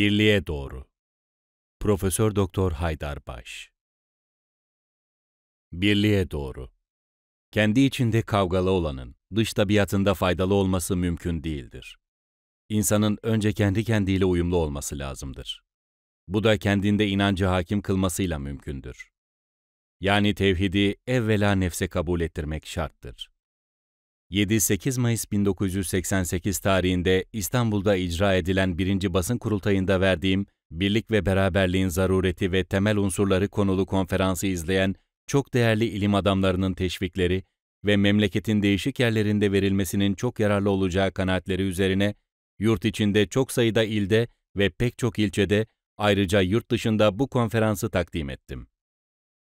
Birliğe doğru. Profesör Doktor Haydar Baş. Birliğe doğru. Kendi içinde kavgalı olanın dış tabiatında faydalı olması mümkün değildir. İnsanın önce kendi kendiyle uyumlu olması lazımdır. Bu da kendinde inancı hakim kılmasıyla mümkündür. Yani tevhidi evvela nefse kabul ettirmek şarttır. 7-8 Mayıs 1988 tarihinde İstanbul'da icra edilen 1. Basın Kurultayı'nda verdiğim Birlik ve Beraberliğin Zarureti ve Temel Unsurları konulu konferansı izleyen çok değerli ilim adamlarının teşvikleri ve memleketin değişik yerlerinde verilmesinin çok yararlı olacağı kanaatleri üzerine, yurt içinde çok sayıda ilde ve pek çok ilçede ayrıca yurt dışında bu konferansı takdim ettim.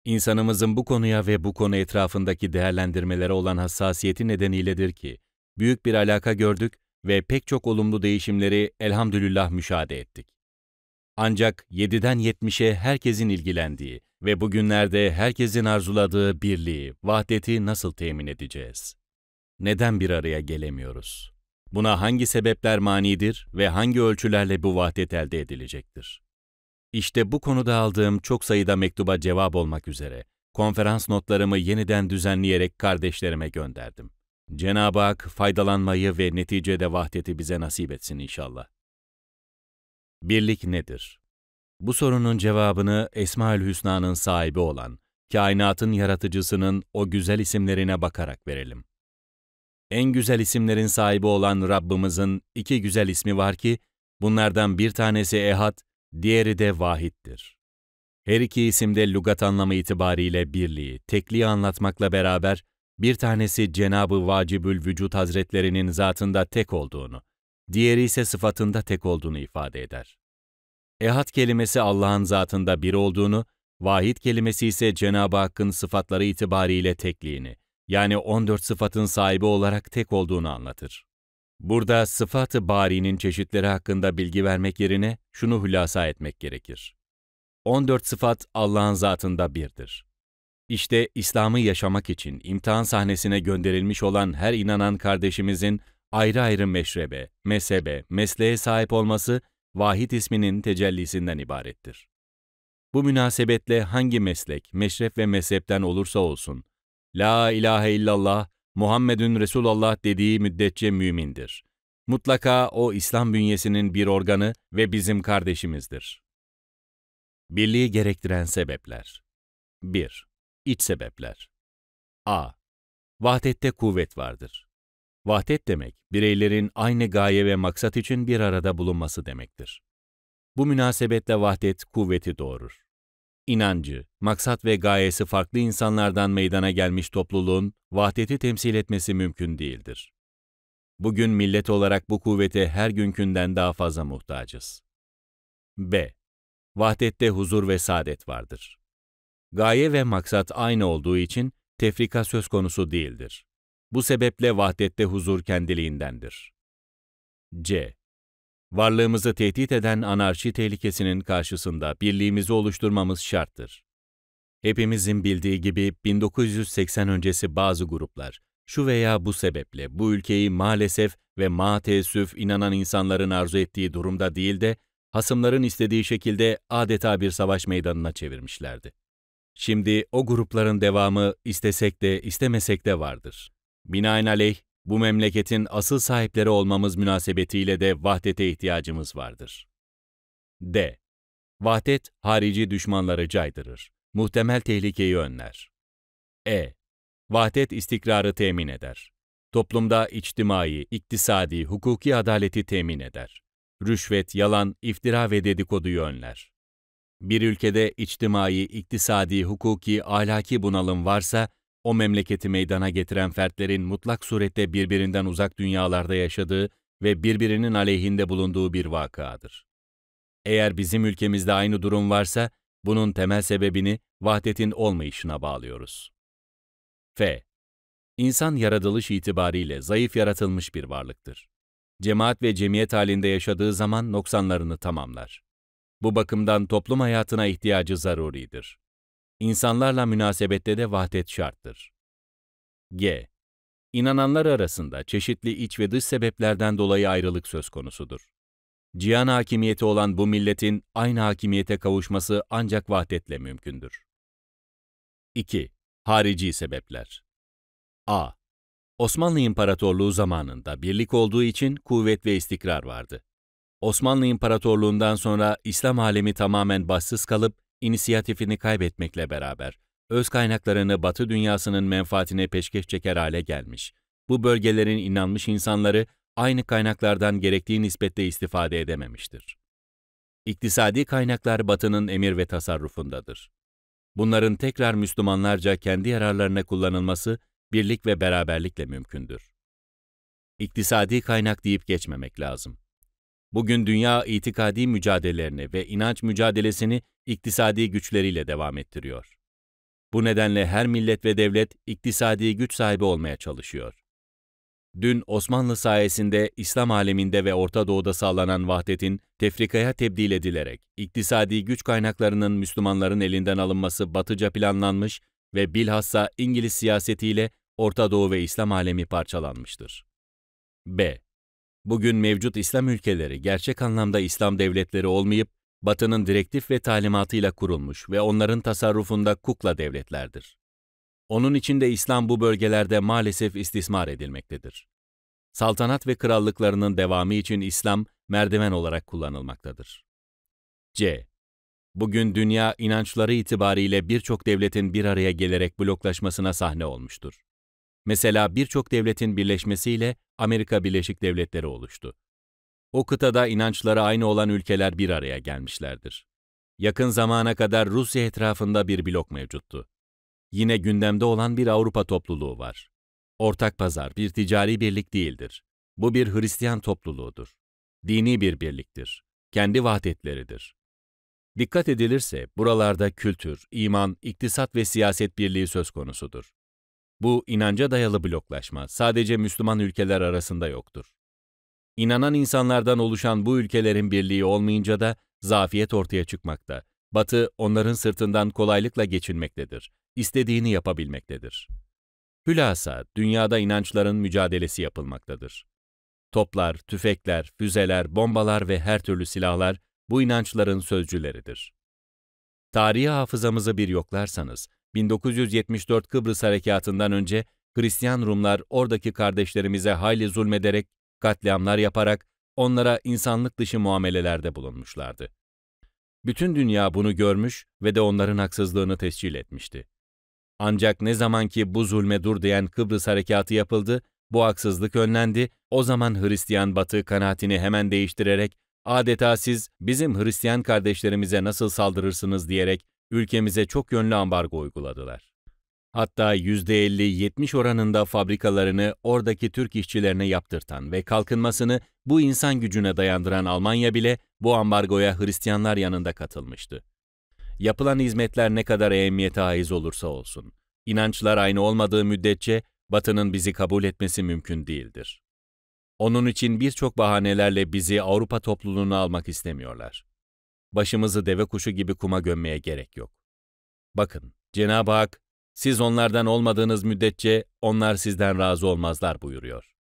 İnsanımızın bu konuya ve bu konu etrafındaki değerlendirmelere olan hassasiyeti nedeniyledir ki, büyük bir alaka gördük ve pek çok olumlu değişimleri elhamdülillah müşahede ettik. Ancak 7'den 70'e herkesin ilgilendiği ve bugünlerde herkesin arzuladığı birliği, vahdeti nasıl temin edeceğiz? Neden bir araya gelemiyoruz? Buna hangi sebepler manidir ve hangi ölçülerle bu vahdet elde edilecektir? İşte bu konuda aldığım çok sayıda mektuba cevap olmak üzere konferans notlarımı yeniden düzenleyerek kardeşlerime gönderdim. Cenab-ı Hak faydalanmayı ve neticede vahdeti bize nasip etsin inşallah. Birlik nedir? Bu sorunun cevabını Esmaül Hüsna'nın sahibi olan, kainatın yaratıcısının o güzel isimlerine bakarak verelim. En güzel isimlerin sahibi olan Rabbimizin iki güzel ismi var ki, bunlardan bir tanesi Ehad, diğeri de vahittir. Her iki isimde de lügat anlamı itibariyle birliği, tekliği anlatmakla beraber bir tanesi Cenabı Vacibül Vücut Hazretlerinin zatında tek olduğunu, diğeri ise sıfatında tek olduğunu ifade eder. Ehad kelimesi Allah'ın zatında bir olduğunu, vahid kelimesi ise Cenab-ı Hakk'ın sıfatları itibariyle tekliğini, yani 14 sıfatın sahibi olarak tek olduğunu anlatır. Burada sıfat-ı bari'nin çeşitleri hakkında bilgi vermek yerine şunu hülasa etmek gerekir. 14 sıfat Allah'ın zatında birdir. İşte İslam'ı yaşamak için imtihan sahnesine gönderilmiş olan her inanan kardeşimizin ayrı ayrı meşrebe, mezhebe, mesleğe sahip olması vahid isminin tecellisinden ibarettir. Bu münasebetle hangi meslek, meşref ve mezhepten olursa olsun, La ilahe illallah Muhammed'ün Resulullah dediği müddetçe mümindir. Mutlaka o İslam bünyesinin bir organı ve bizim kardeşimizdir. Birliği gerektiren sebepler 1. İç sebepler A. Vahdette kuvvet vardır. Vahdet demek, bireylerin aynı gaye ve maksat için bir arada bulunması demektir. Bu münasebetle vahdet kuvveti doğurur inancı, maksat ve gayesi farklı insanlardan meydana gelmiş topluluğun vahdeti temsil etmesi mümkün değildir. Bugün millet olarak bu kuvvete her günkünden daha fazla muhtacız. B. Vahdette huzur ve saadet vardır. Gaye ve maksat aynı olduğu için tefrika söz konusu değildir. Bu sebeple vahdette huzur kendiliğindendir. C. Varlığımızı tehdit eden anarşi tehlikesinin karşısında birliğimizi oluşturmamız şarttır. Hepimizin bildiği gibi 1980 öncesi bazı gruplar şu veya bu sebeple bu ülkeyi maalesef ve ma teessüf inanan insanların arzu ettiği durumda değil de hasımların istediği şekilde adeta bir savaş meydanına çevirmişlerdi. Şimdi o grupların devamı istesek de istemesek de vardır. Binaenaleyh bu memleketin asıl sahipleri olmamız münasebetiyle de vahdete ihtiyacımız vardır. D. Vahdet, harici düşmanları caydırır. Muhtemel tehlikeyi önler. E. Vahdet istikrarı temin eder. Toplumda içtimai, iktisadi, hukuki adaleti temin eder. Rüşvet, yalan, iftira ve dedikoduyu önler. Bir ülkede içtimai, iktisadi, hukuki, ahlaki bunalım varsa, o memleketi meydana getiren fertlerin mutlak surette birbirinden uzak dünyalarda yaşadığı ve birbirinin aleyhinde bulunduğu bir vakadır. Eğer bizim ülkemizde aynı durum varsa, bunun temel sebebini vahdetin olmayışına bağlıyoruz. F. İnsan yaratılış itibariyle zayıf yaratılmış bir varlıktır. Cemaat ve cemiyet halinde yaşadığı zaman noksanlarını tamamlar. Bu bakımdan toplum hayatına ihtiyacı zaruridir. İnsanlarla münasebette de vahdet şarttır. G. İnananlar arasında çeşitli iç ve dış sebeplerden dolayı ayrılık söz konusudur. Cihan hakimiyeti olan bu milletin aynı hakimiyete kavuşması ancak vahdetle mümkündür. 2. Harici sebepler A. Osmanlı İmparatorluğu zamanında birlik olduğu için kuvvet ve istikrar vardı. Osmanlı İmparatorluğundan sonra İslam alemi tamamen bassız kalıp inisiyatifini kaybetmekle beraber öz kaynaklarını Batı dünyasının menfaatine peşkeş çeker hale gelmiş. Bu bölgelerin inanmış insanları aynı kaynaklardan gerektiği nispetle istifade edememiştir. İktisadi kaynaklar Batı'nın emir ve tasarrufundadır. Bunların tekrar Müslümanlarca kendi yararlarına kullanılması birlik ve beraberlikle mümkündür. İktisadi kaynak deyip geçmemek lazım bugün dünya itikadi mücadelelerini ve inanç mücadelesini iktisadi güçleriyle devam ettiriyor. Bu nedenle her millet ve devlet iktisadi güç sahibi olmaya çalışıyor. Dün Osmanlı sayesinde İslam aleminde ve Orta Doğu'da sağlanan vahdetin tefrikaya tebdil edilerek iktisadi güç kaynaklarının Müslümanların elinden alınması batıca planlanmış ve bilhassa İngiliz siyasetiyle Orta Doğu ve İslam alemi parçalanmıştır. B. Bugün mevcut İslam ülkeleri gerçek anlamda İslam devletleri olmayıp, Batı'nın direktif ve talimatıyla kurulmuş ve onların tasarrufunda kukla devletlerdir. Onun içinde İslam bu bölgelerde maalesef istismar edilmektedir. Saltanat ve krallıklarının devamı için İslam merdiven olarak kullanılmaktadır. C. Bugün dünya inançları itibariyle birçok devletin bir araya gelerek bloklaşmasına sahne olmuştur. Mesela birçok devletin birleşmesiyle Amerika Birleşik Devletleri oluştu. O kıtada inançları aynı olan ülkeler bir araya gelmişlerdir. Yakın zamana kadar Rusya etrafında bir blok mevcuttu. Yine gündemde olan bir Avrupa topluluğu var. Ortak pazar bir ticari birlik değildir. Bu bir Hristiyan topluluğudur. Dini bir birliktir. Kendi vahdetleridir. Dikkat edilirse buralarda kültür, iman, iktisat ve siyaset birliği söz konusudur. Bu inanca dayalı bloklaşma sadece Müslüman ülkeler arasında yoktur. İnanan insanlardan oluşan bu ülkelerin birliği olmayınca da zafiyet ortaya çıkmakta. Batı onların sırtından kolaylıkla geçinmektedir. istediğini yapabilmektedir. Hülasa, dünyada inançların mücadelesi yapılmaktadır. Toplar, tüfekler, füzeler, bombalar ve her türlü silahlar bu inançların sözcüleridir. Tarihi hafızamızı bir yoklarsanız, 1974 Kıbrıs Harekatı'ndan önce Hristiyan Rumlar oradaki kardeşlerimize hayli zulmederek, katliamlar yaparak onlara insanlık dışı muamelelerde bulunmuşlardı. Bütün dünya bunu görmüş ve de onların haksızlığını tescil etmişti. Ancak ne zaman ki bu zulme dur diyen Kıbrıs harekatı yapıldı, bu haksızlık önlendi, o zaman Hristiyan Batı kanaatini hemen değiştirerek adeta siz bizim Hristiyan kardeşlerimize nasıl saldırırsınız diyerek ülkemize çok yönlü ambargo uyguladılar. Hatta %50-70 oranında fabrikalarını oradaki Türk işçilerine yaptırtan ve kalkınmasını bu insan gücüne dayandıran Almanya bile bu ambargoya Hristiyanlar yanında katılmıştı. Yapılan hizmetler ne kadar ehemmiyete haiz olursa olsun, inançlar aynı olmadığı müddetçe Batı'nın bizi kabul etmesi mümkün değildir. Onun için birçok bahanelerle bizi Avrupa topluluğuna almak istemiyorlar. Başımızı deve kuşu gibi kuma gömmeye gerek yok. Bakın, Cenab-ı Hak, siz onlardan olmadığınız müddetçe onlar sizden razı olmazlar buyuruyor.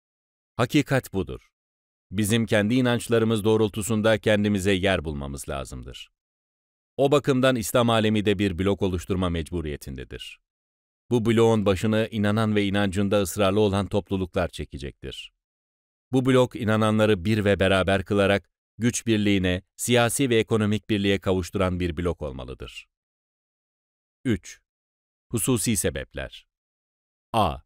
Hakikat budur. Bizim kendi inançlarımız doğrultusunda kendimize yer bulmamız lazımdır. O bakımdan İslam alemi de bir blok oluşturma mecburiyetindedir. Bu bloğun başını inanan ve inancında ısrarlı olan topluluklar çekecektir. Bu blok inananları bir ve beraber kılarak güç birliğine, siyasi ve ekonomik birliğe kavuşturan bir blok olmalıdır. 3. Hususi sebepler A.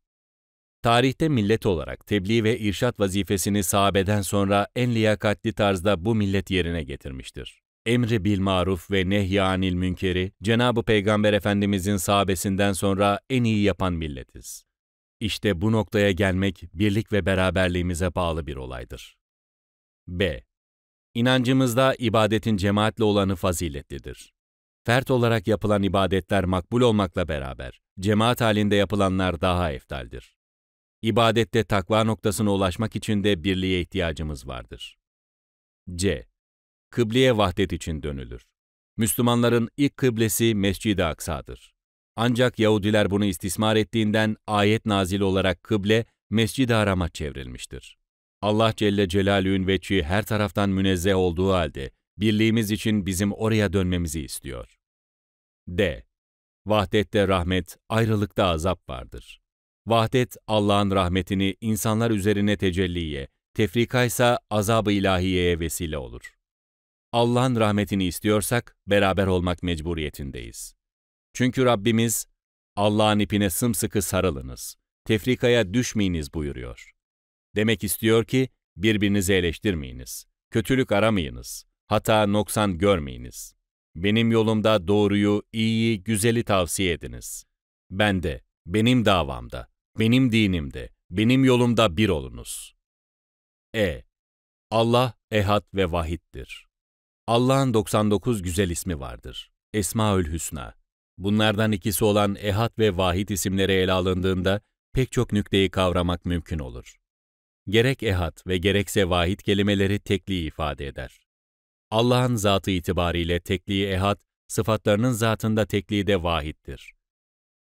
Tarihte millet olarak tebliğ ve irşat vazifesini sahabeden sonra en liyakatli tarzda bu millet yerine getirmiştir. Emri bil maruf ve nehyanil münkeri, Cenab-ı Peygamber Efendimizin sahabesinden sonra en iyi yapan milletiz. İşte bu noktaya gelmek birlik ve beraberliğimize bağlı bir olaydır. B. İnancımızda ibadetin cemaatle olanı faziletlidir. Fert olarak yapılan ibadetler makbul olmakla beraber, cemaat halinde yapılanlar daha eftaldir. İbadette takva noktasına ulaşmak için de birliğe ihtiyacımız vardır. C. Kıbleye vahdet için dönülür. Müslümanların ilk kıblesi Mescid-i Aksa'dır. Ancak Yahudiler bunu istismar ettiğinden ayet nazil olarak kıble Mescid-i Haram'a çevrilmiştir. Allah Celle Celaluhu'nun veçi her taraftan münezzeh olduğu halde birliğimiz için bizim oraya dönmemizi istiyor. D. Vahdette rahmet, ayrılıkta azap vardır. Vahdet, Allah'ın rahmetini insanlar üzerine tecelliye, tefrikaysa ise azab-ı ilahiyeye vesile olur. Allah'ın rahmetini istiyorsak beraber olmak mecburiyetindeyiz. Çünkü Rabbimiz, Allah'ın ipine sımsıkı sarılınız, tefrikaya düşmeyiniz buyuruyor. Demek istiyor ki birbirinizi eleştirmeyiniz, kötülük aramayınız, hata noksan görmeyiniz. Benim yolumda doğruyu, iyiyi, güzeli tavsiye ediniz. Ben de, benim davamda, benim dinimde, benim yolumda bir olunuz. E. Allah ehad ve vahittir. Allah'ın 99 güzel ismi vardır. Esmaül Hüsna. Bunlardan ikisi olan ehad ve vahid isimleri ele alındığında pek çok nükteyi kavramak mümkün olur gerek ehad ve gerekse vahid kelimeleri tekliği ifade eder. Allah'ın zatı itibariyle tekliği ehad, sıfatlarının zatında tekliği de vahittir.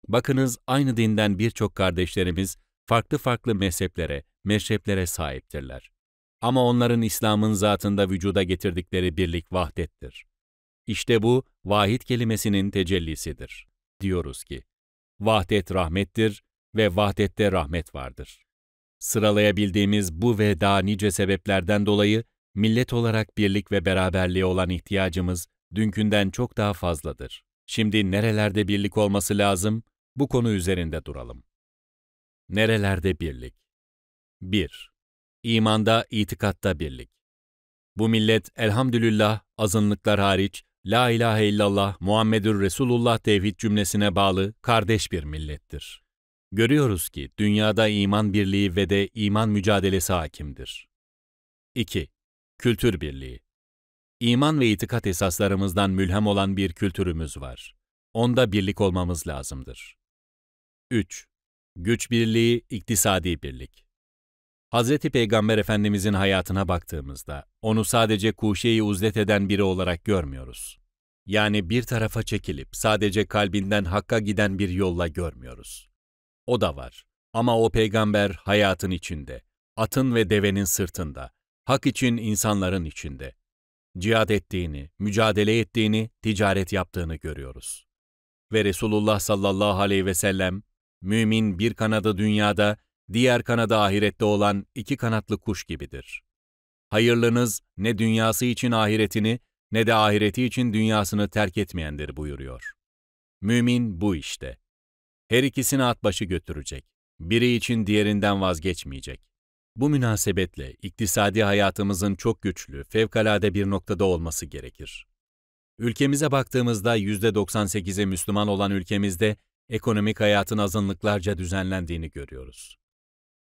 Bakınız aynı dinden birçok kardeşlerimiz farklı farklı mezheplere, meşreplere sahiptirler. Ama onların İslam'ın zatında vücuda getirdikleri birlik vahdettir. İşte bu, vahid kelimesinin tecellisidir. Diyoruz ki, vahdet rahmettir ve vahdette rahmet vardır. Sıralayabildiğimiz bu ve daha nice sebeplerden dolayı millet olarak birlik ve beraberliğe olan ihtiyacımız dünkünden çok daha fazladır. Şimdi nerelerde birlik olması lazım? Bu konu üzerinde duralım. Nerelerde birlik? 1. İmanda, itikatta birlik. Bu millet elhamdülillah azınlıklar hariç La ilahe illallah Muhammedur Resulullah tevhid cümlesine bağlı kardeş bir millettir. Görüyoruz ki dünyada iman birliği ve de iman mücadelesi hakimdir. 2. Kültür birliği. İman ve itikat esaslarımızdan mülhem olan bir kültürümüz var. Onda birlik olmamız lazımdır. 3. Güç birliği, iktisadi birlik. Hz. Peygamber Efendimizin hayatına baktığımızda onu sadece kuşeyi uzlet eden biri olarak görmüyoruz. Yani bir tarafa çekilip sadece kalbinden hakka giden bir yolla görmüyoruz. O da var. Ama o peygamber hayatın içinde, atın ve devenin sırtında, hak için insanların içinde. Cihad ettiğini, mücadele ettiğini, ticaret yaptığını görüyoruz. Ve Resulullah sallallahu aleyhi ve sellem, mümin bir kanadı dünyada, diğer kanadı ahirette olan iki kanatlı kuş gibidir. Hayırlınız ne dünyası için ahiretini ne de ahireti için dünyasını terk etmeyendir buyuruyor. Mümin bu işte. Her ikisini at başı götürecek. Biri için diğerinden vazgeçmeyecek. Bu münasebetle iktisadi hayatımızın çok güçlü, fevkalade bir noktada olması gerekir. Ülkemize baktığımızda %98'i Müslüman olan ülkemizde ekonomik hayatın azınlıklarca düzenlendiğini görüyoruz.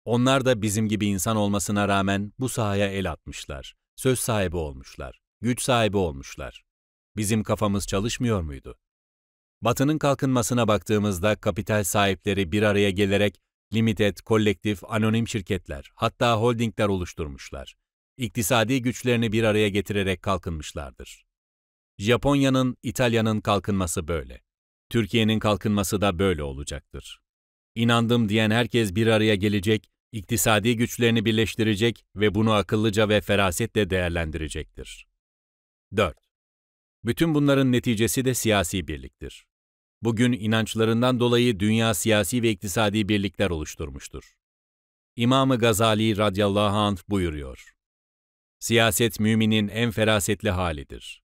Onlar da bizim gibi insan olmasına rağmen bu sahaya el atmışlar, söz sahibi olmuşlar, güç sahibi olmuşlar. Bizim kafamız çalışmıyor muydu? Batı'nın kalkınmasına baktığımızda kapital sahipleri bir araya gelerek limited, kolektif, anonim şirketler, hatta holdingler oluşturmuşlar. İktisadi güçlerini bir araya getirerek kalkınmışlardır. Japonya'nın, İtalya'nın kalkınması böyle. Türkiye'nin kalkınması da böyle olacaktır. İnandım diyen herkes bir araya gelecek, iktisadi güçlerini birleştirecek ve bunu akıllıca ve ferasetle değerlendirecektir. 4. Bütün bunların neticesi de siyasi birliktir bugün inançlarından dolayı dünya siyasi ve iktisadi birlikler oluşturmuştur. İmam-ı Gazali radıyallahu anh buyuruyor. Siyaset müminin en ferasetli halidir.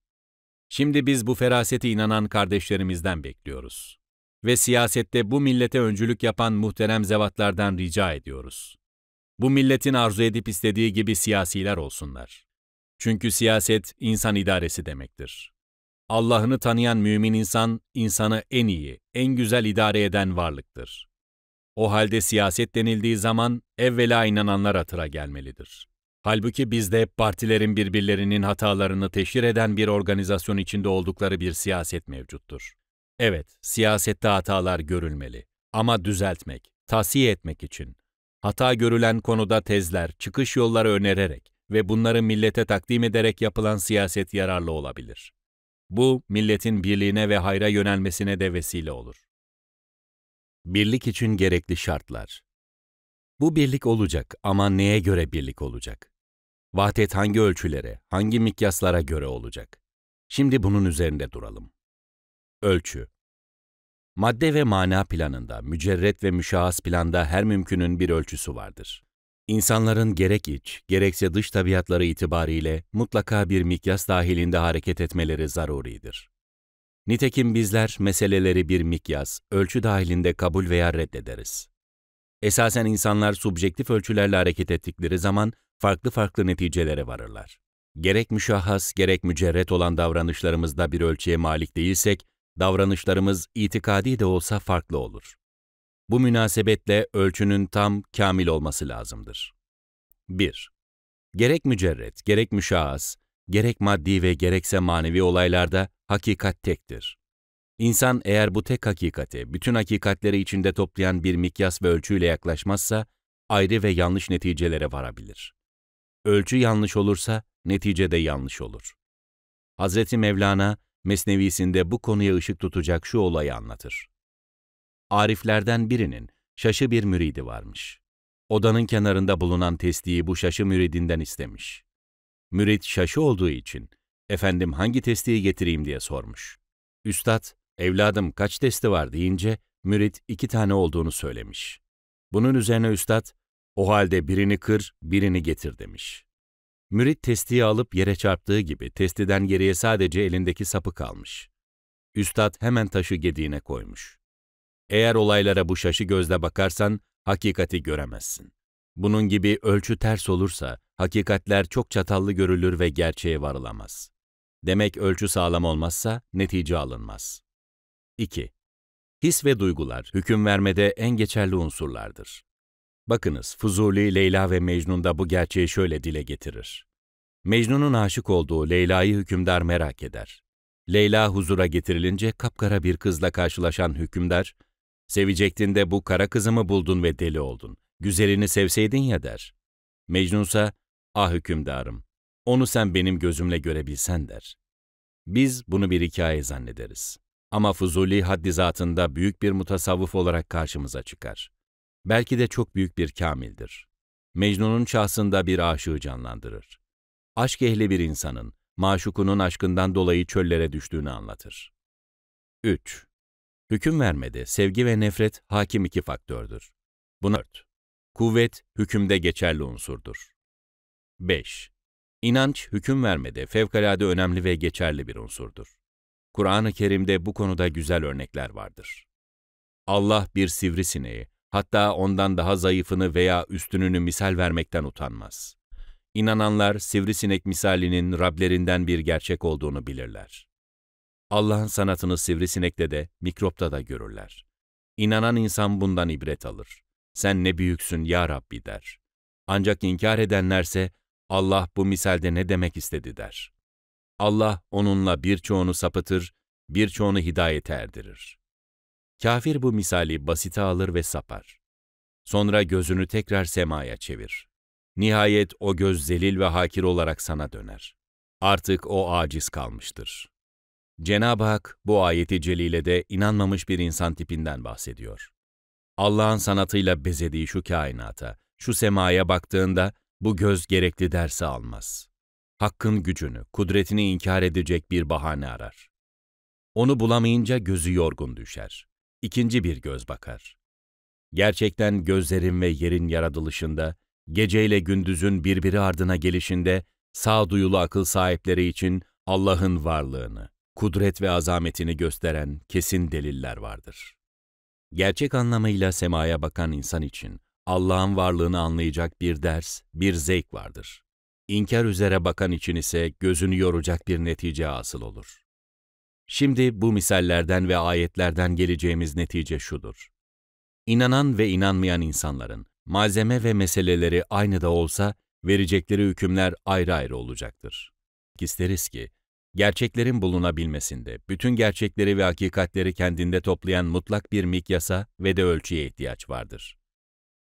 Şimdi biz bu ferasete inanan kardeşlerimizden bekliyoruz. Ve siyasette bu millete öncülük yapan muhterem zevatlardan rica ediyoruz. Bu milletin arzu edip istediği gibi siyasiler olsunlar. Çünkü siyaset insan idaresi demektir. Allah'ını tanıyan mümin insan, insanı en iyi, en güzel idare eden varlıktır. O halde siyaset denildiği zaman evvela inananlar hatıra gelmelidir. Halbuki bizde partilerin birbirlerinin hatalarını teşhir eden bir organizasyon içinde oldukları bir siyaset mevcuttur. Evet, siyasette hatalar görülmeli ama düzeltmek, tahsiye etmek için, hata görülen konuda tezler, çıkış yolları önererek ve bunları millete takdim ederek yapılan siyaset yararlı olabilir. Bu, milletin birliğine ve hayra yönelmesine de vesile olur. Birlik için gerekli şartlar Bu birlik olacak ama neye göre birlik olacak? Vahdet hangi ölçülere, hangi mikyaslara göre olacak? Şimdi bunun üzerinde duralım. Ölçü Madde ve mana planında, mücerret ve müşahhas planda her mümkünün bir ölçüsü vardır. İnsanların gerek iç, gerekse dış tabiatları itibariyle mutlaka bir mikyas dahilinde hareket etmeleri zaruridir. Nitekim bizler meseleleri bir mikyas, ölçü dahilinde kabul veya reddederiz. Esasen insanlar subjektif ölçülerle hareket ettikleri zaman farklı farklı neticelere varırlar. Gerek müşahhas gerek mücerret olan davranışlarımızda bir ölçüye malik değilsek, davranışlarımız itikadi de olsa farklı olur. Bu münasebetle ölçünün tam, kamil olması lazımdır. 1. Gerek mücerret, gerek müşahas, gerek maddi ve gerekse manevi olaylarda hakikat tektir. İnsan eğer bu tek hakikate, bütün hakikatleri içinde toplayan bir mikyas ve ölçüyle yaklaşmazsa, ayrı ve yanlış neticelere varabilir. Ölçü yanlış olursa, netice de yanlış olur. Hazreti Mevlana, Mesnevisinde bu konuya ışık tutacak şu olayı anlatır. Ariflerden birinin şaşı bir müridi varmış. Odanın kenarında bulunan testiyi bu şaşı müridinden istemiş. Mürid şaşı olduğu için, efendim hangi testiyi getireyim diye sormuş. Üstad, evladım kaç testi var deyince, mürid iki tane olduğunu söylemiş. Bunun üzerine üstad, o halde birini kır, birini getir demiş. Mürid testiyi alıp yere çarptığı gibi testiden geriye sadece elindeki sapı kalmış. Üstad hemen taşı gediğine koymuş. Eğer olaylara bu şaşı gözle bakarsan hakikati göremezsin. Bunun gibi ölçü ters olursa hakikatler çok çatallı görülür ve gerçeğe varılamaz. Demek ölçü sağlam olmazsa netice alınmaz. 2. His ve duygular hüküm vermede en geçerli unsurlardır. Bakınız Fuzuli, Leyla ve Mecnun'da bu gerçeği şöyle dile getirir. Mecnun'un aşık olduğu Leyla'yı hükümdar merak eder. Leyla huzura getirilince kapkara bir kızla karşılaşan hükümdar, Sevecektin de bu kara kızımı buldun ve deli oldun. Güzelini sevseydin ya der. Mecnunsa, ah hükümdarım, onu sen benim gözümle görebilsen der. Biz bunu bir hikaye zannederiz. Ama Fuzuli haddi büyük bir mutasavvıf olarak karşımıza çıkar. Belki de çok büyük bir kamildir. Mecnun'un şahsında bir aşığı canlandırır. Aşk ehli bir insanın, maşukunun aşkından dolayı çöllere düştüğünü anlatır. 3. Hüküm vermede sevgi ve nefret hakim iki faktördür. Buna 4. Kuvvet, hükümde geçerli unsurdur. 5. İnanç, hüküm vermede fevkalade önemli ve geçerli bir unsurdur. Kur'an-ı Kerim'de bu konuda güzel örnekler vardır. Allah bir sivrisineği, hatta ondan daha zayıfını veya üstününü misal vermekten utanmaz. İnananlar sivrisinek misalinin Rablerinden bir gerçek olduğunu bilirler. Allah'ın sanatını sivrisinekte de, mikropta da görürler. İnanan insan bundan ibret alır. Sen ne büyüksün ya Rabbi der. Ancak inkar edenlerse Allah bu misalde ne demek istedi der. Allah onunla birçoğunu sapıtır, birçoğunu hidayete erdirir. Kafir bu misali basite alır ve sapar. Sonra gözünü tekrar semaya çevir. Nihayet o göz zelil ve hakir olarak sana döner. Artık o aciz kalmıştır. Cenab-ı Hak bu ayeti celilede inanmamış bir insan tipinden bahsediyor. Allah'ın sanatıyla bezediği şu kainata, şu semaya baktığında bu göz gerekli dersi almaz. Hakkın gücünü, kudretini inkar edecek bir bahane arar. Onu bulamayınca gözü yorgun düşer. İkinci bir göz bakar. Gerçekten gözlerin ve yerin yaratılışında, geceyle gündüzün birbiri ardına gelişinde, sağduyulu akıl sahipleri için Allah'ın varlığını, kudret ve azametini gösteren kesin deliller vardır. Gerçek anlamıyla semaya bakan insan için Allah'ın varlığını anlayacak bir ders, bir zevk vardır. İnkar üzere bakan için ise gözünü yoracak bir netice asıl olur. Şimdi bu misallerden ve ayetlerden geleceğimiz netice şudur. İnanan ve inanmayan insanların malzeme ve meseleleri aynı da olsa verecekleri hükümler ayrı ayrı olacaktır. İsteriz ki gerçeklerin bulunabilmesinde, bütün gerçekleri ve hakikatleri kendinde toplayan mutlak bir mikyasa ve de ölçüye ihtiyaç vardır.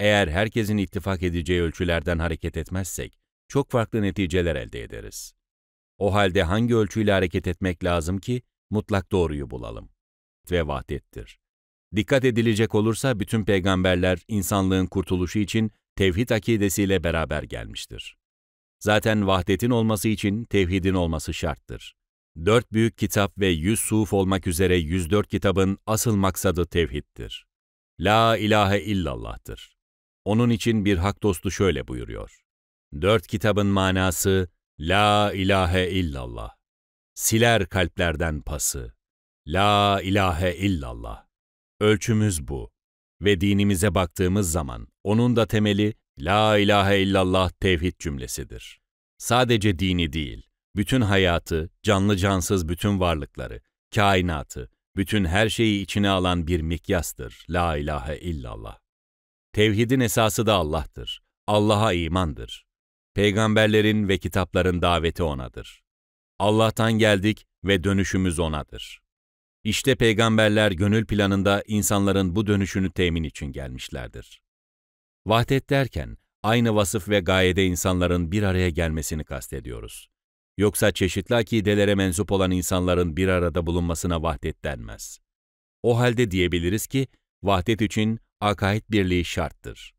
Eğer herkesin ittifak edeceği ölçülerden hareket etmezsek, çok farklı neticeler elde ederiz. O halde hangi ölçüyle hareket etmek lazım ki mutlak doğruyu bulalım? Ve vahdettir. Dikkat edilecek olursa bütün peygamberler insanlığın kurtuluşu için tevhid akidesiyle beraber gelmiştir. Zaten vahdetin olması için tevhidin olması şarttır. Dört büyük kitap ve yüz suf olmak üzere 104 kitabın asıl maksadı tevhiddir. La ilahe illallah'tır. Onun için bir hak dostu şöyle buyuruyor. Dört kitabın manası La ilahe illallah. Siler kalplerden pası. La ilahe illallah. Ölçümüz bu. Ve dinimize baktığımız zaman onun da temeli La ilahe illallah tevhid cümlesidir. Sadece dini değil, bütün hayatı, canlı cansız bütün varlıkları, kainatı, bütün her şeyi içine alan bir mikyastır. La ilahe illallah. Tevhidin esası da Allah'tır. Allah'a imandır. Peygamberlerin ve kitapların daveti O'nadır. Allah'tan geldik ve dönüşümüz O'nadır. İşte peygamberler gönül planında insanların bu dönüşünü temin için gelmişlerdir. Vahdet derken aynı vasıf ve gayede insanların bir araya gelmesini kastediyoruz. Yoksa çeşitli akidelere mensup olan insanların bir arada bulunmasına vahdet denmez. O halde diyebiliriz ki vahdet için akaid birliği şarttır.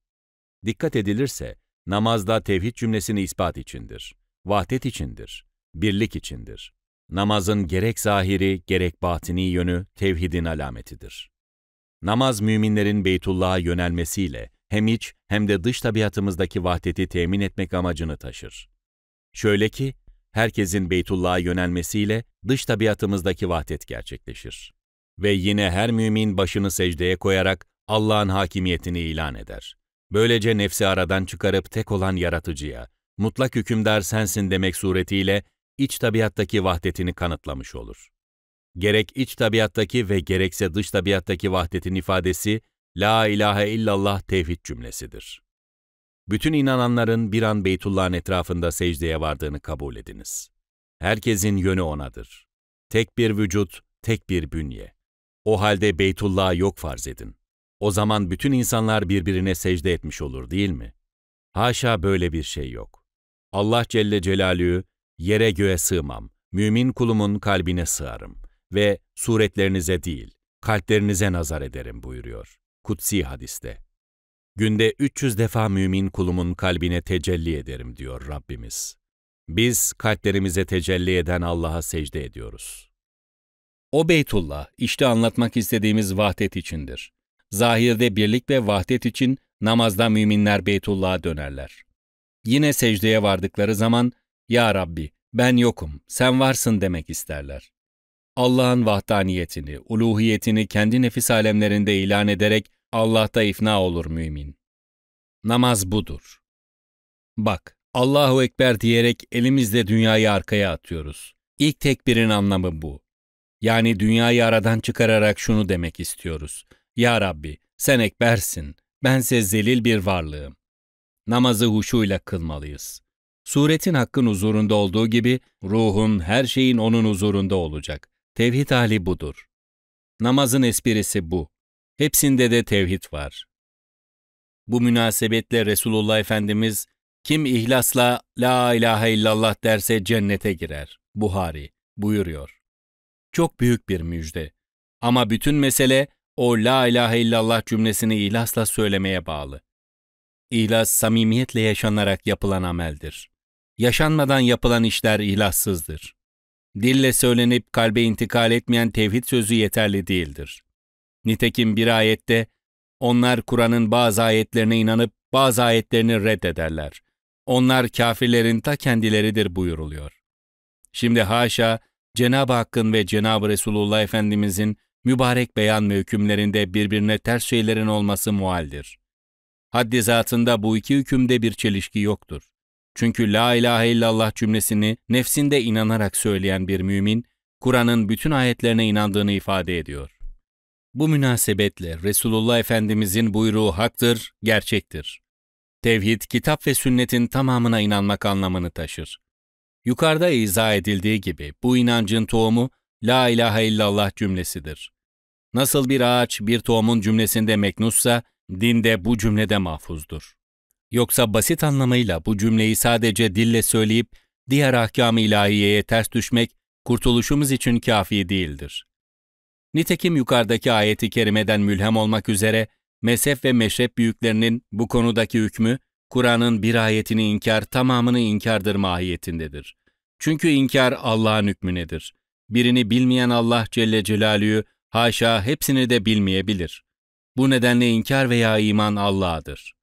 Dikkat edilirse namazda tevhid cümlesini ispat içindir. Vahdet içindir. Birlik içindir. Namazın gerek zahiri gerek batini yönü tevhidin alametidir. Namaz müminlerin Beytullah'a yönelmesiyle hem iç hem de dış tabiatımızdaki vahdeti temin etmek amacını taşır. Şöyle ki, herkesin Beytullah'a yönelmesiyle dış tabiatımızdaki vahdet gerçekleşir. Ve yine her mümin başını secdeye koyarak Allah'ın hakimiyetini ilan eder. Böylece nefsi aradan çıkarıp tek olan yaratıcıya, mutlak hükümdar sensin demek suretiyle iç tabiattaki vahdetini kanıtlamış olur. Gerek iç tabiattaki ve gerekse dış tabiattaki vahdetin ifadesi, La ilahe illallah tevhid cümlesidir. Bütün inananların bir an Beytullah'ın etrafında secdeye vardığını kabul ediniz. Herkesin yönü onadır. Tek bir vücut, tek bir bünye. O halde Beytullah'ı yok farz edin. O zaman bütün insanlar birbirine secde etmiş olur değil mi? Haşa böyle bir şey yok. Allah Celle Celalühü, yere göğe sığmam, mümin kulumun kalbine sığarım ve suretlerinize değil, kalplerinize nazar ederim buyuruyor kutsi hadiste. Günde 300 defa mümin kulumun kalbine tecelli ederim diyor Rabbimiz. Biz kalplerimize tecelli eden Allah'a secde ediyoruz. O Beytullah işte anlatmak istediğimiz vahdet içindir. Zahirde birlik ve vahdet için namazda müminler Beytullah'a dönerler. Yine secdeye vardıkları zaman ya Rabbi, ben yokum, sen varsın demek isterler. Allah'ın vahdaniyetini, uluhiyetini kendi nefis alemlerinde ilan ederek Allah'ta ifna olur mümin. Namaz budur. Bak, Allahu Ekber diyerek elimizle dünyayı arkaya atıyoruz. İlk tekbirin anlamı bu. Yani dünyayı aradan çıkararak şunu demek istiyoruz. Ya Rabbi, sen ekbersin, bense zelil bir varlığım. Namazı huşuyla kılmalıyız. Suretin hakkın huzurunda olduğu gibi ruhun, her şeyin onun huzurunda olacak. Tevhid hali budur. Namazın esprisi bu. Hepsinde de tevhid var. Bu münasebetle Resulullah Efendimiz kim ihlasla la ilahe illallah derse cennete girer. Buhari buyuruyor. Çok büyük bir müjde. Ama bütün mesele o la ilahe illallah cümlesini ihlasla söylemeye bağlı. İhlas samimiyetle yaşanarak yapılan ameldir. Yaşanmadan yapılan işler ihlassızdır. Dille söylenip kalbe intikal etmeyen tevhid sözü yeterli değildir. Nitekim bir ayette onlar Kur'an'ın bazı ayetlerine inanıp bazı ayetlerini reddederler. Onlar kafirlerin ta kendileridir buyuruluyor. Şimdi haşa Cenab-ı Hakk'ın ve Cenab-ı Resulullah Efendimizin mübarek beyan ve hükümlerinde birbirine ters şeylerin olması mualdir. Haddi zatında bu iki hükümde bir çelişki yoktur. Çünkü la ilahe illallah cümlesini nefsinde inanarak söyleyen bir mümin, Kur'an'ın bütün ayetlerine inandığını ifade ediyor. Bu münasebetle Resulullah Efendimizin buyruğu haktır, gerçektir. Tevhid, kitap ve sünnetin tamamına inanmak anlamını taşır. Yukarıda izah edildiği gibi bu inancın tohumu La ilahe illallah cümlesidir. Nasıl bir ağaç bir tohumun cümlesinde meknussa, dinde bu cümlede mahfuzdur. Yoksa basit anlamıyla bu cümleyi sadece dille söyleyip diğer ahkam-ı ilahiyeye ters düşmek kurtuluşumuz için kafi değildir. Nitekim yukarıdaki ayeti kerimeden mülhem olmak üzere mezhep ve meşrep büyüklerinin bu konudaki hükmü, Kur'an'ın bir ayetini inkar tamamını inkardır mahiyetindedir. Çünkü inkar Allah'ın hükmü nedir? Birini bilmeyen Allah Celle Celaluhu haşa hepsini de bilmeyebilir. Bu nedenle inkar veya iman Allah'adır.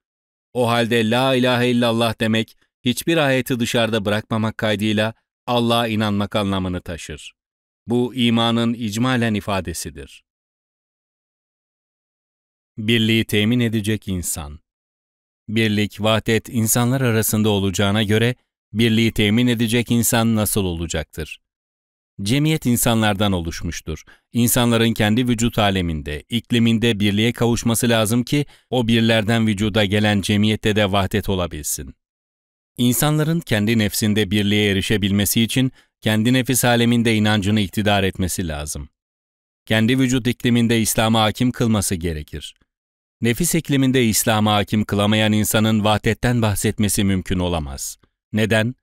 O halde la ilahe illallah demek hiçbir ayeti dışarıda bırakmamak kaydıyla Allah'a inanmak anlamını taşır. Bu imanın icmalen ifadesidir. Birliği temin edecek insan. Birlik, vahdet insanlar arasında olacağına göre birliği temin edecek insan nasıl olacaktır? Cemiyet insanlardan oluşmuştur. İnsanların kendi vücut aleminde, ikliminde birliğe kavuşması lazım ki o birlerden vücuda gelen cemiyette de vahdet olabilsin. İnsanların kendi nefsinde birliğe erişebilmesi için kendi nefis aleminde inancını iktidar etmesi lazım. Kendi vücut ikliminde İslam'a hakim kılması gerekir. Nefis ikliminde İslam'a hakim kılamayan insanın vahdetten bahsetmesi mümkün olamaz. Neden?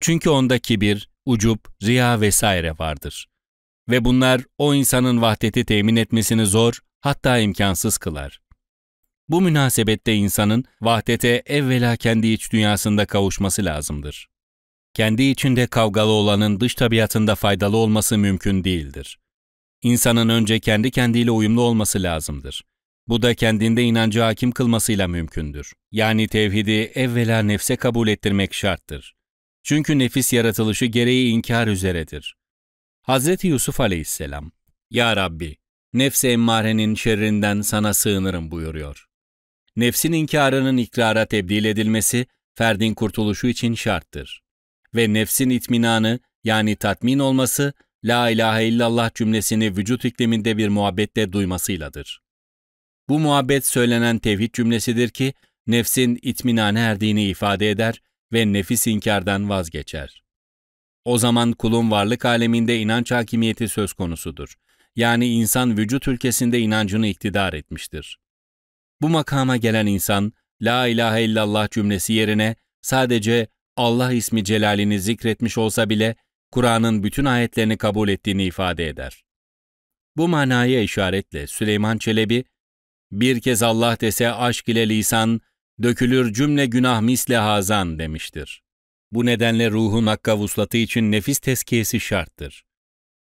Çünkü onda kibir, ucup, riya vesaire vardır. Ve bunlar o insanın vahdeti temin etmesini zor, hatta imkansız kılar. Bu münasebette insanın vahdete evvela kendi iç dünyasında kavuşması lazımdır kendi içinde kavgalı olanın dış tabiatında faydalı olması mümkün değildir. İnsanın önce kendi kendiyle uyumlu olması lazımdır. Bu da kendinde inancı hakim kılmasıyla mümkündür. Yani tevhidi evvela nefse kabul ettirmek şarttır. Çünkü nefis yaratılışı gereği inkar üzeredir. Hz. Yusuf aleyhisselam, Ya Rabbi, nefse emmarenin şerrinden sana sığınırım buyuruyor. Nefsin inkarının ikrara tebdil edilmesi, ferdin kurtuluşu için şarttır ve nefsin itminanı yani tatmin olması La ilahe illallah cümlesini vücut ikliminde bir muhabbette duymasıyladır. Bu muhabbet söylenen tevhid cümlesidir ki nefsin itminane erdiğini ifade eder ve nefis inkardan vazgeçer. O zaman kulun varlık aleminde inanç hakimiyeti söz konusudur. Yani insan vücut ülkesinde inancını iktidar etmiştir. Bu makama gelen insan, La ilahe illallah cümlesi yerine sadece Allah ismi celalini zikretmiş olsa bile Kur'an'ın bütün ayetlerini kabul ettiğini ifade eder. Bu manaya işaretle Süleyman Çelebi, bir kez Allah dese aşk ile lisan, dökülür cümle günah misle hazan demiştir. Bu nedenle ruhun hakka vuslatı için nefis teskiyesi şarttır.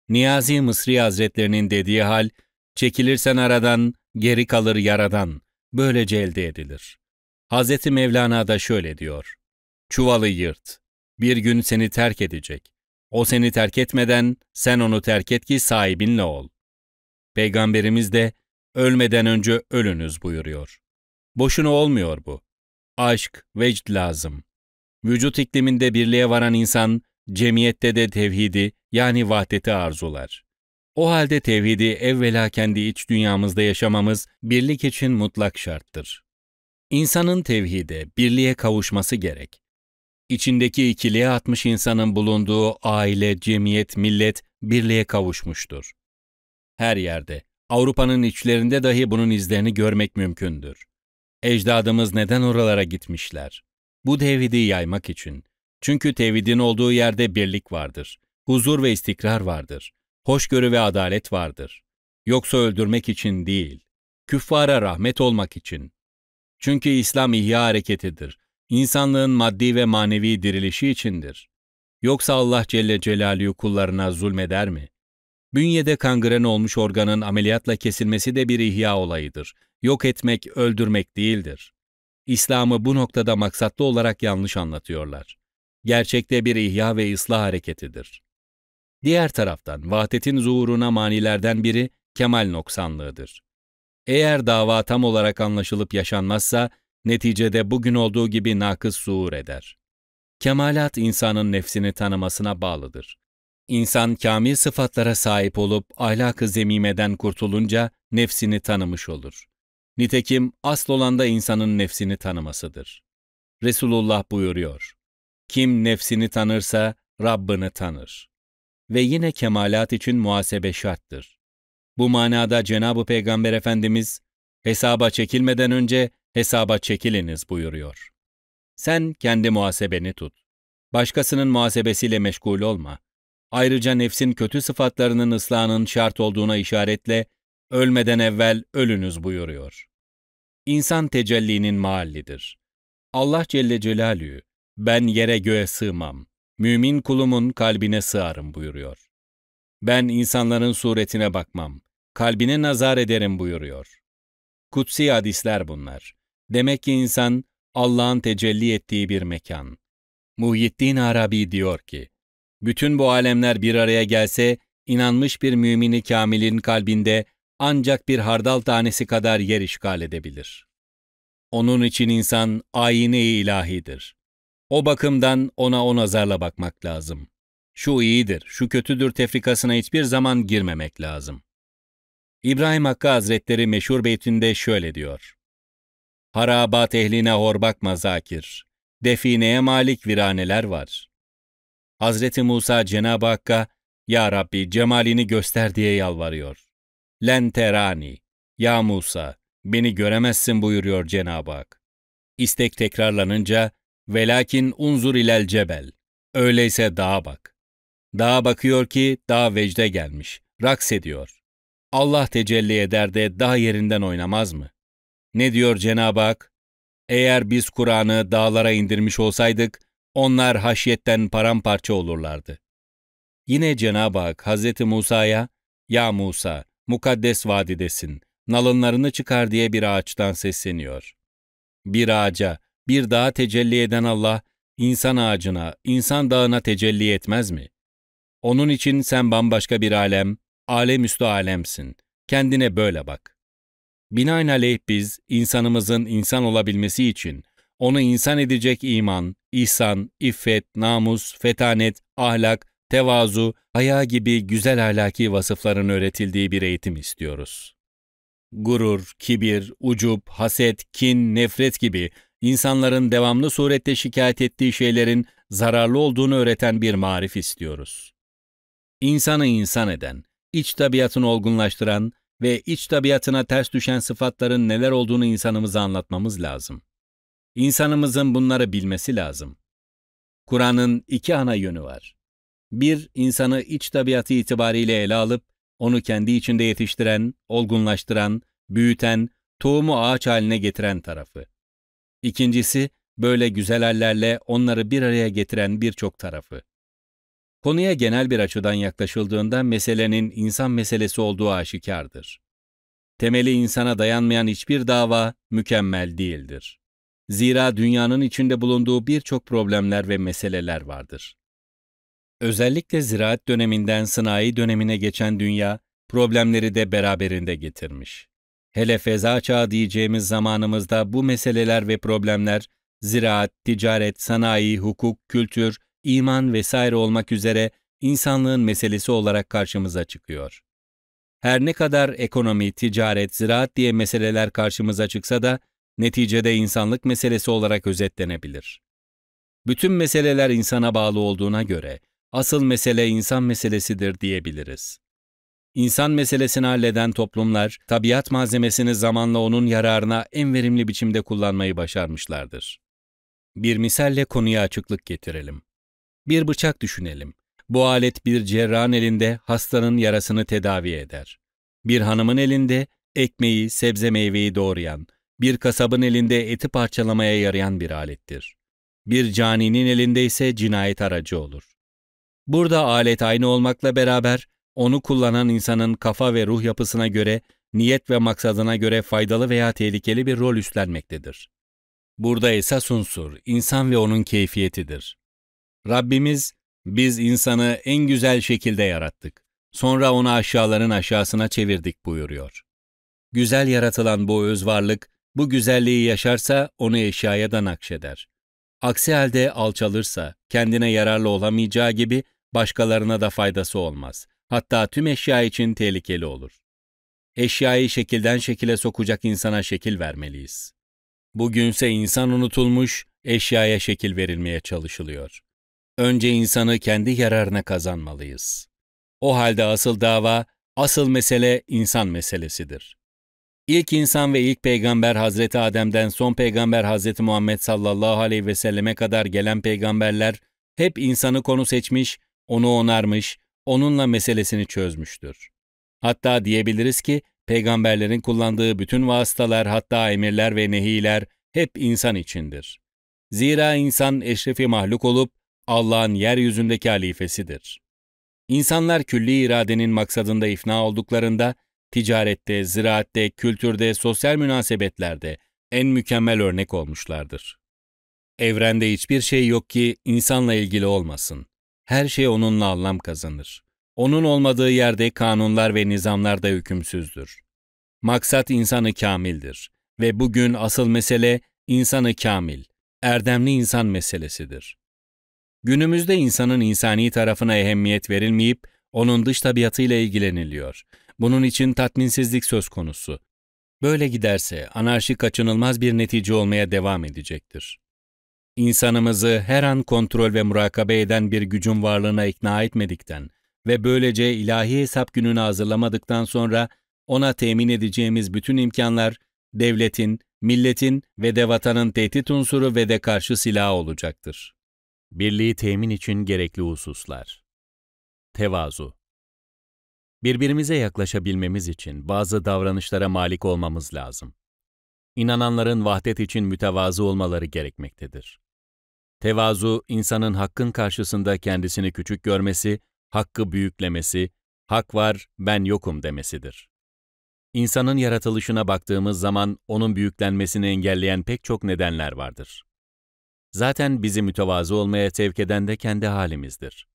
Niyazi Mısri Hazretlerinin dediği hal, çekilirsen aradan, geri kalır yaradan, böylece elde edilir. Hz. Mevlana da şöyle diyor. Çuvalı yırt. Bir gün seni terk edecek. O seni terk etmeden sen onu terk et ki sahibinle ol. Peygamberimiz de ölmeden önce ölünüz buyuruyor. Boşuna olmuyor bu. Aşk, vecd lazım. Vücut ikliminde birliğe varan insan, cemiyette de tevhidi yani vahdeti arzular. O halde tevhidi evvela kendi iç dünyamızda yaşamamız birlik için mutlak şarttır. İnsanın tevhide, birliğe kavuşması gerek içindeki ikiliğe atmış insanın bulunduğu aile, cemiyet, millet birliğe kavuşmuştur. Her yerde, Avrupa'nın içlerinde dahi bunun izlerini görmek mümkündür. Ecdadımız neden oralara gitmişler? Bu tevhidi yaymak için. Çünkü tevhidin olduğu yerde birlik vardır. Huzur ve istikrar vardır. Hoşgörü ve adalet vardır. Yoksa öldürmek için değil, küffara rahmet olmak için. Çünkü İslam ihya hareketidir insanlığın maddi ve manevi dirilişi içindir. Yoksa Allah Celle Celaluhu kullarına zulmeder mi? Bünyede kangren olmuş organın ameliyatla kesilmesi de bir ihya olayıdır. Yok etmek, öldürmek değildir. İslam'ı bu noktada maksatlı olarak yanlış anlatıyorlar. Gerçekte bir ihya ve ıslah hareketidir. Diğer taraftan vahdetin zuhuruna manilerden biri kemal noksanlığıdır. Eğer dava tam olarak anlaşılıp yaşanmazsa Neticede bugün olduğu gibi nakız suur eder. Kemalat insanın nefsini tanımasına bağlıdır. İnsan kamil sıfatlara sahip olup ahlak-ı zemimeden kurtulunca nefsini tanımış olur. Nitekim asıl olan da insanın nefsini tanımasıdır. Resulullah buyuruyor. Kim nefsini tanırsa Rabbini tanır. Ve yine kemalat için muhasebe şarttır. Bu manada Cenab-ı Peygamber Efendimiz hesaba çekilmeden önce hesaba çekiliniz buyuruyor. Sen kendi muhasebeni tut. Başkasının muhasebesiyle meşgul olma. Ayrıca nefsin kötü sıfatlarının ıslahının şart olduğuna işaretle ölmeden evvel ölünüz buyuruyor. İnsan tecellinin mahallidir. Allah Celle Celaluhu, ben yere göğe sığmam, mümin kulumun kalbine sığarım buyuruyor. Ben insanların suretine bakmam, kalbine nazar ederim buyuruyor. Kutsi hadisler bunlar. Demek ki insan Allah'ın tecelli ettiği bir mekan. Muhyiddin Arabi diyor ki, bütün bu alemler bir araya gelse, inanmış bir mümini kamilin kalbinde ancak bir hardal tanesi kadar yer işgal edebilir. Onun için insan ayine-i ilahidir. O bakımdan ona o nazarla bakmak lazım. Şu iyidir, şu kötüdür tefrikasına hiçbir zaman girmemek lazım. İbrahim Hakkı Hazretleri meşhur beytinde şöyle diyor. Harabat ehline hor bakma zakir. Defineye malik viraneler var. Hazreti Musa Cenab-ı Hakk'a Ya Rabbi cemalini göster diye yalvarıyor. Lenterani, Ya Musa beni göremezsin buyuruyor Cenab-ı Hak. İstek tekrarlanınca velakin unzur ilel cebel. Öyleyse dağa bak. Dağa bakıyor ki dağ vecde gelmiş. Raks ediyor. Allah tecelli eder de daha yerinden oynamaz mı? Ne diyor Cenab-ı Hak? Eğer biz Kur'an'ı dağlara indirmiş olsaydık, onlar haşiyetten paramparça olurlardı. Yine Cenab-ı Hak Hz. Musa'ya, ''Ya Musa, mukaddes vadidesin, nalınlarını çıkar.'' diye bir ağaçtan sesleniyor. Bir ağaca, bir dağa tecelli eden Allah, insan ağacına, insan dağına tecelli etmez mi? Onun için sen bambaşka bir alem, alemüstü alemsin. Kendine böyle bak. Binaenaleyh biz, insanımızın insan olabilmesi için, onu insan edecek iman, ihsan, iffet, namus, fetanet, ahlak, tevazu, haya gibi güzel ahlaki vasıfların öğretildiği bir eğitim istiyoruz. Gurur, kibir, ucup, haset, kin, nefret gibi insanların devamlı surette şikayet ettiği şeylerin zararlı olduğunu öğreten bir marif istiyoruz. İnsanı insan eden, iç tabiatını olgunlaştıran, ve iç tabiatına ters düşen sıfatların neler olduğunu insanımıza anlatmamız lazım. İnsanımızın bunları bilmesi lazım. Kur'an'ın iki ana yönü var. Bir, insanı iç tabiatı itibariyle ele alıp, onu kendi içinde yetiştiren, olgunlaştıran, büyüten, tohumu ağaç haline getiren tarafı. İkincisi, böyle güzel hallerle onları bir araya getiren birçok tarafı. Konuya genel bir açıdan yaklaşıldığında meselenin insan meselesi olduğu aşikardır. Temeli insana dayanmayan hiçbir dava mükemmel değildir. Zira dünyanın içinde bulunduğu birçok problemler ve meseleler vardır. Özellikle ziraat döneminden sanayi dönemine geçen dünya, problemleri de beraberinde getirmiş. Hele feza çağı diyeceğimiz zamanımızda bu meseleler ve problemler, ziraat, ticaret, sanayi, hukuk, kültür, iman vesaire olmak üzere insanlığın meselesi olarak karşımıza çıkıyor. Her ne kadar ekonomi, ticaret, ziraat diye meseleler karşımıza çıksa da neticede insanlık meselesi olarak özetlenebilir. Bütün meseleler insana bağlı olduğuna göre asıl mesele insan meselesidir diyebiliriz. İnsan meselesini halleden toplumlar, tabiat malzemesini zamanla onun yararına en verimli biçimde kullanmayı başarmışlardır. Bir misalle konuya açıklık getirelim. Bir bıçak düşünelim. Bu alet bir cerrahın elinde hastanın yarasını tedavi eder. Bir hanımın elinde ekmeği, sebze meyveyi doğrayan, bir kasabın elinde eti parçalamaya yarayan bir alettir. Bir caninin elinde ise cinayet aracı olur. Burada alet aynı olmakla beraber onu kullanan insanın kafa ve ruh yapısına göre, niyet ve maksadına göre faydalı veya tehlikeli bir rol üstlenmektedir. Burada esas unsur insan ve onun keyfiyetidir. Rabbimiz, biz insanı en güzel şekilde yarattık. Sonra onu aşağıların aşağısına çevirdik buyuruyor. Güzel yaratılan bu öz varlık, bu güzelliği yaşarsa onu eşyaya da nakşeder. Aksi halde alçalırsa, kendine yararlı olamayacağı gibi başkalarına da faydası olmaz. Hatta tüm eşya için tehlikeli olur. Eşyayı şekilden şekile sokacak insana şekil vermeliyiz. Bugünse insan unutulmuş, eşyaya şekil verilmeye çalışılıyor önce insanı kendi yararına kazanmalıyız. O halde asıl dava, asıl mesele insan meselesidir. İlk insan ve ilk peygamber Hazreti Adem'den son peygamber Hazreti Muhammed sallallahu aleyhi ve selleme kadar gelen peygamberler hep insanı konu seçmiş, onu onarmış, onunla meselesini çözmüştür. Hatta diyebiliriz ki peygamberlerin kullandığı bütün vasıtalar hatta emirler ve nehiler hep insan içindir. Zira insan eşrefi mahluk olup Allah'ın yeryüzündeki halifesidir. İnsanlar külli iradenin maksadında ifna olduklarında, ticarette, ziraatte, kültürde, sosyal münasebetlerde en mükemmel örnek olmuşlardır. Evrende hiçbir şey yok ki insanla ilgili olmasın. Her şey onunla anlam kazanır. Onun olmadığı yerde kanunlar ve nizamlar da hükümsüzdür. Maksat insanı kamildir ve bugün asıl mesele insanı kamil, erdemli insan meselesidir. Günümüzde insanın insani tarafına ehemmiyet verilmeyip onun dış tabiatıyla ilgileniliyor. Bunun için tatminsizlik söz konusu. Böyle giderse anarşi kaçınılmaz bir netice olmaya devam edecektir. İnsanımızı her an kontrol ve murakabe eden bir gücün varlığına ikna etmedikten ve böylece ilahi hesap gününü hazırlamadıktan sonra ona temin edeceğimiz bütün imkanlar devletin, milletin ve de vatanın tehdit unsuru ve de karşı silahı olacaktır. Birliği temin için gerekli hususlar. Tevazu Birbirimize yaklaşabilmemiz için bazı davranışlara malik olmamız lazım. İnananların vahdet için mütevazı olmaları gerekmektedir. Tevazu, insanın hakkın karşısında kendisini küçük görmesi, hakkı büyüklemesi, hak var, ben yokum demesidir. İnsanın yaratılışına baktığımız zaman onun büyüklenmesini engelleyen pek çok nedenler vardır. Zaten bizi mütevazı olmaya sevk eden de kendi halimizdir.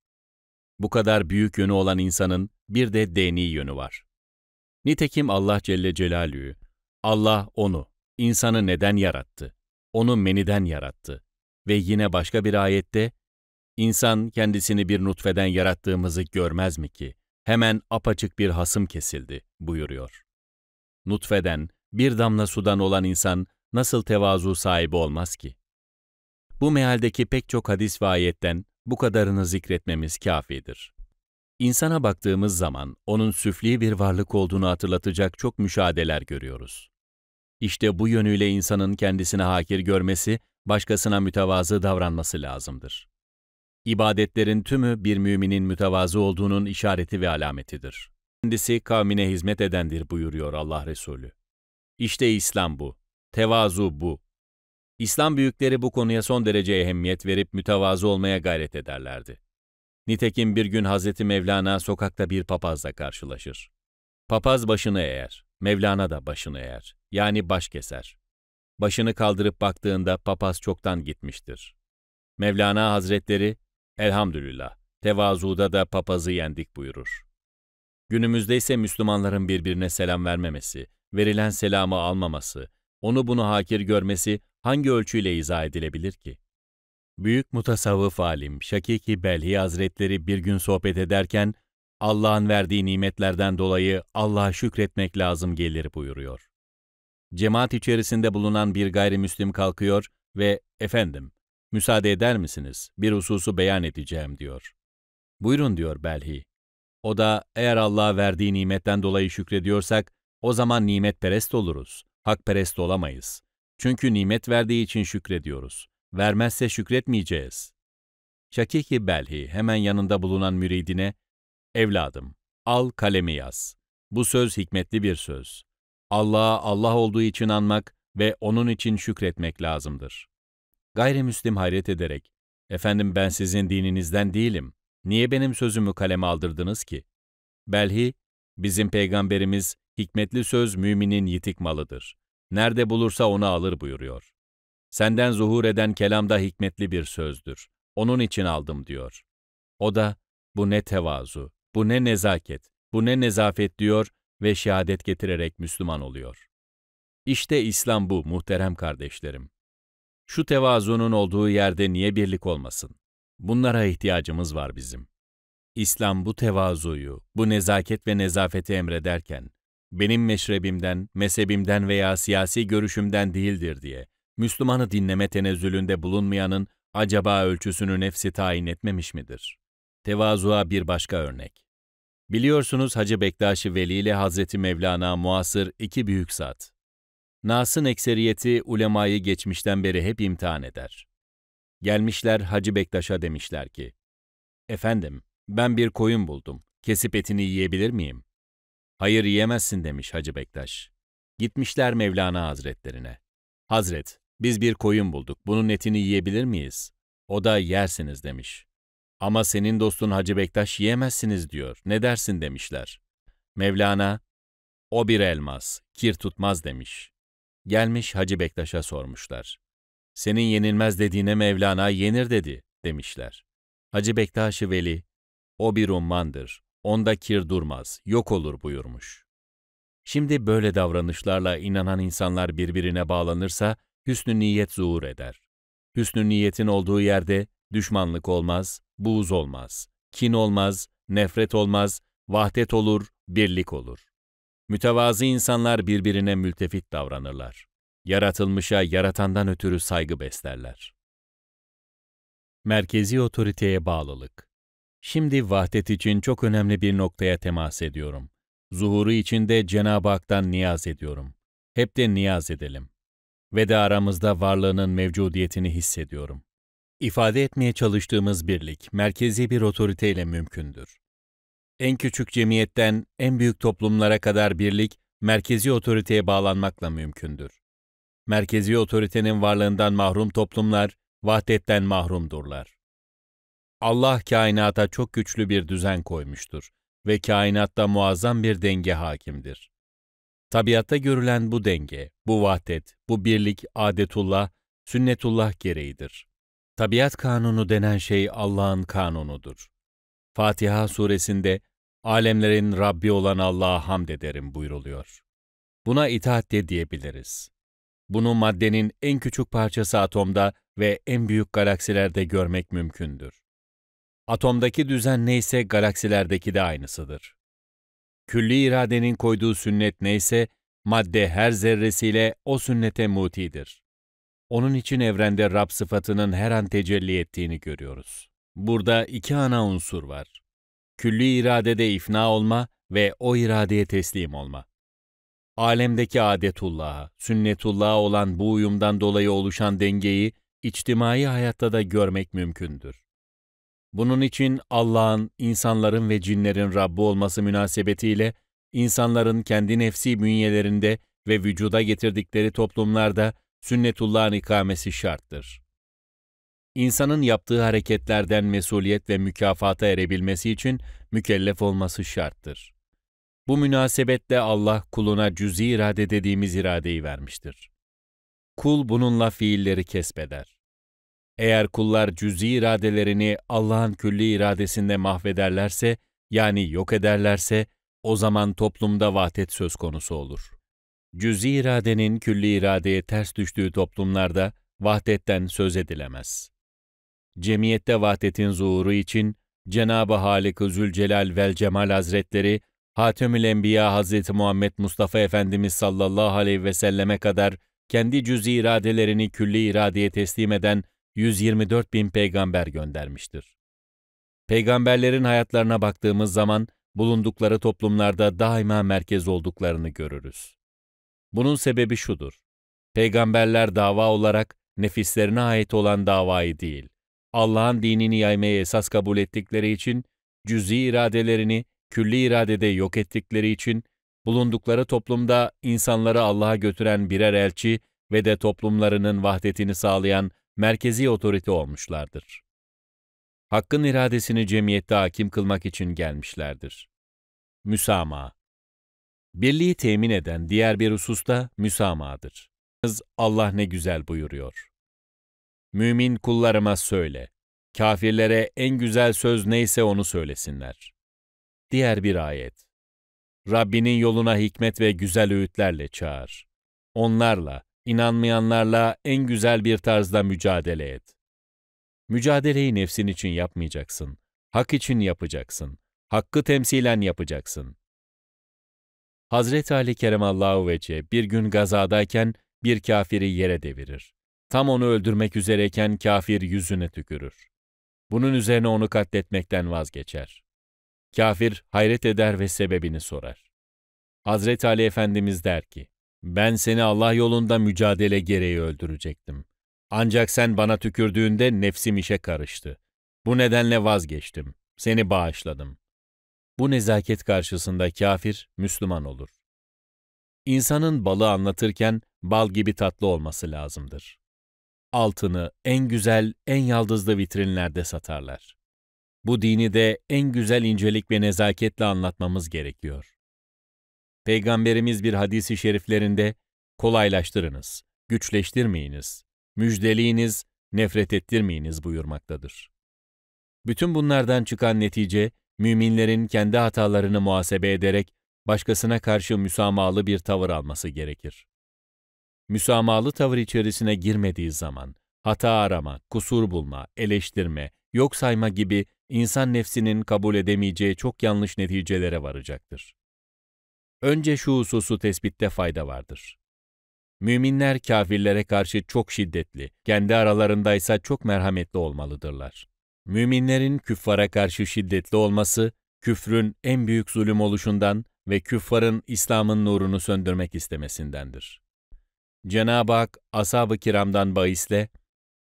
Bu kadar büyük yönü olan insanın bir de dini yönü var. Nitekim Allah Celle Celaluhu, Allah onu, insanı neden yarattı? Onu meniden yarattı. Ve yine başka bir ayette, insan kendisini bir nutfeden yarattığımızı görmez mi ki? Hemen apaçık bir hasım kesildi, buyuruyor. Nutfeden, bir damla sudan olan insan nasıl tevazu sahibi olmaz ki? Bu mealdeki pek çok hadis ve ayetten bu kadarını zikretmemiz kafidir. İnsana baktığımız zaman onun süfli bir varlık olduğunu hatırlatacak çok müşahedeler görüyoruz. İşte bu yönüyle insanın kendisine hakir görmesi, başkasına mütevazı davranması lazımdır. İbadetlerin tümü bir müminin mütevazı olduğunun işareti ve alametidir. Kendisi kavmine hizmet edendir buyuruyor Allah Resulü. İşte İslam bu, tevazu bu, İslam büyükleri bu konuya son derece ehemmiyet verip mütevazı olmaya gayret ederlerdi. Nitekim bir gün Hazreti Mevlana sokakta bir papazla karşılaşır. Papaz başını eğer, Mevlana da başını eğer, yani baş keser. Başını kaldırıp baktığında papaz çoktan gitmiştir. Mevlana Hazretleri, elhamdülillah, tevazuda da papazı yendik buyurur. Günümüzde ise Müslümanların birbirine selam vermemesi, verilen selamı almaması, onu bunu hakir görmesi hangi ölçüyle izah edilebilir ki? Büyük mutasavvıf alim Şakiki Belhi Hazretleri bir gün sohbet ederken, Allah'ın verdiği nimetlerden dolayı Allah'a şükretmek lazım gelir buyuruyor. Cemaat içerisinde bulunan bir gayrimüslim kalkıyor ve ''Efendim, müsaade eder misiniz? Bir hususu beyan edeceğim.'' diyor. ''Buyurun.'' diyor Belhi. O da eğer Allah'a verdiği nimetten dolayı şükrediyorsak, o zaman nimetperest oluruz hakperest olamayız. Çünkü nimet verdiği için şükrediyoruz. Vermezse şükretmeyeceğiz. Şakiki Belhi hemen yanında bulunan müridine, ''Evladım, al kalemi yaz. Bu söz hikmetli bir söz. Allah'a Allah olduğu için anmak ve onun için şükretmek lazımdır.'' Gayrimüslim hayret ederek, ''Efendim ben sizin dininizden değilim. Niye benim sözümü kaleme aldırdınız ki?'' Belhi, Bizim peygamberimiz hikmetli söz müminin yitik malıdır. Nerede bulursa onu alır buyuruyor. Senden zuhur eden kelamda hikmetli bir sözdür. Onun için aldım diyor. O da bu ne tevazu, bu ne nezaket, bu ne nezafet diyor ve şehadet getirerek Müslüman oluyor. İşte İslam bu muhterem kardeşlerim. Şu tevazunun olduğu yerde niye birlik olmasın? Bunlara ihtiyacımız var bizim. İslam bu tevazuyu, bu nezaket ve nezafeti emrederken, benim meşrebimden, mezhebimden veya siyasi görüşümden değildir diye, Müslümanı dinleme tenezzülünde bulunmayanın acaba ölçüsünü nefsi tayin etmemiş midir? Tevazuğa bir başka örnek. Biliyorsunuz Hacı Bektaşi Veli ile Hazreti Mevlana muasır iki büyük zat. Nas'ın ekseriyeti ulemayı geçmişten beri hep imtihan eder. Gelmişler Hacı Bektaş'a demişler ki, Efendim, ben bir koyun buldum. Kesip etini yiyebilir miyim? Hayır yiyemezsin demiş Hacı Bektaş. Gitmişler Mevlana Hazretlerine. Hazret, biz bir koyun bulduk. Bunun etini yiyebilir miyiz? O da yersiniz demiş. Ama senin dostun Hacı Bektaş yiyemezsiniz diyor. Ne dersin demişler. Mevlana, o bir elmas, kir tutmaz demiş. Gelmiş Hacı Bektaş'a sormuşlar. Senin yenilmez dediğine Mevlana yenir dedi demişler. Hacı Bektaş-ı Veli, o bir ummandır, onda kir durmaz, yok olur buyurmuş. Şimdi böyle davranışlarla inanan insanlar birbirine bağlanırsa hüsnü niyet zuhur eder. Hüsnü niyetin olduğu yerde düşmanlık olmaz, buğz olmaz, kin olmaz, nefret olmaz, vahdet olur, birlik olur. Mütevazı insanlar birbirine mültefit davranırlar. Yaratılmışa yaratandan ötürü saygı beslerler. Merkezi otoriteye bağlılık Şimdi vahdet için çok önemli bir noktaya temas ediyorum. Zuhuru için de Cenab-ı Hak'tan niyaz ediyorum. Hep de niyaz edelim. Ve de aramızda varlığının mevcudiyetini hissediyorum. İfade etmeye çalıştığımız birlik, merkezi bir otoriteyle mümkündür. En küçük cemiyetten en büyük toplumlara kadar birlik, merkezi otoriteye bağlanmakla mümkündür. Merkezi otoritenin varlığından mahrum toplumlar, vahdetten mahrumdurlar. Allah kainata çok güçlü bir düzen koymuştur ve kainatta muazzam bir denge hakimdir. Tabiatta görülen bu denge, bu vahdet, bu birlik adetullah, sünnetullah gereğidir. Tabiat kanunu denen şey Allah'ın kanunudur. Fatiha suresinde alemlerin Rabbi olan Allah'a hamd ederim buyuruluyor. Buna itaat de diyebiliriz. Bunu maddenin en küçük parçası atomda ve en büyük galaksilerde görmek mümkündür. Atomdaki düzen neyse galaksilerdeki de aynısıdır. Külli iradenin koyduğu sünnet neyse, madde her zerresiyle o sünnete mutidir. Onun için evrende Rab sıfatının her an tecelli ettiğini görüyoruz. Burada iki ana unsur var. Külli iradede ifna olma ve o iradeye teslim olma. Alemdeki adetullah'a, sünnetullah'a olan bu uyumdan dolayı oluşan dengeyi içtimai hayatta da görmek mümkündür. Bunun için Allah'ın insanların ve cinlerin Rabbi olması münasebetiyle insanların kendi nefsi bünyelerinde ve vücuda getirdikleri toplumlarda sünnetullahın ikamesi şarttır. İnsanın yaptığı hareketlerden mesuliyet ve mükafata erebilmesi için mükellef olması şarttır. Bu münasebetle Allah kuluna cüzi irade dediğimiz iradeyi vermiştir. Kul bununla fiilleri kesbeder. Eğer kullar cüz'i iradelerini Allah'ın külli iradesinde mahvederlerse, yani yok ederlerse, o zaman toplumda vahdet söz konusu olur. Cüz'i iradenin külli iradeye ters düştüğü toplumlarda vahdetten söz edilemez. Cemiyette vahdetin zuhuru için Cenab-ı Halik-ı Zülcelal vel Cemal Hazretleri, Hatemül Enbiya Hazreti Muhammed Mustafa Efendimiz sallallahu aleyhi ve selleme kadar kendi cüz'i iradelerini külli iradeye teslim eden 124 bin peygamber göndermiştir. Peygamberlerin hayatlarına baktığımız zaman bulundukları toplumlarda daima merkez olduklarını görürüz. Bunun sebebi şudur. Peygamberler dava olarak nefislerine ait olan davayı değil, Allah'ın dinini yaymaya esas kabul ettikleri için, cüzi iradelerini külli iradede yok ettikleri için, bulundukları toplumda insanları Allah'a götüren birer elçi ve de toplumlarının vahdetini sağlayan merkezi otorite olmuşlardır. Hakkın iradesini cemiyette hakim kılmak için gelmişlerdir. Müsamaha Birliği temin eden diğer bir hususta müsamahadır. Allah ne güzel buyuruyor. Mümin kullarıma söyle, kafirlere en güzel söz neyse onu söylesinler. Diğer bir ayet. Rabbinin yoluna hikmet ve güzel öğütlerle çağır. Onlarla, İnanmayanlarla en güzel bir tarzda mücadele et. Mücadeleyi nefsin için yapmayacaksın. Hak için yapacaksın. Hakkı temsilen yapacaksın. Hazreti Ali Keremallahu Vece bir gün gazadayken bir kafiri yere devirir. Tam onu öldürmek üzereyken kafir yüzüne tükürür. Bunun üzerine onu katletmekten vazgeçer. Kafir hayret eder ve sebebini sorar. Hazreti Ali Efendimiz der ki, ben seni Allah yolunda mücadele gereği öldürecektim. Ancak sen bana tükürdüğünde nefsim işe karıştı. Bu nedenle vazgeçtim. Seni bağışladım. Bu nezaket karşısında kafir, Müslüman olur. İnsanın balı anlatırken bal gibi tatlı olması lazımdır. Altını en güzel, en yaldızlı vitrinlerde satarlar. Bu dini de en güzel incelik ve nezaketle anlatmamız gerekiyor. Peygamberimiz bir hadisi şeriflerinde kolaylaştırınız, güçleştirmeyiniz, müjdeleyiniz, nefret ettirmeyiniz buyurmaktadır. Bütün bunlardan çıkan netice, müminlerin kendi hatalarını muhasebe ederek başkasına karşı müsamahalı bir tavır alması gerekir. Müsamahalı tavır içerisine girmediği zaman, hata arama, kusur bulma, eleştirme, yok sayma gibi insan nefsinin kabul edemeyeceği çok yanlış neticelere varacaktır. Önce şu hususu tespitte fayda vardır. Müminler kafirlere karşı çok şiddetli, kendi aralarındaysa çok merhametli olmalıdırlar. Müminlerin küffara karşı şiddetli olması, küfrün en büyük zulüm oluşundan ve küffarın İslam'ın nurunu söndürmek istemesindendir. Cenab-ı Hak, ashab-ı kiramdan bahisle,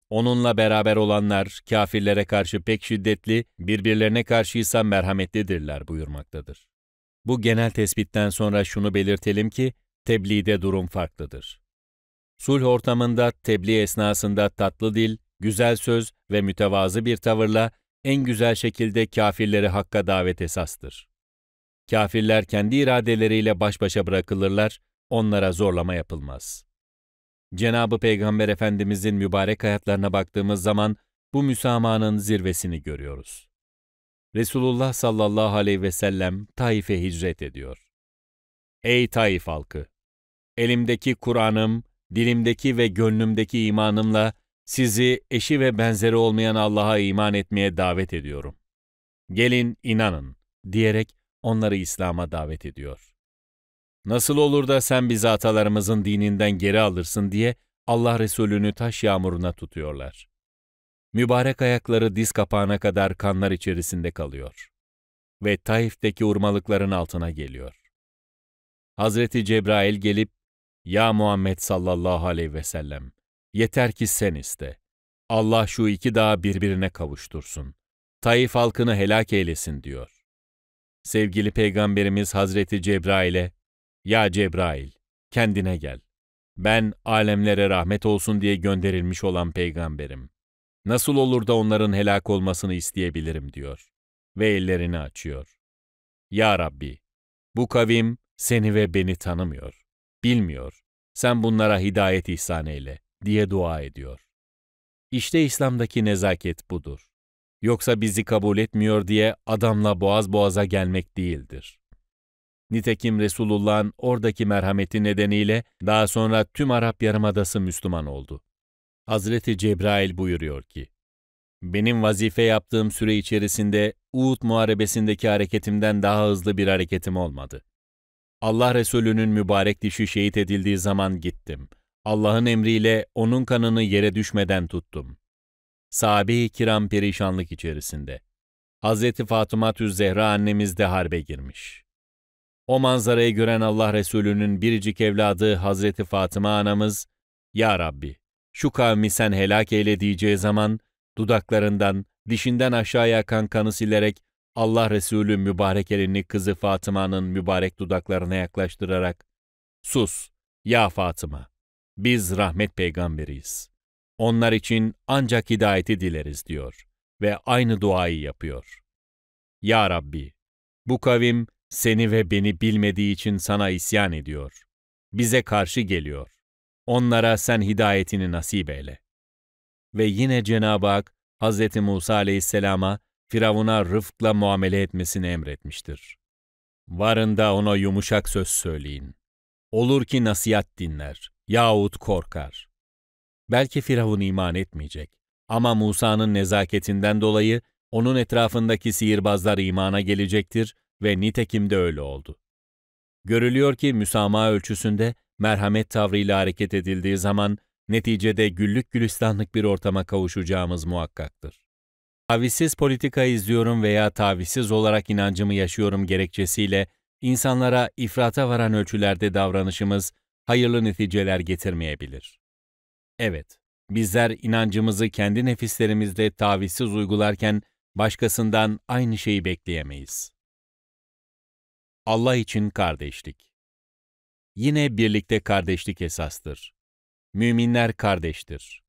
onunla beraber olanlar kafirlere karşı pek şiddetli, birbirlerine karşı ise merhametlidirler buyurmaktadır. Bu genel tespitten sonra şunu belirtelim ki, tebliğde durum farklıdır. Sulh ortamında tebliğ esnasında tatlı dil, güzel söz ve mütevazı bir tavırla en güzel şekilde kafirleri hakka davet esastır. Kafirler kendi iradeleriyle baş başa bırakılırlar, onlara zorlama yapılmaz. Cenabı Peygamber Efendimizin mübarek hayatlarına baktığımız zaman bu müsamahanın zirvesini görüyoruz. Resulullah sallallahu aleyhi ve sellem Taif'e hicret ediyor. Ey Taif halkı! Elimdeki Kur'an'ım, dilimdeki ve gönlümdeki imanımla sizi eşi ve benzeri olmayan Allah'a iman etmeye davet ediyorum. Gelin inanın diyerek onları İslam'a davet ediyor. Nasıl olur da sen bizi atalarımızın dininden geri alırsın diye Allah Resulü'nü taş yağmuruna tutuyorlar mübarek ayakları diz kapağına kadar kanlar içerisinde kalıyor ve Taif'teki urmalıkların altına geliyor. Hazreti Cebrail gelip, ''Ya Muhammed sallallahu aleyhi ve sellem, yeter ki sen iste. Allah şu iki dağı birbirine kavuştursun. Taif halkını helak eylesin.'' diyor. Sevgili Peygamberimiz Hazreti Cebrail'e, ''Ya Cebrail, kendine gel. Ben alemlere rahmet olsun diye gönderilmiş olan peygamberim. Nasıl olur da onların helak olmasını isteyebilirim diyor ve ellerini açıyor. Ya Rabbi, bu kavim seni ve beni tanımıyor, bilmiyor. Sen bunlara hidayet ihsan eyle diye dua ediyor. İşte İslam'daki nezaket budur. Yoksa bizi kabul etmiyor diye adamla boğaz boğaza gelmek değildir. Nitekim Resulullah'ın oradaki merhameti nedeniyle daha sonra tüm Arap Yarımadası Müslüman oldu. Hazreti Cebrail buyuruyor ki, benim vazife yaptığım süre içerisinde Uğut Muharebesi'ndeki hareketimden daha hızlı bir hareketim olmadı. Allah Resulü'nün mübarek dişi şehit edildiği zaman gittim. Allah'ın emriyle onun kanını yere düşmeden tuttum. Sahabe-i kiram perişanlık içerisinde. Hz. Fatıma Zehra annemiz de harbe girmiş. O manzarayı gören Allah Resulü'nün biricik evladı Hz. Fatıma anamız, ''Ya Rabbi, şu kavmi sen helak eyle diyeceği zaman dudaklarından, dişinden aşağıya akan kanı silerek Allah Resulü mübarek elini kızı Fatıma'nın mübarek dudaklarına yaklaştırarak ''Sus, ya Fatıma, biz rahmet peygamberiyiz. Onlar için ancak hidayeti dileriz.'' diyor ve aynı duayı yapıyor. ''Ya Rabbi, bu kavim seni ve beni bilmediği için sana isyan ediyor. Bize karşı geliyor. Onlara sen hidayetini nasip eyle. Ve yine Cenab-ı Hak, Hz. Musa aleyhisselama, Firavun'a rıfkla muamele etmesini emretmiştir. Varında ona yumuşak söz söyleyin. Olur ki nasihat dinler yahut korkar. Belki Firavun iman etmeyecek ama Musa'nın nezaketinden dolayı onun etrafındaki sihirbazlar imana gelecektir ve nitekim de öyle oldu. Görülüyor ki müsamaha ölçüsünde merhamet tavrıyla hareket edildiği zaman neticede güllük gülistanlık bir ortama kavuşacağımız muhakkaktır. Tavizsiz politika izliyorum veya tavizsiz olarak inancımı yaşıyorum gerekçesiyle insanlara ifrata varan ölçülerde davranışımız hayırlı neticeler getirmeyebilir. Evet, bizler inancımızı kendi nefislerimizde tavizsiz uygularken başkasından aynı şeyi bekleyemeyiz. Allah için kardeşlik yine birlikte kardeşlik esastır. Müminler kardeştir.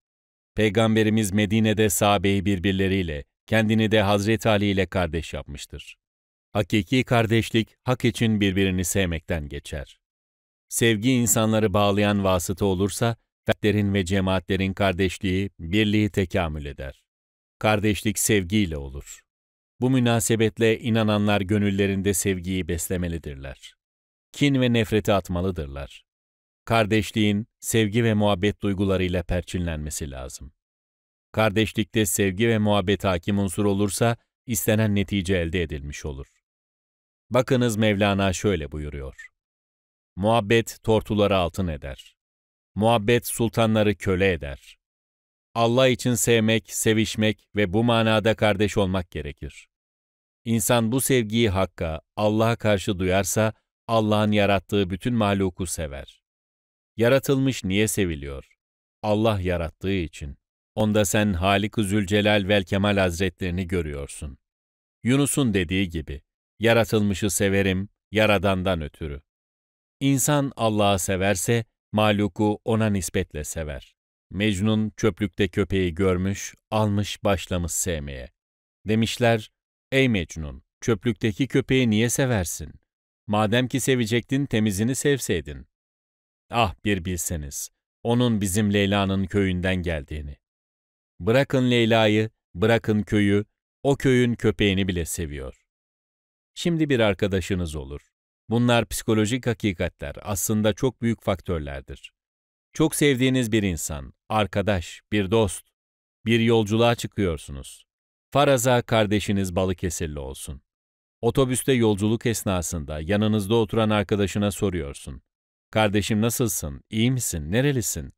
Peygamberimiz Medine'de sahabeyi birbirleriyle, kendini de Hazreti Ali ile kardeş yapmıştır. Hakiki kardeşlik, hak için birbirini sevmekten geçer. Sevgi insanları bağlayan vasıta olursa, fertlerin ve cemaatlerin kardeşliği, birliği tekamül eder. Kardeşlik sevgiyle olur. Bu münasebetle inananlar gönüllerinde sevgiyi beslemelidirler kin ve nefreti atmalıdırlar. Kardeşliğin sevgi ve muhabbet duygularıyla perçinlenmesi lazım. Kardeşlikte sevgi ve muhabbet hakim unsur olursa istenen netice elde edilmiş olur. Bakınız Mevlana şöyle buyuruyor. Muhabbet tortuları altın eder. Muhabbet sultanları köle eder. Allah için sevmek, sevişmek ve bu manada kardeş olmak gerekir. İnsan bu sevgiyi Hakk'a, Allah'a karşı duyarsa, Allah'ın yarattığı bütün mahluku sever. Yaratılmış niye seviliyor? Allah yarattığı için. Onda sen Halik-ı Zülcelal vel Kemal Hazretlerini görüyorsun. Yunus'un dediği gibi, yaratılmışı severim, yaradandan ötürü. İnsan Allah'ı severse, maluku ona nispetle sever. Mecnun çöplükte köpeği görmüş, almış başlamış sevmeye. Demişler, ey Mecnun, çöplükteki köpeği niye seversin? Madem ki sevecektin temizini sevseydin. Ah bir bilseniz, onun bizim Leyla'nın köyünden geldiğini. Bırakın Leyla'yı, bırakın köyü, o köyün köpeğini bile seviyor. Şimdi bir arkadaşınız olur. Bunlar psikolojik hakikatler, aslında çok büyük faktörlerdir. Çok sevdiğiniz bir insan, arkadaş, bir dost, bir yolculuğa çıkıyorsunuz. Faraza kardeşiniz Balıkesirli olsun. Otobüste yolculuk esnasında yanınızda oturan arkadaşına soruyorsun. Kardeşim nasılsın? İyi misin? Nerelisin?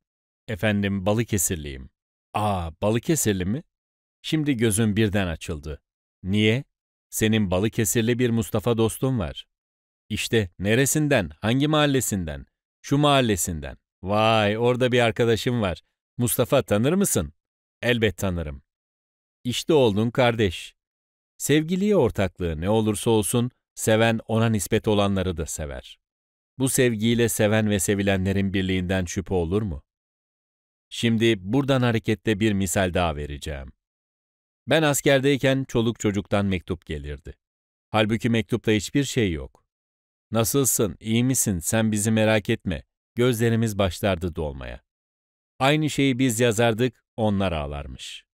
Efendim Balıkesirliyim. Aa, Balıkesirli mi? Şimdi gözün birden açıldı. Niye? Senin Balıkesirli bir Mustafa dostun var. İşte neresinden, hangi mahallesinden? Şu mahallesinden. Vay, orada bir arkadaşım var. Mustafa tanır mısın? Elbet tanırım. İşte oldun kardeş. Sevgiliye ortaklığı ne olursa olsun, seven ona nispet olanları da sever. Bu sevgiyle seven ve sevilenlerin birliğinden şüphe olur mu? Şimdi buradan harekette bir misal daha vereceğim. Ben askerdeyken çoluk çocuktan mektup gelirdi. Halbuki mektupta hiçbir şey yok. Nasılsın, iyi misin, sen bizi merak etme. Gözlerimiz başlardı dolmaya. Aynı şeyi biz yazardık, onlar ağlarmış.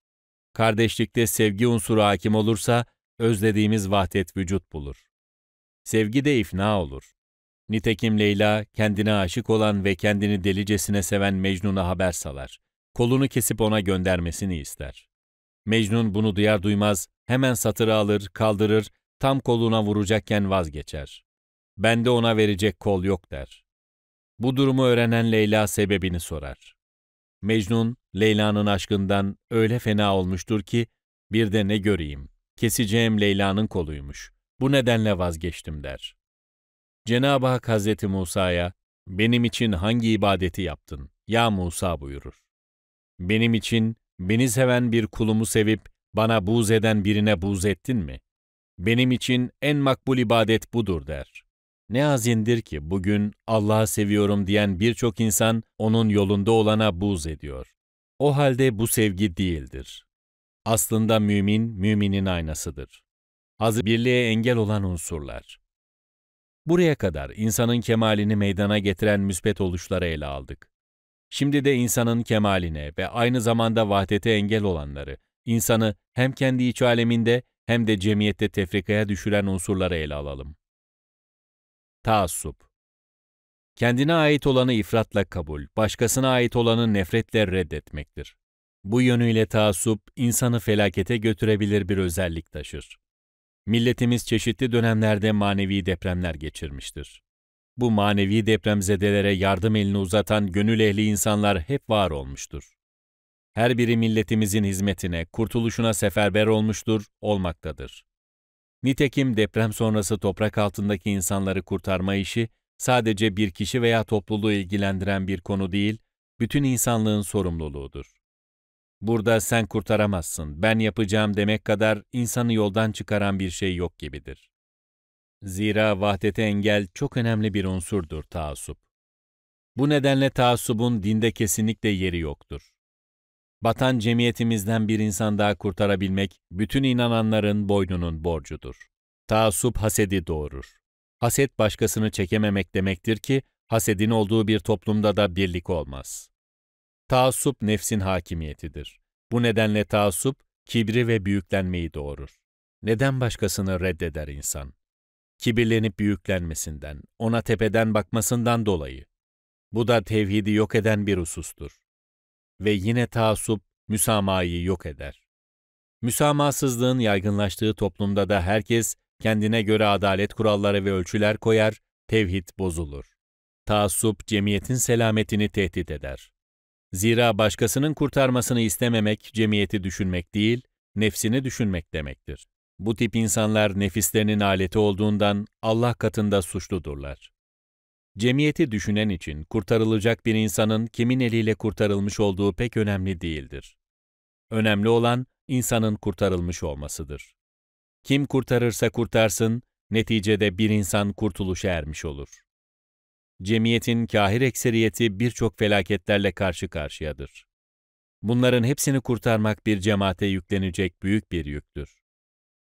Kardeşlikte sevgi unsuru hakim olursa özlediğimiz vahdet vücut bulur. Sevgi de ifna olur. Nitekim Leyla kendine aşık olan ve kendini delicesine seven Mecnun'a haber salar. Kolunu kesip ona göndermesini ister. Mecnun bunu duyar duymaz hemen satırı alır, kaldırır, tam koluna vuracakken vazgeçer. Ben de ona verecek kol yok der. Bu durumu öğrenen Leyla sebebini sorar. Mecnun, Leyla'nın aşkından öyle fena olmuştur ki, bir de ne göreyim, keseceğim Leyla'nın koluymuş. Bu nedenle vazgeçtim der. Cenab-ı Hak Hazreti Musa'ya, benim için hangi ibadeti yaptın? Ya Musa buyurur. Benim için beni seven bir kulumu sevip bana buz eden birine buz ettin mi? Benim için en makbul ibadet budur der. Ne azindir ki bugün Allah'ı seviyorum diyen birçok insan onun yolunda olana buz ediyor. O halde bu sevgi değildir. Aslında mümin, müminin aynasıdır. Az birliğe engel olan unsurlar. Buraya kadar insanın kemalini meydana getiren müspet oluşları ele aldık. Şimdi de insanın kemaline ve aynı zamanda vahdete engel olanları, insanı hem kendi iç aleminde hem de cemiyette tefrikaya düşüren unsurları ele alalım. Taassup Kendine ait olanı ifratla kabul, başkasına ait olanı nefretle reddetmektir. Bu yönüyle taassup, insanı felakete götürebilir bir özellik taşır. Milletimiz çeşitli dönemlerde manevi depremler geçirmiştir. Bu manevi depremzedelere yardım elini uzatan gönül ehli insanlar hep var olmuştur. Her biri milletimizin hizmetine, kurtuluşuna seferber olmuştur, olmaktadır. Nitekim deprem sonrası toprak altındaki insanları kurtarma işi sadece bir kişi veya topluluğu ilgilendiren bir konu değil, bütün insanlığın sorumluluğudur. Burada sen kurtaramazsın, ben yapacağım demek kadar insanı yoldan çıkaran bir şey yok gibidir. Zira vahdete engel çok önemli bir unsurdur taassup. Bu nedenle taassubun dinde kesinlikle yeri yoktur batan cemiyetimizden bir insan daha kurtarabilmek bütün inananların boynunun borcudur. Taassup hasedi doğurur. Haset başkasını çekememek demektir ki hasedin olduğu bir toplumda da birlik olmaz. Taassup nefsin hakimiyetidir. Bu nedenle taassup kibri ve büyüklenmeyi doğurur. Neden başkasını reddeder insan? Kibirlenip büyüklenmesinden, ona tepeden bakmasından dolayı. Bu da tevhidi yok eden bir husustur ve yine taassup, müsamahayı yok eder. Müsamahsızlığın yaygınlaştığı toplumda da herkes kendine göre adalet kuralları ve ölçüler koyar, tevhid bozulur. Taassup cemiyetin selametini tehdit eder. Zira başkasının kurtarmasını istememek cemiyeti düşünmek değil, nefsini düşünmek demektir. Bu tip insanlar nefislerinin aleti olduğundan Allah katında suçludurlar. Cemiyeti düşünen için kurtarılacak bir insanın kimin eliyle kurtarılmış olduğu pek önemli değildir. Önemli olan insanın kurtarılmış olmasıdır. Kim kurtarırsa kurtarsın, neticede bir insan kurtuluşa ermiş olur. Cemiyetin kahir ekseriyeti birçok felaketlerle karşı karşıyadır. Bunların hepsini kurtarmak bir cemaate yüklenecek büyük bir yüktür.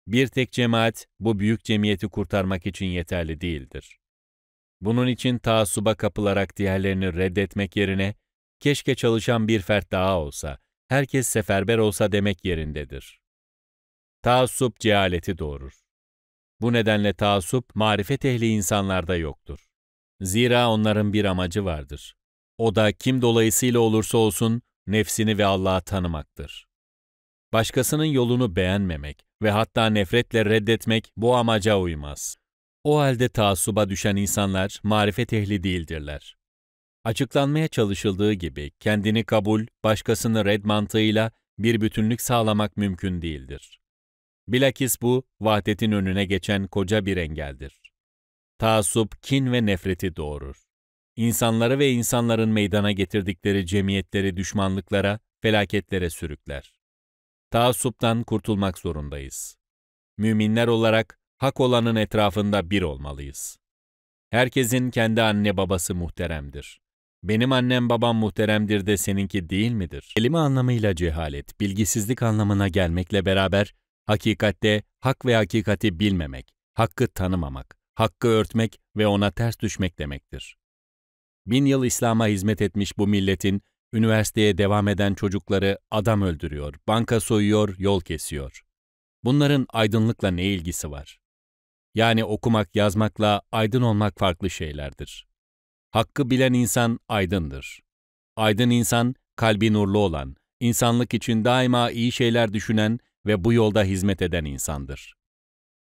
Bir tek cemaat bu büyük cemiyeti kurtarmak için yeterli değildir. Bunun için taassuba kapılarak diğerlerini reddetmek yerine keşke çalışan bir fert daha olsa, herkes seferber olsa demek yerindedir. Taassup cehaleti doğurur. Bu nedenle taassup marifet ehli insanlarda yoktur. Zira onların bir amacı vardır. O da kim dolayısıyla olursa olsun nefsini ve Allah'ı tanımaktır. Başkasının yolunu beğenmemek ve hatta nefretle reddetmek bu amaca uymaz. O halde taassuba düşen insanlar marifet ehli değildirler. Açıklanmaya çalışıldığı gibi kendini kabul, başkasını red mantığıyla bir bütünlük sağlamak mümkün değildir. Bilakis bu, vahdetin önüne geçen koca bir engeldir. Taassup, kin ve nefreti doğurur. İnsanları ve insanların meydana getirdikleri cemiyetleri düşmanlıklara, felaketlere sürükler. Taassuptan kurtulmak zorundayız. Müminler olarak hak olanın etrafında bir olmalıyız. Herkesin kendi anne babası muhteremdir. Benim annem babam muhteremdir de seninki değil midir? Kelime anlamıyla cehalet, bilgisizlik anlamına gelmekle beraber, hakikatte hak ve hakikati bilmemek, hakkı tanımamak, hakkı örtmek ve ona ters düşmek demektir. Bin yıl İslam'a hizmet etmiş bu milletin, üniversiteye devam eden çocukları adam öldürüyor, banka soyuyor, yol kesiyor. Bunların aydınlıkla ne ilgisi var? Yani okumak, yazmakla aydın olmak farklı şeylerdir. Hakkı bilen insan aydındır. Aydın insan, kalbi nurlu olan, insanlık için daima iyi şeyler düşünen ve bu yolda hizmet eden insandır.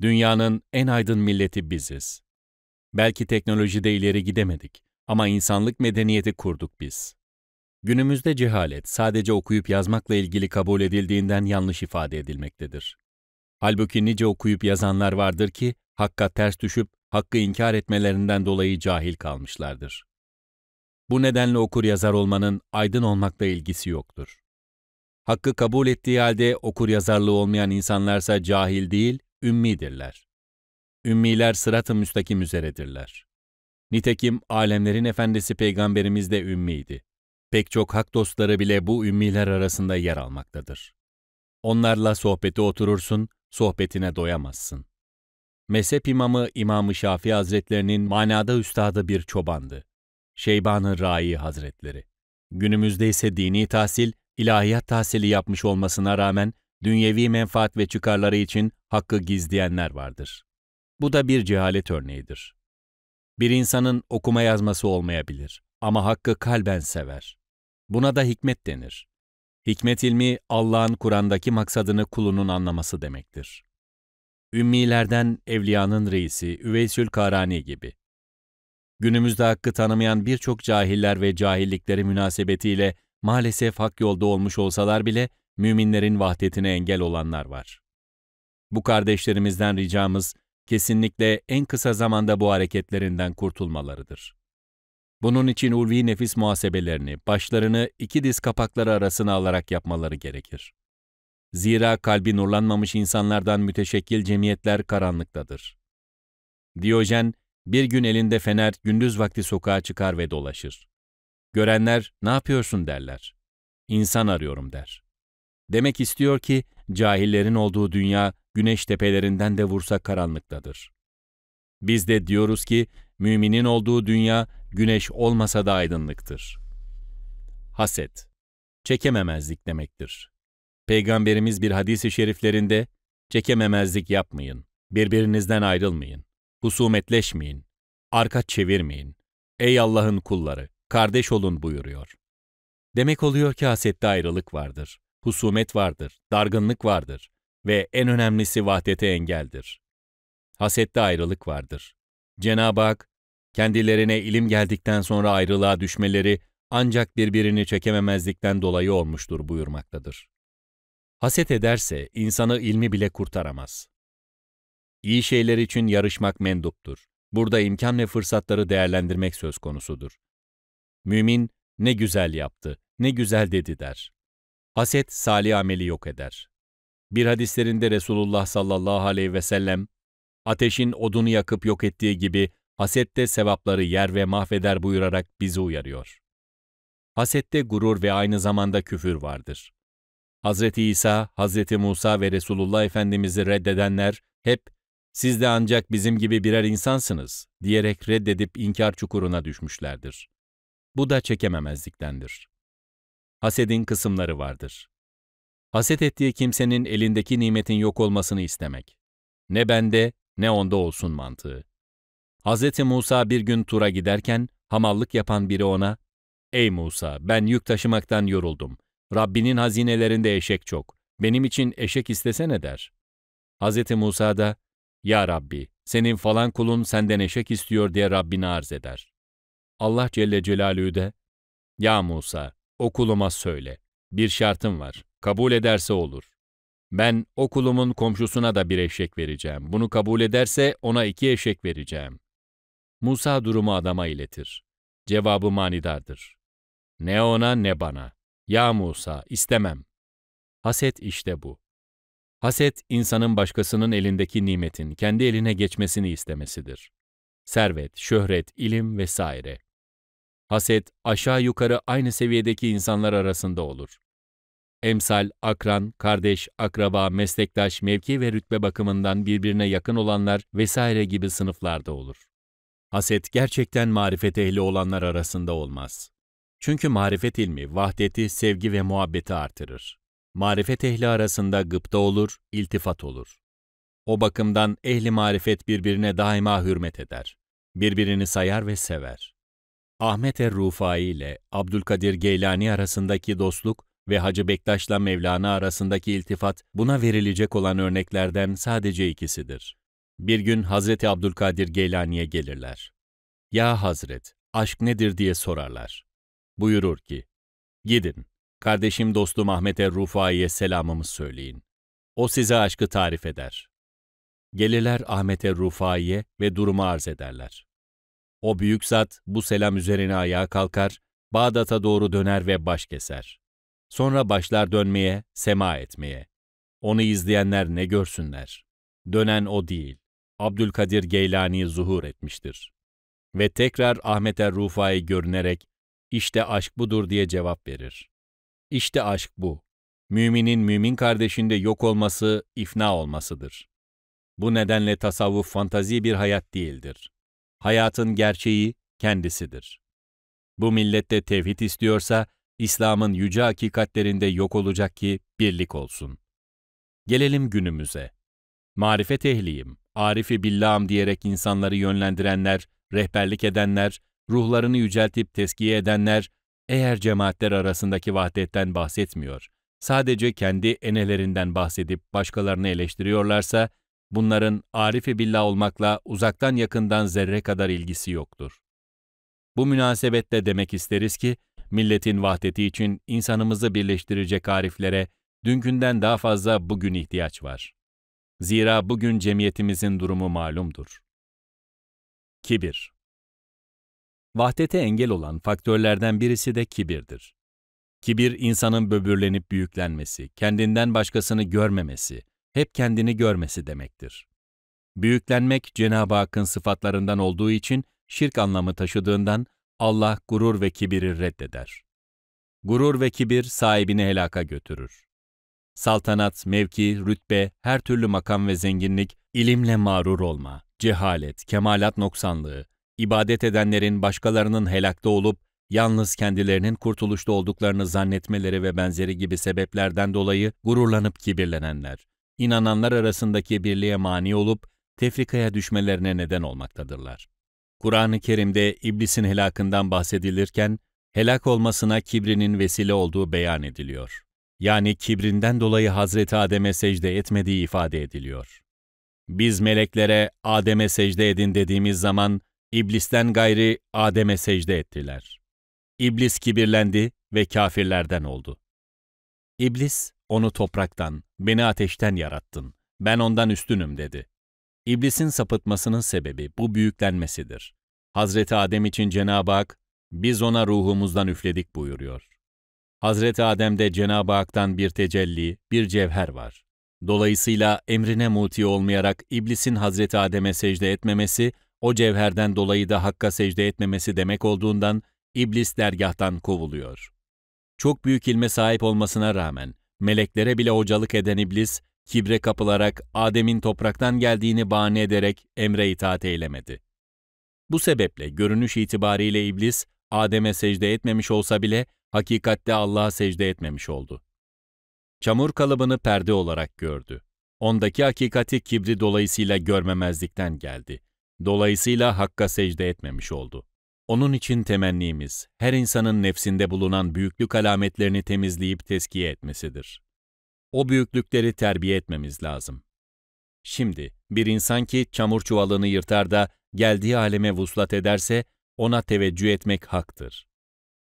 Dünyanın en aydın milleti biziz. Belki teknolojide ileri gidemedik ama insanlık medeniyeti kurduk biz. Günümüzde cehalet sadece okuyup yazmakla ilgili kabul edildiğinden yanlış ifade edilmektedir. Halbuki nice okuyup yazanlar vardır ki Hakka ters düşüp hakkı inkar etmelerinden dolayı cahil kalmışlardır. Bu nedenle okur yazar olmanın aydın olmakla ilgisi yoktur. Hakkı kabul ettiği halde okur yazarlığı olmayan insanlarsa cahil değil, ümmidirler. Ümmiler sırat-ı müstakim üzeredirler. Nitekim alemlerin efendisi peygamberimiz de ümmiydi. Pek çok hak dostları bile bu ümmiler arasında yer almaktadır. Onlarla sohbeti oturursun, sohbetine doyamazsın. Mezhep imamı İmam-ı Şafii Hazretlerinin manada üstadı bir çobandı. Şeybanı Rai Hazretleri. Günümüzde ise dini tahsil, ilahiyat tahsili yapmış olmasına rağmen dünyevi menfaat ve çıkarları için hakkı gizleyenler vardır. Bu da bir cehalet örneğidir. Bir insanın okuma yazması olmayabilir ama hakkı kalben sever. Buna da hikmet denir. Hikmet ilmi Allah'ın Kur'an'daki maksadını kulunun anlaması demektir. Ümmilerden Evliya'nın reisi Üveysül Karani gibi. Günümüzde hakkı tanımayan birçok cahiller ve cahillikleri münasebetiyle maalesef hak yolda olmuş olsalar bile müminlerin vahdetine engel olanlar var. Bu kardeşlerimizden ricamız kesinlikle en kısa zamanda bu hareketlerinden kurtulmalarıdır. Bunun için ulvi nefis muhasebelerini, başlarını iki diz kapakları arasına alarak yapmaları gerekir. Zira kalbi nurlanmamış insanlardan müteşekkil cemiyetler karanlıktadır. Diyojen, bir gün elinde fener gündüz vakti sokağa çıkar ve dolaşır. Görenler, ne yapıyorsun derler. İnsan arıyorum der. Demek istiyor ki, cahillerin olduğu dünya güneş tepelerinden de vursa karanlıktadır. Biz de diyoruz ki, müminin olduğu dünya güneş olmasa da aydınlıktır. Haset, çekememezlik demektir. Peygamberimiz bir hadis-i şeriflerinde, çekememezlik yapmayın, birbirinizden ayrılmayın, husumetleşmeyin, arka çevirmeyin. Ey Allah'ın kulları, kardeş olun buyuruyor. Demek oluyor ki hasette ayrılık vardır, husumet vardır, dargınlık vardır ve en önemlisi vahdete engeldir. Hasette ayrılık vardır. Cenab-ı Hak, kendilerine ilim geldikten sonra ayrılığa düşmeleri ancak birbirini çekememezlikten dolayı olmuştur buyurmaktadır. Haset ederse insanı ilmi bile kurtaramaz. İyi şeyler için yarışmak menduptur. Burada imkan ve fırsatları değerlendirmek söz konusudur. Mümin, ne güzel yaptı, ne güzel dedi der. Haset, salih ameli yok eder. Bir hadislerinde Resulullah sallallahu aleyhi ve sellem, ateşin odunu yakıp yok ettiği gibi hasette sevapları yer ve mahveder buyurarak bizi uyarıyor. Hasette gurur ve aynı zamanda küfür vardır. Hz. İsa, Hz. Musa ve Resulullah Efendimiz'i reddedenler hep siz de ancak bizim gibi birer insansınız diyerek reddedip inkar çukuruna düşmüşlerdir. Bu da çekememezliktendir. Hasedin kısımları vardır. Haset ettiği kimsenin elindeki nimetin yok olmasını istemek. Ne bende ne onda olsun mantığı. Hz. Musa bir gün tura giderken hamallık yapan biri ona, ''Ey Musa, ben yük taşımaktan yoruldum. Rabbinin hazinelerinde eşek çok. Benim için eşek istesene der. Hz. Musa da, Ya Rabbi, senin falan kulun senden eşek istiyor diye Rabbini arz eder. Allah Celle Celaluhu de, Ya Musa, o kuluma söyle, bir şartım var, kabul ederse olur. Ben o kulumun komşusuna da bir eşek vereceğim, bunu kabul ederse ona iki eşek vereceğim. Musa durumu adama iletir. Cevabı manidardır. Ne ona ne bana. Ya Musa, istemem. Haset işte bu. Haset, insanın başkasının elindeki nimetin kendi eline geçmesini istemesidir. Servet, şöhret, ilim vesaire. Haset, aşağı yukarı aynı seviyedeki insanlar arasında olur. Emsal, akran, kardeş, akraba, meslektaş, mevki ve rütbe bakımından birbirine yakın olanlar vesaire gibi sınıflarda olur. Haset gerçekten marifet ehli olanlar arasında olmaz. Çünkü marifet ilmi vahdeti, sevgi ve muhabbeti artırır. Marifet ehli arasında gıpta olur, iltifat olur. O bakımdan ehli marifet birbirine daima hürmet eder. Birbirini sayar ve sever. Ahmet er-Rufai ile Abdülkadir Geylani arasındaki dostluk ve Hacı Bektaş'la Mevlana arasındaki iltifat buna verilecek olan örneklerden sadece ikisidir. Bir gün Hazreti Abdülkadir Geylani'ye gelirler. Ya Hazret, aşk nedir diye sorarlar. Buyurur ki, Gidin, kardeşim dostum Ahmet rufaiye selamımı söyleyin. O size aşkı tarif eder. Gelirler Ahmet'e rufaiye ve durumu arz ederler. O büyük zat bu selam üzerine ayağa kalkar, Bağdat'a doğru döner ve baş keser. Sonra başlar dönmeye, sema etmeye. Onu izleyenler ne görsünler? Dönen o değil. Abdülkadir Geylani zuhur etmiştir. Ve tekrar Ahmet'e er-Rufai görünerek işte aşk budur diye cevap verir. İşte aşk bu. Müminin mümin kardeşinde yok olması, ifna olmasıdır. Bu nedenle tasavvuf fantazi bir hayat değildir. Hayatın gerçeği kendisidir. Bu millette tevhid istiyorsa, İslam'ın yüce hakikatlerinde yok olacak ki birlik olsun. Gelelim günümüze. Marifet ehliyim, arifi billahım diyerek insanları yönlendirenler, rehberlik edenler, ruhlarını yüceltip teskiye edenler, eğer cemaatler arasındaki vahdetten bahsetmiyor, sadece kendi enelerinden bahsedip başkalarını eleştiriyorlarsa, bunların arifi billah olmakla uzaktan yakından zerre kadar ilgisi yoktur. Bu münasebetle demek isteriz ki, milletin vahdeti için insanımızı birleştirecek ariflere dünkünden daha fazla bugün ihtiyaç var. Zira bugün cemiyetimizin durumu malumdur. Kibir Vahdete engel olan faktörlerden birisi de kibirdir. Kibir insanın böbürlenip büyüklenmesi, kendinden başkasını görmemesi, hep kendini görmesi demektir. Büyüklenmek Cenab-ı Hakk'ın sıfatlarından olduğu için şirk anlamı taşıdığından Allah gurur ve kibiri reddeder. Gurur ve kibir sahibini helaka götürür. Saltanat, mevki, rütbe, her türlü makam ve zenginlik, ilimle mağrur olma, cehalet, kemalat noksanlığı, ibadet edenlerin başkalarının helakta olup yalnız kendilerinin kurtuluşta olduklarını zannetmeleri ve benzeri gibi sebeplerden dolayı gururlanıp kibirlenenler, inananlar arasındaki birliğe mani olup tefrikaya düşmelerine neden olmaktadırlar. Kur'an-ı Kerim'de iblisin helakından bahsedilirken, helak olmasına kibrinin vesile olduğu beyan ediliyor. Yani kibrinden dolayı Hazreti Adem'e secde etmediği ifade ediliyor. Biz meleklere Adem'e secde edin dediğimiz zaman İblisten gayri Adem'e secde ettiler. İblis kibirlendi ve kafirlerden oldu. İblis, onu topraktan, beni ateşten yarattın, ben ondan üstünüm dedi. İblisin sapıtmasının sebebi bu büyüklenmesidir. Hazreti Adem için Cenab-ı Hak, biz ona ruhumuzdan üfledik buyuruyor. Hazreti Adem'de Cenab-ı Hak'tan bir tecelli, bir cevher var. Dolayısıyla emrine muti olmayarak iblisin Hazreti Adem'e secde etmemesi o cevherden dolayı da Hakk'a secde etmemesi demek olduğundan iblis dergahtan kovuluyor. Çok büyük ilme sahip olmasına rağmen meleklere bile hocalık eden iblis, kibre kapılarak Adem'in topraktan geldiğini bahane ederek emre itaat eylemedi. Bu sebeple görünüş itibariyle iblis, Adem'e secde etmemiş olsa bile hakikatte Allah'a secde etmemiş oldu. Çamur kalıbını perde olarak gördü. Ondaki hakikati kibri dolayısıyla görmemezlikten geldi. Dolayısıyla Hakk'a secde etmemiş oldu. Onun için temennimiz, her insanın nefsinde bulunan büyüklük alametlerini temizleyip teskiye etmesidir. O büyüklükleri terbiye etmemiz lazım. Şimdi, bir insan ki çamur çuvalını yırtar da geldiği aleme vuslat ederse, ona teveccüh etmek haktır.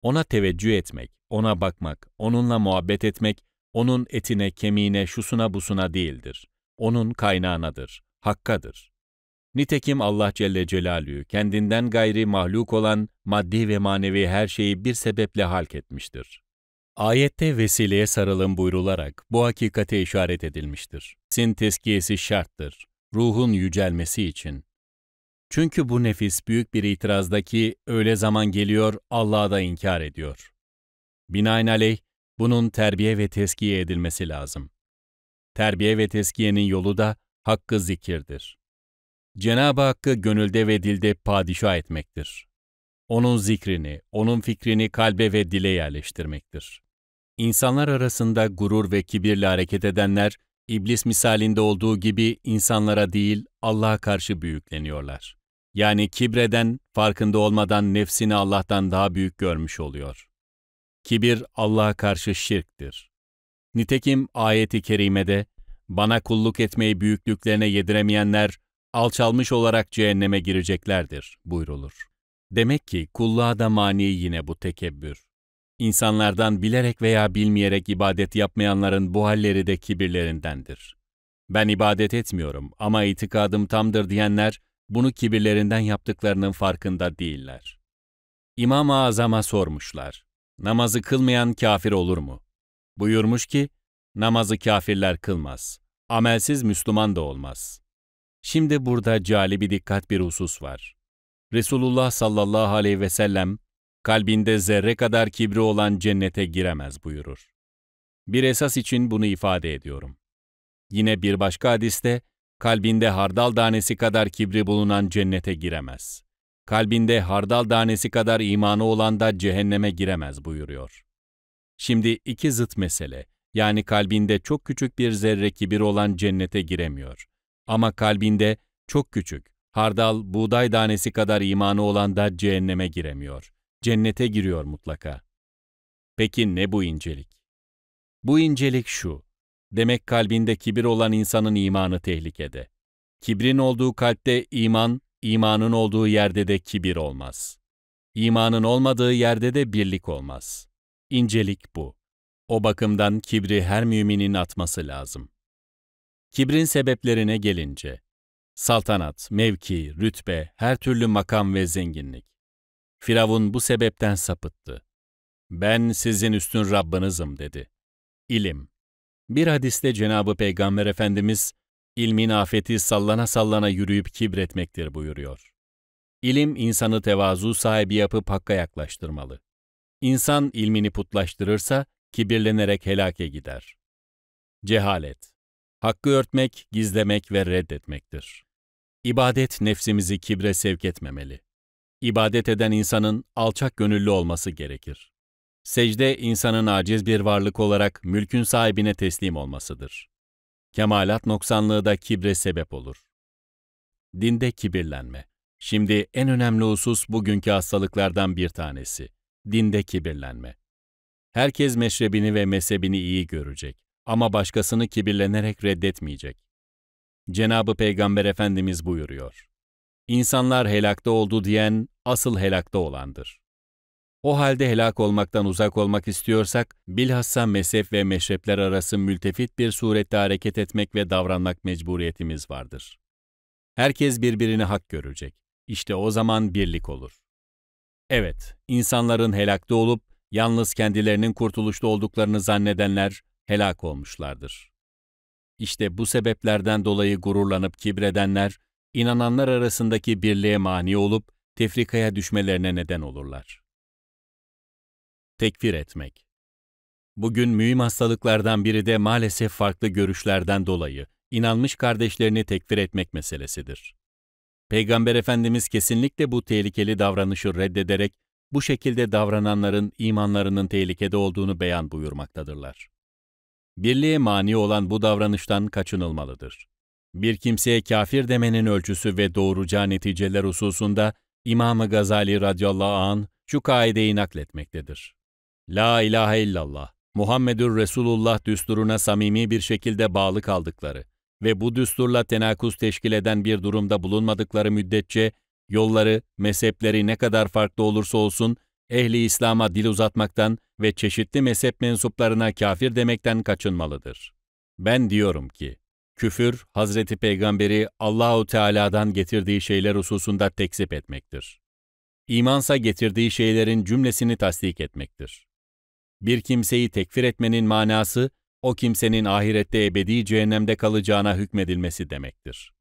Ona teveccüh etmek, ona bakmak, onunla muhabbet etmek, onun etine, kemiğine, şusuna busuna değildir. Onun kaynağınadır, hakkadır. Nitekim Allah Celle Celalü kendinden gayri mahluk olan maddi ve manevi her şeyi bir sebeple halk etmiştir. Ayette vesileye sarılın buyrularak bu hakikate işaret edilmiştir. Sin teskiyesi şarttır, ruhun yücelmesi için. Çünkü bu nefis büyük bir itirazdaki öyle zaman geliyor Allah'a da inkar ediyor. Binaenaleyh bunun terbiye ve teskiye edilmesi lazım. Terbiye ve teskiyenin yolu da hakkı zikirdir. Cenab-ı Hakk'ı gönülde ve dilde padişah etmektir. Onun zikrini, onun fikrini kalbe ve dile yerleştirmektir. İnsanlar arasında gurur ve kibirle hareket edenler, iblis misalinde olduğu gibi insanlara değil Allah'a karşı büyükleniyorlar. Yani kibreden, farkında olmadan nefsini Allah'tan daha büyük görmüş oluyor. Kibir Allah'a karşı şirktir. Nitekim ayeti kerimede, bana kulluk etmeyi büyüklüklerine yediremeyenler, alçalmış olarak cehenneme gireceklerdir buyrulur. Demek ki kulluğa da mani yine bu tekebbür. İnsanlardan bilerek veya bilmeyerek ibadet yapmayanların bu halleri de kibirlerindendir. Ben ibadet etmiyorum ama itikadım tamdır diyenler, bunu kibirlerinden yaptıklarının farkında değiller. İmam-ı Azam'a sormuşlar, namazı kılmayan kafir olur mu? Buyurmuş ki, namazı kafirler kılmaz, amelsiz Müslüman da olmaz. Şimdi burada calibi dikkat bir husus var. Resulullah sallallahu aleyhi ve sellem, kalbinde zerre kadar kibri olan cennete giremez buyurur. Bir esas için bunu ifade ediyorum. Yine bir başka hadiste, kalbinde hardal tanesi kadar kibri bulunan cennete giremez. Kalbinde hardal tanesi kadar imanı olan da cehenneme giremez buyuruyor. Şimdi iki zıt mesele, yani kalbinde çok küçük bir zerre kibir olan cennete giremiyor ama kalbinde çok küçük, hardal, buğday tanesi kadar imanı olan da cehenneme giremiyor. Cennete giriyor mutlaka. Peki ne bu incelik? Bu incelik şu. Demek kalbinde kibir olan insanın imanı tehlikede. Kibrin olduğu kalpte iman, imanın olduğu yerde de kibir olmaz. İmanın olmadığı yerde de birlik olmaz. İncelik bu. O bakımdan kibri her müminin atması lazım. Kibrin sebeplerine gelince, saltanat, mevki, rütbe, her türlü makam ve zenginlik. Firavun bu sebepten sapıttı. Ben sizin üstün Rabbinizim dedi. İlim. Bir hadiste Cenabı Peygamber Efendimiz ilmin afeti sallana sallana yürüyüp kibretmektir buyuruyor. İlim insanı tevazu sahibi yapıp hakka yaklaştırmalı. İnsan ilmini putlaştırırsa kibirlenerek helake gider. Cehalet Hakkı örtmek, gizlemek ve reddetmektir. İbadet nefsimizi kibre sevk etmemeli. İbadet eden insanın alçak gönüllü olması gerekir. Secde, insanın aciz bir varlık olarak mülkün sahibine teslim olmasıdır. Kemalat noksanlığı da kibre sebep olur. Dinde kibirlenme. Şimdi en önemli husus bugünkü hastalıklardan bir tanesi. Dinde kibirlenme. Herkes meşrebini ve mezhebini iyi görecek. Ama başkasını kibirlenerek reddetmeyecek. Cenabı Peygamber Efendimiz buyuruyor. İnsanlar helakta oldu diyen asıl helakta olandır. O halde helak olmaktan uzak olmak istiyorsak, bilhassa mezhep ve meşrepler arası mültefit bir surette hareket etmek ve davranmak mecburiyetimiz vardır. Herkes birbirini hak görecek. İşte o zaman birlik olur. Evet, insanların helakta olup yalnız kendilerinin kurtuluşta olduklarını zannedenler helak olmuşlardır. İşte bu sebeplerden dolayı gururlanıp kibredenler, inananlar arasındaki birliğe mani olup tefrikaya düşmelerine neden olurlar. Tekfir etmek Bugün mühim hastalıklardan biri de maalesef farklı görüşlerden dolayı inanmış kardeşlerini tekfir etmek meselesidir. Peygamber Efendimiz kesinlikle bu tehlikeli davranışı reddederek bu şekilde davrananların imanlarının tehlikede olduğunu beyan buyurmaktadırlar birliğe mani olan bu davranıştan kaçınılmalıdır. Bir kimseye kafir demenin ölçüsü ve doğuracağı neticeler hususunda İmam-ı Gazali radıyallahu an şu kaideyi nakletmektedir. La ilahe illallah, Muhammedur Resulullah düsturuna samimi bir şekilde bağlı kaldıkları ve bu düsturla tenakuz teşkil eden bir durumda bulunmadıkları müddetçe yolları, mezhepleri ne kadar farklı olursa olsun ehli İslam'a dil uzatmaktan ve çeşitli mezhep mensuplarına kafir demekten kaçınmalıdır. Ben diyorum ki, küfür Hazreti Peygamberi Allahu Teala'dan getirdiği şeyler hususunda tekzip etmektir. İmansa getirdiği şeylerin cümlesini tasdik etmektir. Bir kimseyi tekfir etmenin manası, o kimsenin ahirette ebedi cehennemde kalacağına hükmedilmesi demektir.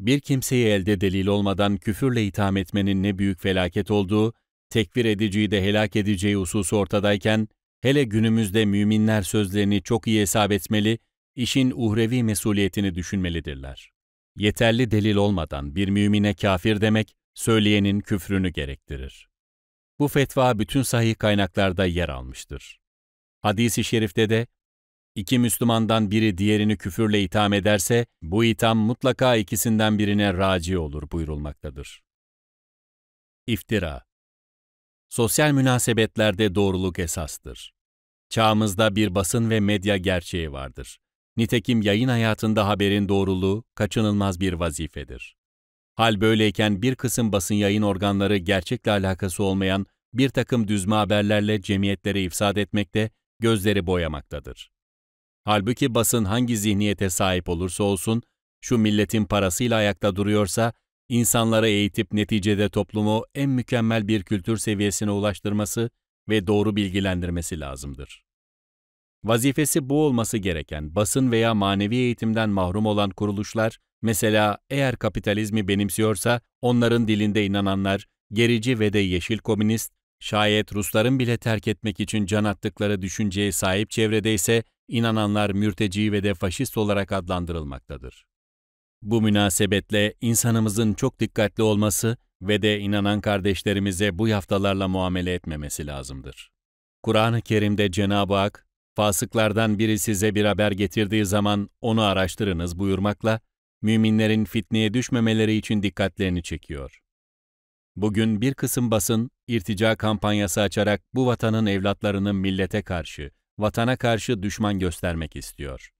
Bir kimseyi elde delil olmadan küfürle itham etmenin ne büyük felaket olduğu tekfir ediciyi de helak edeceği hususu ortadayken, hele günümüzde müminler sözlerini çok iyi hesap etmeli, işin uhrevi mesuliyetini düşünmelidirler. Yeterli delil olmadan bir mümine kafir demek, söyleyenin küfrünü gerektirir. Bu fetva bütün sahih kaynaklarda yer almıştır. Hadis-i şerifte de, iki Müslümandan biri diğerini küfürle itham ederse, bu itham mutlaka ikisinden birine raci olur buyurulmaktadır. İftira Sosyal münasebetlerde doğruluk esastır. Çağımızda bir basın ve medya gerçeği vardır. Nitekim yayın hayatında haberin doğruluğu kaçınılmaz bir vazifedir. Hal böyleyken bir kısım basın yayın organları gerçekle alakası olmayan bir takım düzme haberlerle cemiyetlere ifsad etmekte, gözleri boyamaktadır. Halbuki basın hangi zihniyete sahip olursa olsun, şu milletin parasıyla ayakta duruyorsa, insanlara eğitip neticede toplumu en mükemmel bir kültür seviyesine ulaştırması ve doğru bilgilendirmesi lazımdır. Vazifesi bu olması gereken basın veya manevi eğitimden mahrum olan kuruluşlar, mesela eğer kapitalizmi benimsiyorsa onların dilinde inananlar, gerici ve de yeşil komünist, şayet Rusların bile terk etmek için can attıkları düşünceye sahip çevredeyse, inananlar mürteci ve de faşist olarak adlandırılmaktadır. Bu münasebetle insanımızın çok dikkatli olması ve de inanan kardeşlerimize bu yaftalarla muamele etmemesi lazımdır. Kur'an-ı Kerim'de Cenab-ı Hak, fasıklardan biri size bir haber getirdiği zaman onu araştırınız buyurmakla, müminlerin fitneye düşmemeleri için dikkatlerini çekiyor. Bugün bir kısım basın, irtica kampanyası açarak bu vatanın evlatlarını millete karşı, vatana karşı düşman göstermek istiyor.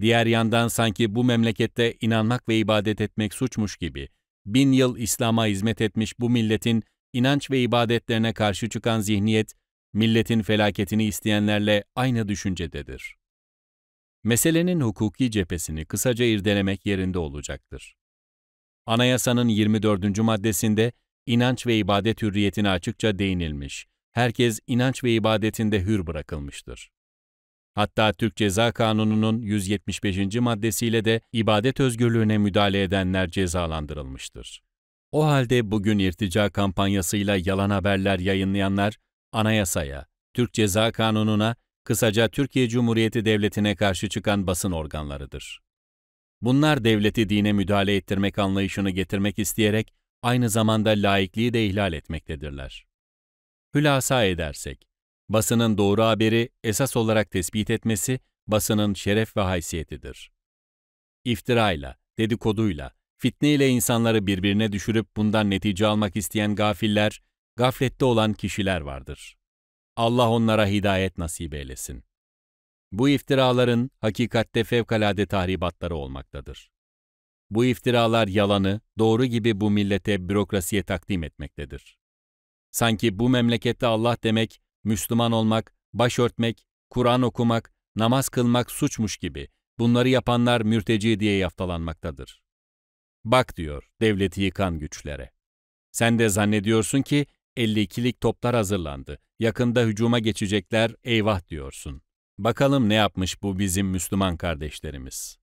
Diğer yandan sanki bu memlekette inanmak ve ibadet etmek suçmuş gibi, bin yıl İslam'a hizmet etmiş bu milletin inanç ve ibadetlerine karşı çıkan zihniyet, milletin felaketini isteyenlerle aynı düşüncededir. Meselenin hukuki cephesini kısaca irdelemek yerinde olacaktır. Anayasanın 24. maddesinde inanç ve ibadet hürriyetine açıkça değinilmiş, herkes inanç ve ibadetinde hür bırakılmıştır. Hatta Türk Ceza Kanunu'nun 175. maddesiyle de ibadet özgürlüğüne müdahale edenler cezalandırılmıştır. O halde bugün irtica kampanyasıyla yalan haberler yayınlayanlar anayasaya, Türk Ceza Kanunu'na, kısaca Türkiye Cumhuriyeti Devleti'ne karşı çıkan basın organlarıdır. Bunlar devleti dine müdahale ettirmek anlayışını getirmek isteyerek aynı zamanda laikliği de ihlal etmektedirler. Hülasa edersek, Basının doğru haberi esas olarak tespit etmesi basının şeref ve haysiyetidir. İftirayla, dedikoduyla, fitneyle insanları birbirine düşürüp bundan netice almak isteyen gafiller, gaflette olan kişiler vardır. Allah onlara hidayet nasip eylesin. Bu iftiraların hakikatte fevkalade tahribatları olmaktadır. Bu iftiralar yalanı, doğru gibi bu millete bürokrasiye takdim etmektedir. Sanki bu memlekette Allah demek, Müslüman olmak, başörtmek, Kur'an okumak, namaz kılmak suçmuş gibi bunları yapanlar mürteci diye yaftalanmaktadır. Bak diyor devleti yıkan güçlere. Sen de zannediyorsun ki 52'lik toplar hazırlandı. Yakında hücuma geçecekler eyvah diyorsun. Bakalım ne yapmış bu bizim Müslüman kardeşlerimiz.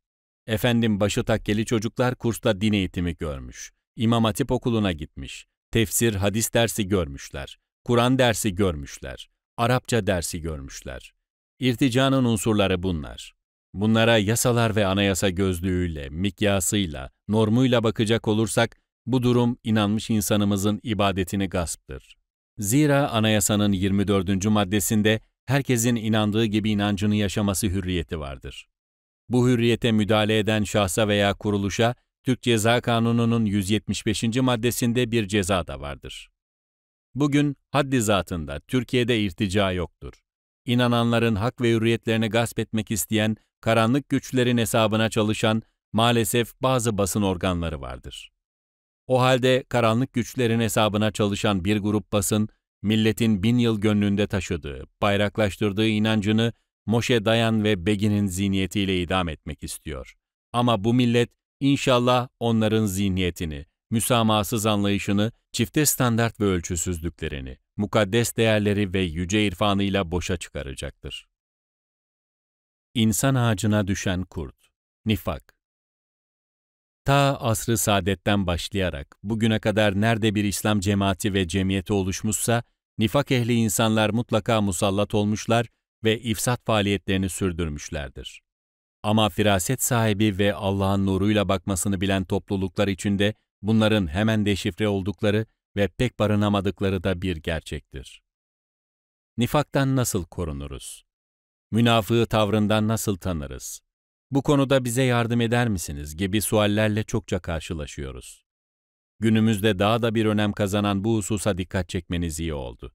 Efendim başı takkeli çocuklar kursta din eğitimi görmüş. İmam Hatip okuluna gitmiş. Tefsir, hadis dersi görmüşler. Kur'an dersi görmüşler. Arapça dersi görmüşler. İrticanın unsurları bunlar. Bunlara yasalar ve anayasa gözlüğüyle, mikyasıyla, normuyla bakacak olursak, bu durum inanmış insanımızın ibadetini gasptır. Zira anayasanın 24. maddesinde herkesin inandığı gibi inancını yaşaması hürriyeti vardır. Bu hürriyete müdahale eden şahsa veya kuruluşa Türk Ceza Kanunu'nun 175. maddesinde bir ceza da vardır. Bugün haddi zatında Türkiye'de irtica yoktur. İnananların hak ve hürriyetlerini gasp etmek isteyen, karanlık güçlerin hesabına çalışan maalesef bazı basın organları vardır. O halde karanlık güçlerin hesabına çalışan bir grup basın, milletin bin yıl gönlünde taşıdığı, bayraklaştırdığı inancını Moşe Dayan ve Begin'in zihniyetiyle idam etmek istiyor. Ama bu millet inşallah onların zihniyetini, müsamahasız anlayışını, çifte standart ve ölçüsüzlüklerini, mukaddes değerleri ve yüce irfanıyla boşa çıkaracaktır. İnsan ağacına düşen kurt, nifak. Ta asrı saadetten başlayarak bugüne kadar nerede bir İslam cemaati ve cemiyeti oluşmuşsa, nifak ehli insanlar mutlaka musallat olmuşlar ve ifsat faaliyetlerini sürdürmüşlerdir. Ama firaset sahibi ve Allah'ın nuruyla bakmasını bilen topluluklar içinde Bunların hemen deşifre oldukları ve pek barınamadıkları da bir gerçektir. Nifaktan nasıl korunuruz? Münafığı tavrından nasıl tanırız? Bu konuda bize yardım eder misiniz gibi suallerle çokça karşılaşıyoruz. Günümüzde daha da bir önem kazanan bu hususa dikkat çekmeniz iyi oldu.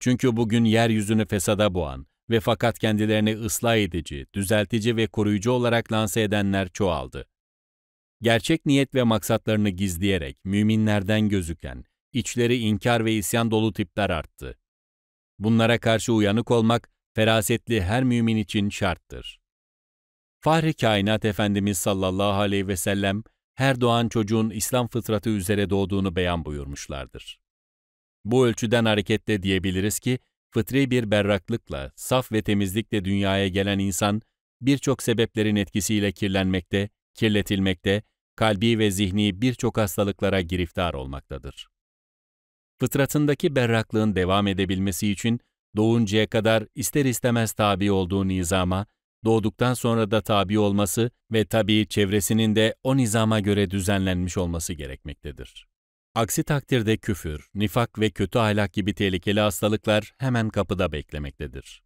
Çünkü bugün yeryüzünü fesada boğan ve fakat kendilerini ıslah edici, düzeltici ve koruyucu olarak lanse edenler çoğaldı gerçek niyet ve maksatlarını gizleyerek müminlerden gözüken, içleri inkar ve isyan dolu tipler arttı. Bunlara karşı uyanık olmak, ferasetli her mümin için şarttır. Fahri Kainat Efendimiz sallallahu aleyhi ve sellem, her doğan çocuğun İslam fıtratı üzere doğduğunu beyan buyurmuşlardır. Bu ölçüden hareketle diyebiliriz ki, fıtri bir berraklıkla, saf ve temizlikle dünyaya gelen insan, birçok sebeplerin etkisiyle kirlenmekte, kirletilmekte kalbi ve zihni birçok hastalıklara giriftar olmaktadır. Fıtratındaki berraklığın devam edebilmesi için doğuncaya kadar ister istemez tabi olduğu nizama, doğduktan sonra da tabi olması ve tabi çevresinin de o nizama göre düzenlenmiş olması gerekmektedir. Aksi takdirde küfür, nifak ve kötü ahlak gibi tehlikeli hastalıklar hemen kapıda beklemektedir.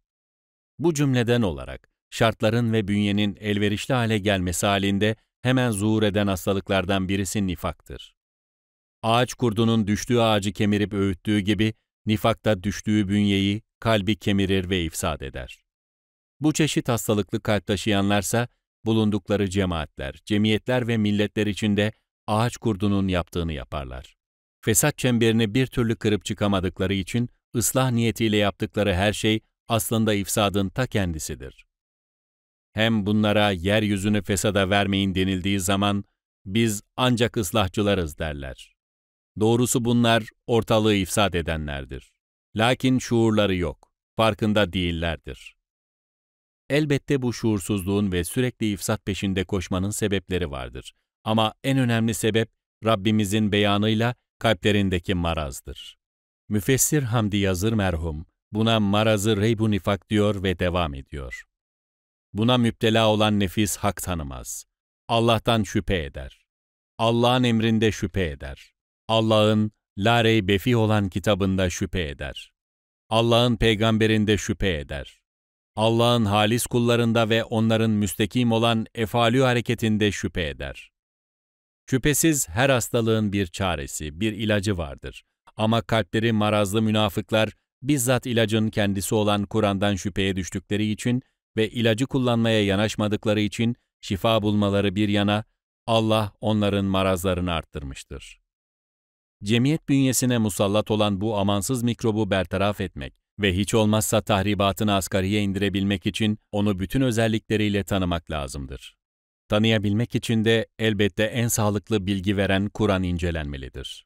Bu cümleden olarak şartların ve bünyenin elverişli hale gelmesi halinde hemen zuhur eden hastalıklardan birisi nifaktır. Ağaç kurdunun düştüğü ağacı kemirip öğüttüğü gibi, nifakta düştüğü bünyeyi, kalbi kemirir ve ifsad eder. Bu çeşit hastalıklı kalp taşıyanlarsa, bulundukları cemaatler, cemiyetler ve milletler içinde ağaç kurdunun yaptığını yaparlar. Fesat çemberini bir türlü kırıp çıkamadıkları için ıslah niyetiyle yaptıkları her şey aslında ifsadın ta kendisidir. Hem bunlara yeryüzünü fesada vermeyin denildiği zaman biz ancak ıslahçılarız derler. Doğrusu bunlar ortalığı ifsad edenlerdir. Lakin şuurları yok, farkında değillerdir. Elbette bu şuursuzluğun ve sürekli ifsat peşinde koşmanın sebepleri vardır. Ama en önemli sebep Rabbimizin beyanıyla kalplerindeki marazdır. Müfessir Hamdi Yazır merhum buna marazı reybun ifak diyor ve devam ediyor. Buna müptela olan nefis hak tanımaz. Allah'tan şüphe eder. Allah'ın emrinde şüphe eder. Allah'ın Larey Befi olan kitabında şüphe eder. Allah'ın peygamberinde şüphe eder. Allah'ın halis kullarında ve onların müstekim olan efalü hareketinde şüphe eder. Şüphesiz her hastalığın bir çaresi, bir ilacı vardır. Ama kalpleri marazlı münafıklar bizzat ilacın kendisi olan Kur'an'dan şüpheye düştükleri için ve ilacı kullanmaya yanaşmadıkları için şifa bulmaları bir yana Allah onların marazlarını arttırmıştır. Cemiyet bünyesine musallat olan bu amansız mikrobu bertaraf etmek ve hiç olmazsa tahribatını asgariye indirebilmek için onu bütün özellikleriyle tanımak lazımdır. Tanıyabilmek için de elbette en sağlıklı bilgi veren Kur'an incelenmelidir.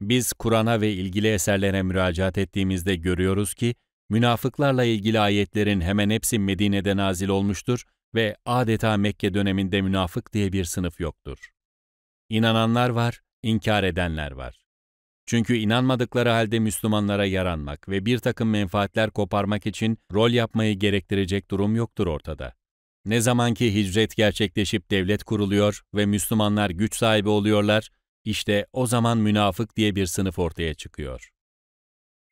Biz Kur'an'a ve ilgili eserlere müracaat ettiğimizde görüyoruz ki, Münafıklarla ilgili ayetlerin hemen hepsi Medine'de nazil olmuştur ve adeta Mekke döneminde münafık diye bir sınıf yoktur. İnananlar var, inkar edenler var. Çünkü inanmadıkları halde Müslümanlara yaranmak ve bir takım menfaatler koparmak için rol yapmayı gerektirecek durum yoktur ortada. Ne zamanki hicret gerçekleşip devlet kuruluyor ve Müslümanlar güç sahibi oluyorlar, işte o zaman münafık diye bir sınıf ortaya çıkıyor.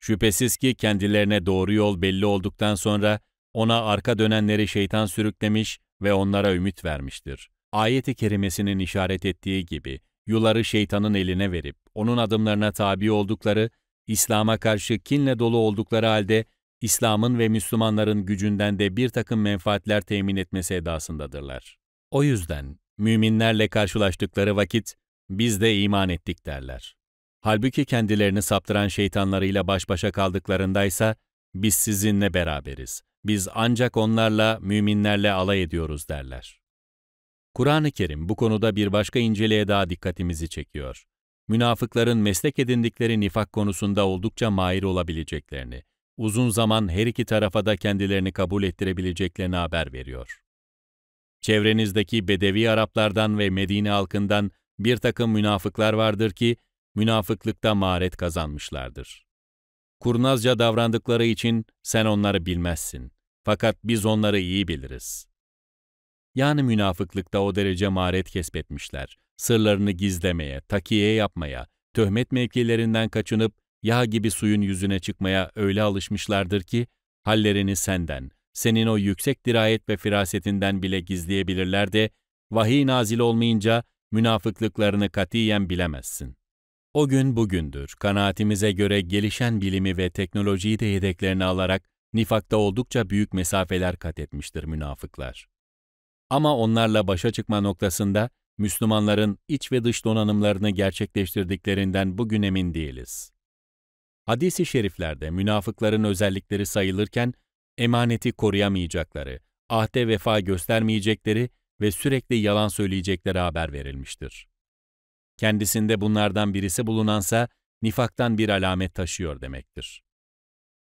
Şüphesiz ki kendilerine doğru yol belli olduktan sonra ona arka dönenleri şeytan sürüklemiş ve onlara ümit vermiştir. Ayet-i kerimesinin işaret ettiği gibi yuları şeytanın eline verip onun adımlarına tabi oldukları, İslam'a karşı kinle dolu oldukları halde İslam'ın ve Müslümanların gücünden de bir takım menfaatler temin etmesi edasındadırlar. O yüzden müminlerle karşılaştıkları vakit biz de iman ettik derler. Halbuki kendilerini saptıran şeytanlarıyla baş başa kaldıklarındaysa, biz sizinle beraberiz, biz ancak onlarla, müminlerle alay ediyoruz derler. Kur'an-ı Kerim bu konuda bir başka inceliğe daha dikkatimizi çekiyor. Münafıkların meslek edindikleri nifak konusunda oldukça mahir olabileceklerini, uzun zaman her iki tarafa da kendilerini kabul ettirebileceklerini haber veriyor. Çevrenizdeki Bedevi Araplardan ve Medine halkından bir takım münafıklar vardır ki, münafıklıkta maharet kazanmışlardır. Kurnazca davrandıkları için sen onları bilmezsin. Fakat biz onları iyi biliriz. Yani münafıklıkta o derece maharet kesbetmişler. Sırlarını gizlemeye, takiye yapmaya, töhmet mevkilerinden kaçınıp yağ gibi suyun yüzüne çıkmaya öyle alışmışlardır ki, hallerini senden, senin o yüksek dirayet ve firasetinden bile gizleyebilirler de, vahiy nazil olmayınca münafıklıklarını katiyen bilemezsin. O gün bugündür kanaatimize göre gelişen bilimi ve teknolojiyi de yedeklerine alarak nifakta oldukça büyük mesafeler kat etmiştir münafıklar. Ama onlarla başa çıkma noktasında Müslümanların iç ve dış donanımlarını gerçekleştirdiklerinden bugün emin değiliz. Hadis-i şeriflerde münafıkların özellikleri sayılırken, emaneti koruyamayacakları, ahde vefa göstermeyecekleri ve sürekli yalan söyleyecekleri haber verilmiştir. Kendisinde bunlardan birisi bulunansa nifaktan bir alamet taşıyor demektir.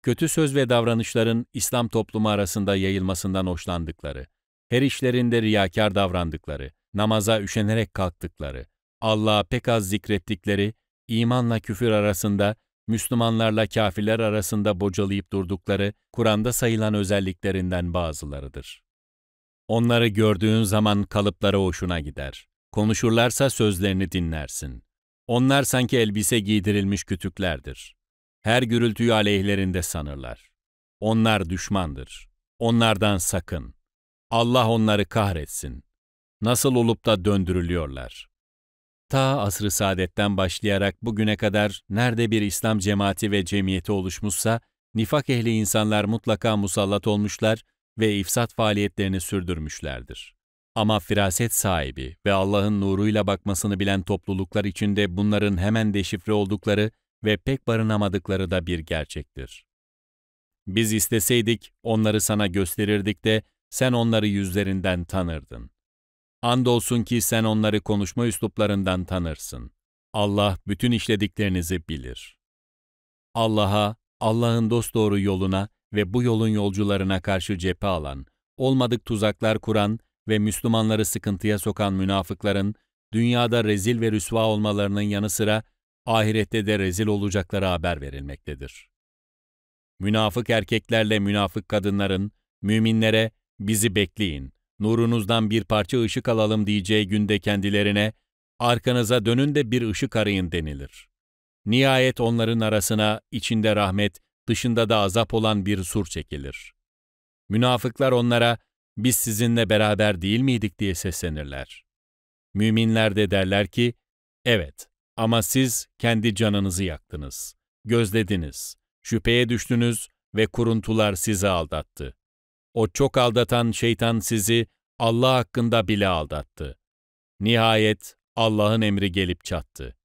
Kötü söz ve davranışların İslam toplumu arasında yayılmasından hoşlandıkları, her işlerinde riyakar davrandıkları, namaza üşenerek kalktıkları, Allah'a pek az zikrettikleri, imanla küfür arasında, Müslümanlarla kafirler arasında bocalayıp durdukları Kur'an'da sayılan özelliklerinden bazılarıdır. Onları gördüğün zaman kalıplara hoşuna gider. Konuşurlarsa sözlerini dinlersin. Onlar sanki elbise giydirilmiş kütüklerdir. Her gürültüyü aleyhlerinde sanırlar. Onlar düşmandır. Onlardan sakın. Allah onları kahretsin. Nasıl olup da döndürülüyorlar. Ta asrı saadetten başlayarak bugüne kadar nerede bir İslam cemaati ve cemiyeti oluşmuşsa, nifak ehli insanlar mutlaka musallat olmuşlar ve ifsat faaliyetlerini sürdürmüşlerdir. Ama firaset sahibi ve Allah'ın nuruyla bakmasını bilen topluluklar içinde bunların hemen deşifre oldukları ve pek barınamadıkları da bir gerçektir. Biz isteseydik onları sana gösterirdik de sen onları yüzlerinden tanırdın. Andolsun ki sen onları konuşma üsluplarından tanırsın. Allah bütün işlediklerinizi bilir. Allah'a, Allah'ın dosdoğru yoluna ve bu yolun yolcularına karşı cephe alan, olmadık tuzaklar kuran ve Müslümanları sıkıntıya sokan münafıkların dünyada rezil ve rüsva olmalarının yanı sıra ahirette de rezil olacakları haber verilmektedir. Münafık erkeklerle münafık kadınların müminlere bizi bekleyin, nurunuzdan bir parça ışık alalım diyeceği günde kendilerine arkanıza dönün de bir ışık arayın denilir. Nihayet onların arasına içinde rahmet, dışında da azap olan bir sur çekilir. Münafıklar onlara biz sizinle beraber değil miydik diye seslenirler. Müminler de derler ki, evet ama siz kendi canınızı yaktınız, gözlediniz, şüpheye düştünüz ve kuruntular sizi aldattı. O çok aldatan şeytan sizi Allah hakkında bile aldattı. Nihayet Allah'ın emri gelip çattı.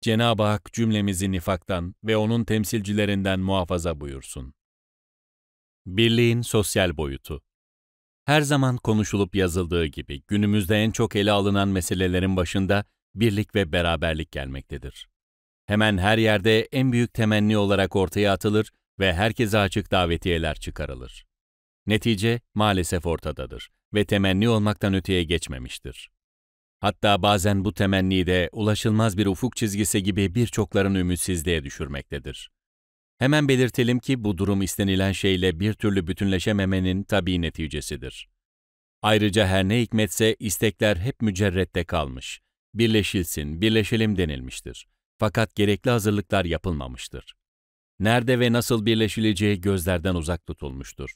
Cenab-ı Hak cümlemizi nifaktan ve onun temsilcilerinden muhafaza buyursun. Birliğin sosyal boyutu her zaman konuşulup yazıldığı gibi günümüzde en çok ele alınan meselelerin başında birlik ve beraberlik gelmektedir. Hemen her yerde en büyük temenni olarak ortaya atılır ve herkese açık davetiyeler çıkarılır. Netice maalesef ortadadır ve temenni olmaktan öteye geçmemiştir. Hatta bazen bu temenni de ulaşılmaz bir ufuk çizgisi gibi birçokların ümitsizliğe düşürmektedir. Hemen belirtelim ki bu durum istenilen şeyle bir türlü bütünleşememenin tabii neticesidir. Ayrıca her ne hikmetse istekler hep mücerrette kalmış. Birleşilsin, birleşelim denilmiştir. Fakat gerekli hazırlıklar yapılmamıştır. Nerede ve nasıl birleşileceği gözlerden uzak tutulmuştur.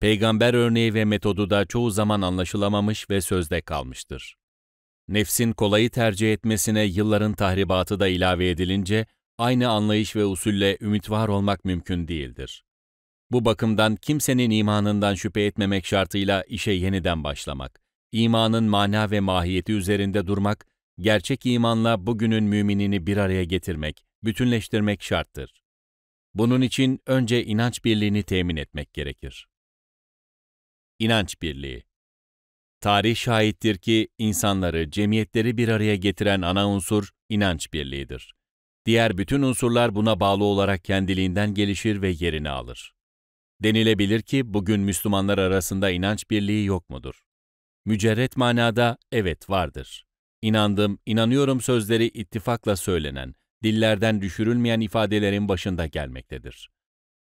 Peygamber örneği ve metodu da çoğu zaman anlaşılamamış ve sözde kalmıştır. Nefsin kolayı tercih etmesine yılların tahribatı da ilave edilince, aynı anlayış ve usulle ümit var olmak mümkün değildir. Bu bakımdan kimsenin imanından şüphe etmemek şartıyla işe yeniden başlamak, imanın mana ve mahiyeti üzerinde durmak, gerçek imanla bugünün müminini bir araya getirmek, bütünleştirmek şarttır. Bunun için önce inanç birliğini temin etmek gerekir. İnanç birliği Tarih şahittir ki insanları, cemiyetleri bir araya getiren ana unsur inanç birliğidir. Diğer bütün unsurlar buna bağlı olarak kendiliğinden gelişir ve yerini alır. Denilebilir ki bugün Müslümanlar arasında inanç birliği yok mudur? Mücerret manada evet vardır. İnandım, inanıyorum sözleri ittifakla söylenen, dillerden düşürülmeyen ifadelerin başında gelmektedir.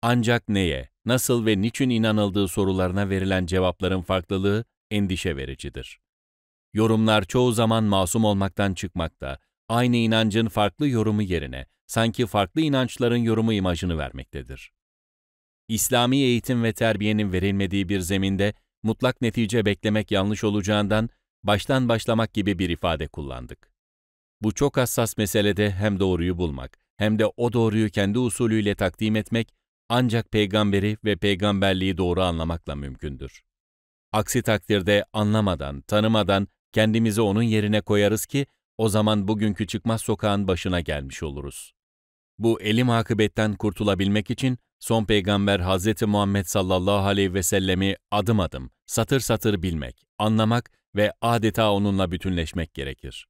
Ancak neye, nasıl ve niçin inanıldığı sorularına verilen cevapların farklılığı endişe vericidir. Yorumlar çoğu zaman masum olmaktan çıkmakta, aynı inancın farklı yorumu yerine sanki farklı inançların yorumu imajını vermektedir. İslami eğitim ve terbiyenin verilmediği bir zeminde mutlak netice beklemek yanlış olacağından baştan başlamak gibi bir ifade kullandık. Bu çok hassas meselede hem doğruyu bulmak hem de o doğruyu kendi usulüyle takdim etmek ancak peygamberi ve peygamberliği doğru anlamakla mümkündür. Aksi takdirde anlamadan, tanımadan kendimizi onun yerine koyarız ki o zaman bugünkü çıkmaz sokağın başına gelmiş oluruz. Bu elim akıbetten kurtulabilmek için son peygamber Hz. Muhammed sallallahu aleyhi ve sellemi adım adım, satır satır bilmek, anlamak ve adeta onunla bütünleşmek gerekir.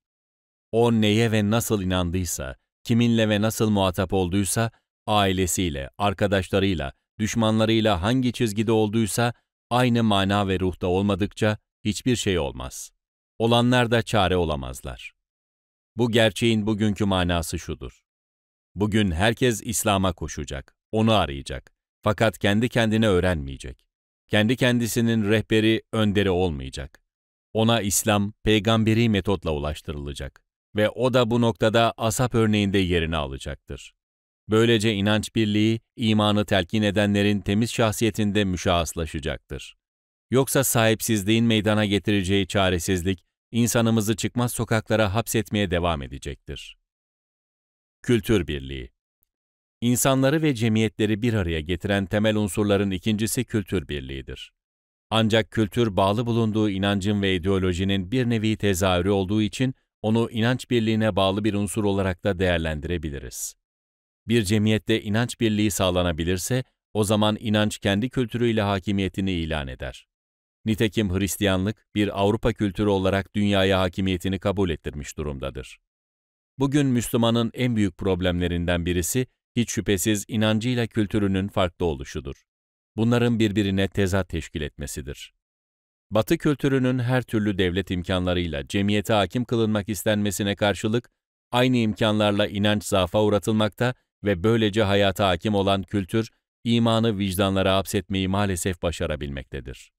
O neye ve nasıl inandıysa, kiminle ve nasıl muhatap olduysa, ailesiyle, arkadaşlarıyla, düşmanlarıyla hangi çizgide olduysa, aynı mana ve ruhta olmadıkça hiçbir şey olmaz. Olanlar da çare olamazlar. Bu gerçeğin bugünkü manası şudur. Bugün herkes İslam'a koşacak, onu arayacak. Fakat kendi kendine öğrenmeyecek. Kendi kendisinin rehberi, önderi olmayacak. Ona İslam, peygamberi metotla ulaştırılacak. Ve o da bu noktada asap örneğinde yerini alacaktır. Böylece inanç birliği, imanı telkin edenlerin temiz şahsiyetinde müşahaslaşacaktır. Yoksa sahipsizliğin meydana getireceği çaresizlik, insanımızı çıkmaz sokaklara hapsetmeye devam edecektir. Kültür birliği İnsanları ve cemiyetleri bir araya getiren temel unsurların ikincisi kültür birliğidir. Ancak kültür bağlı bulunduğu inancın ve ideolojinin bir nevi tezahürü olduğu için onu inanç birliğine bağlı bir unsur olarak da değerlendirebiliriz. Bir cemiyette inanç birliği sağlanabilirse, o zaman inanç kendi kültürüyle hakimiyetini ilan eder. Nitekim Hristiyanlık bir Avrupa kültürü olarak dünyaya hakimiyetini kabul ettirmiş durumdadır. Bugün Müslümanın en büyük problemlerinden birisi hiç şüphesiz inancıyla kültürünün farklı oluşudur. Bunların birbirine tezat teşkil etmesidir. Batı kültürünün her türlü devlet imkanlarıyla cemiyete hakim kılınmak istenmesine karşılık aynı imkanlarla inanç zaafa uğratılmakta ve böylece hayata hakim olan kültür, imanı vicdanlara hapsetmeyi maalesef başarabilmektedir.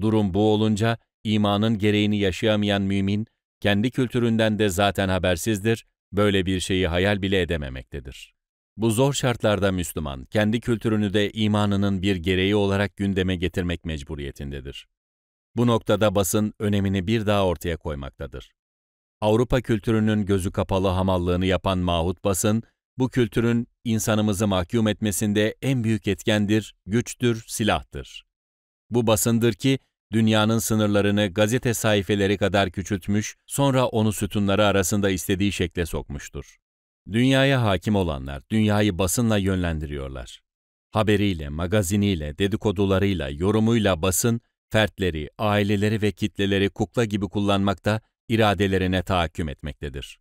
Durum bu olunca imanın gereğini yaşayamayan mümin, kendi kültüründen de zaten habersizdir, böyle bir şeyi hayal bile edememektedir. Bu zor şartlarda Müslüman, kendi kültürünü de imanının bir gereği olarak gündeme getirmek mecburiyetindedir. Bu noktada basın önemini bir daha ortaya koymaktadır. Avrupa kültürünün gözü kapalı hamallığını yapan mahut basın, bu kültürün insanımızı mahkum etmesinde en büyük etkendir, güçtür, silahtır. Bu basındır ki dünyanın sınırlarını gazete sayfeleri kadar küçültmüş, sonra onu sütunları arasında istediği şekle sokmuştur. Dünyaya hakim olanlar dünyayı basınla yönlendiriyorlar. Haberiyle, magaziniyle, dedikodularıyla, yorumuyla basın, fertleri, aileleri ve kitleleri kukla gibi kullanmakta, iradelerine tahakküm etmektedir.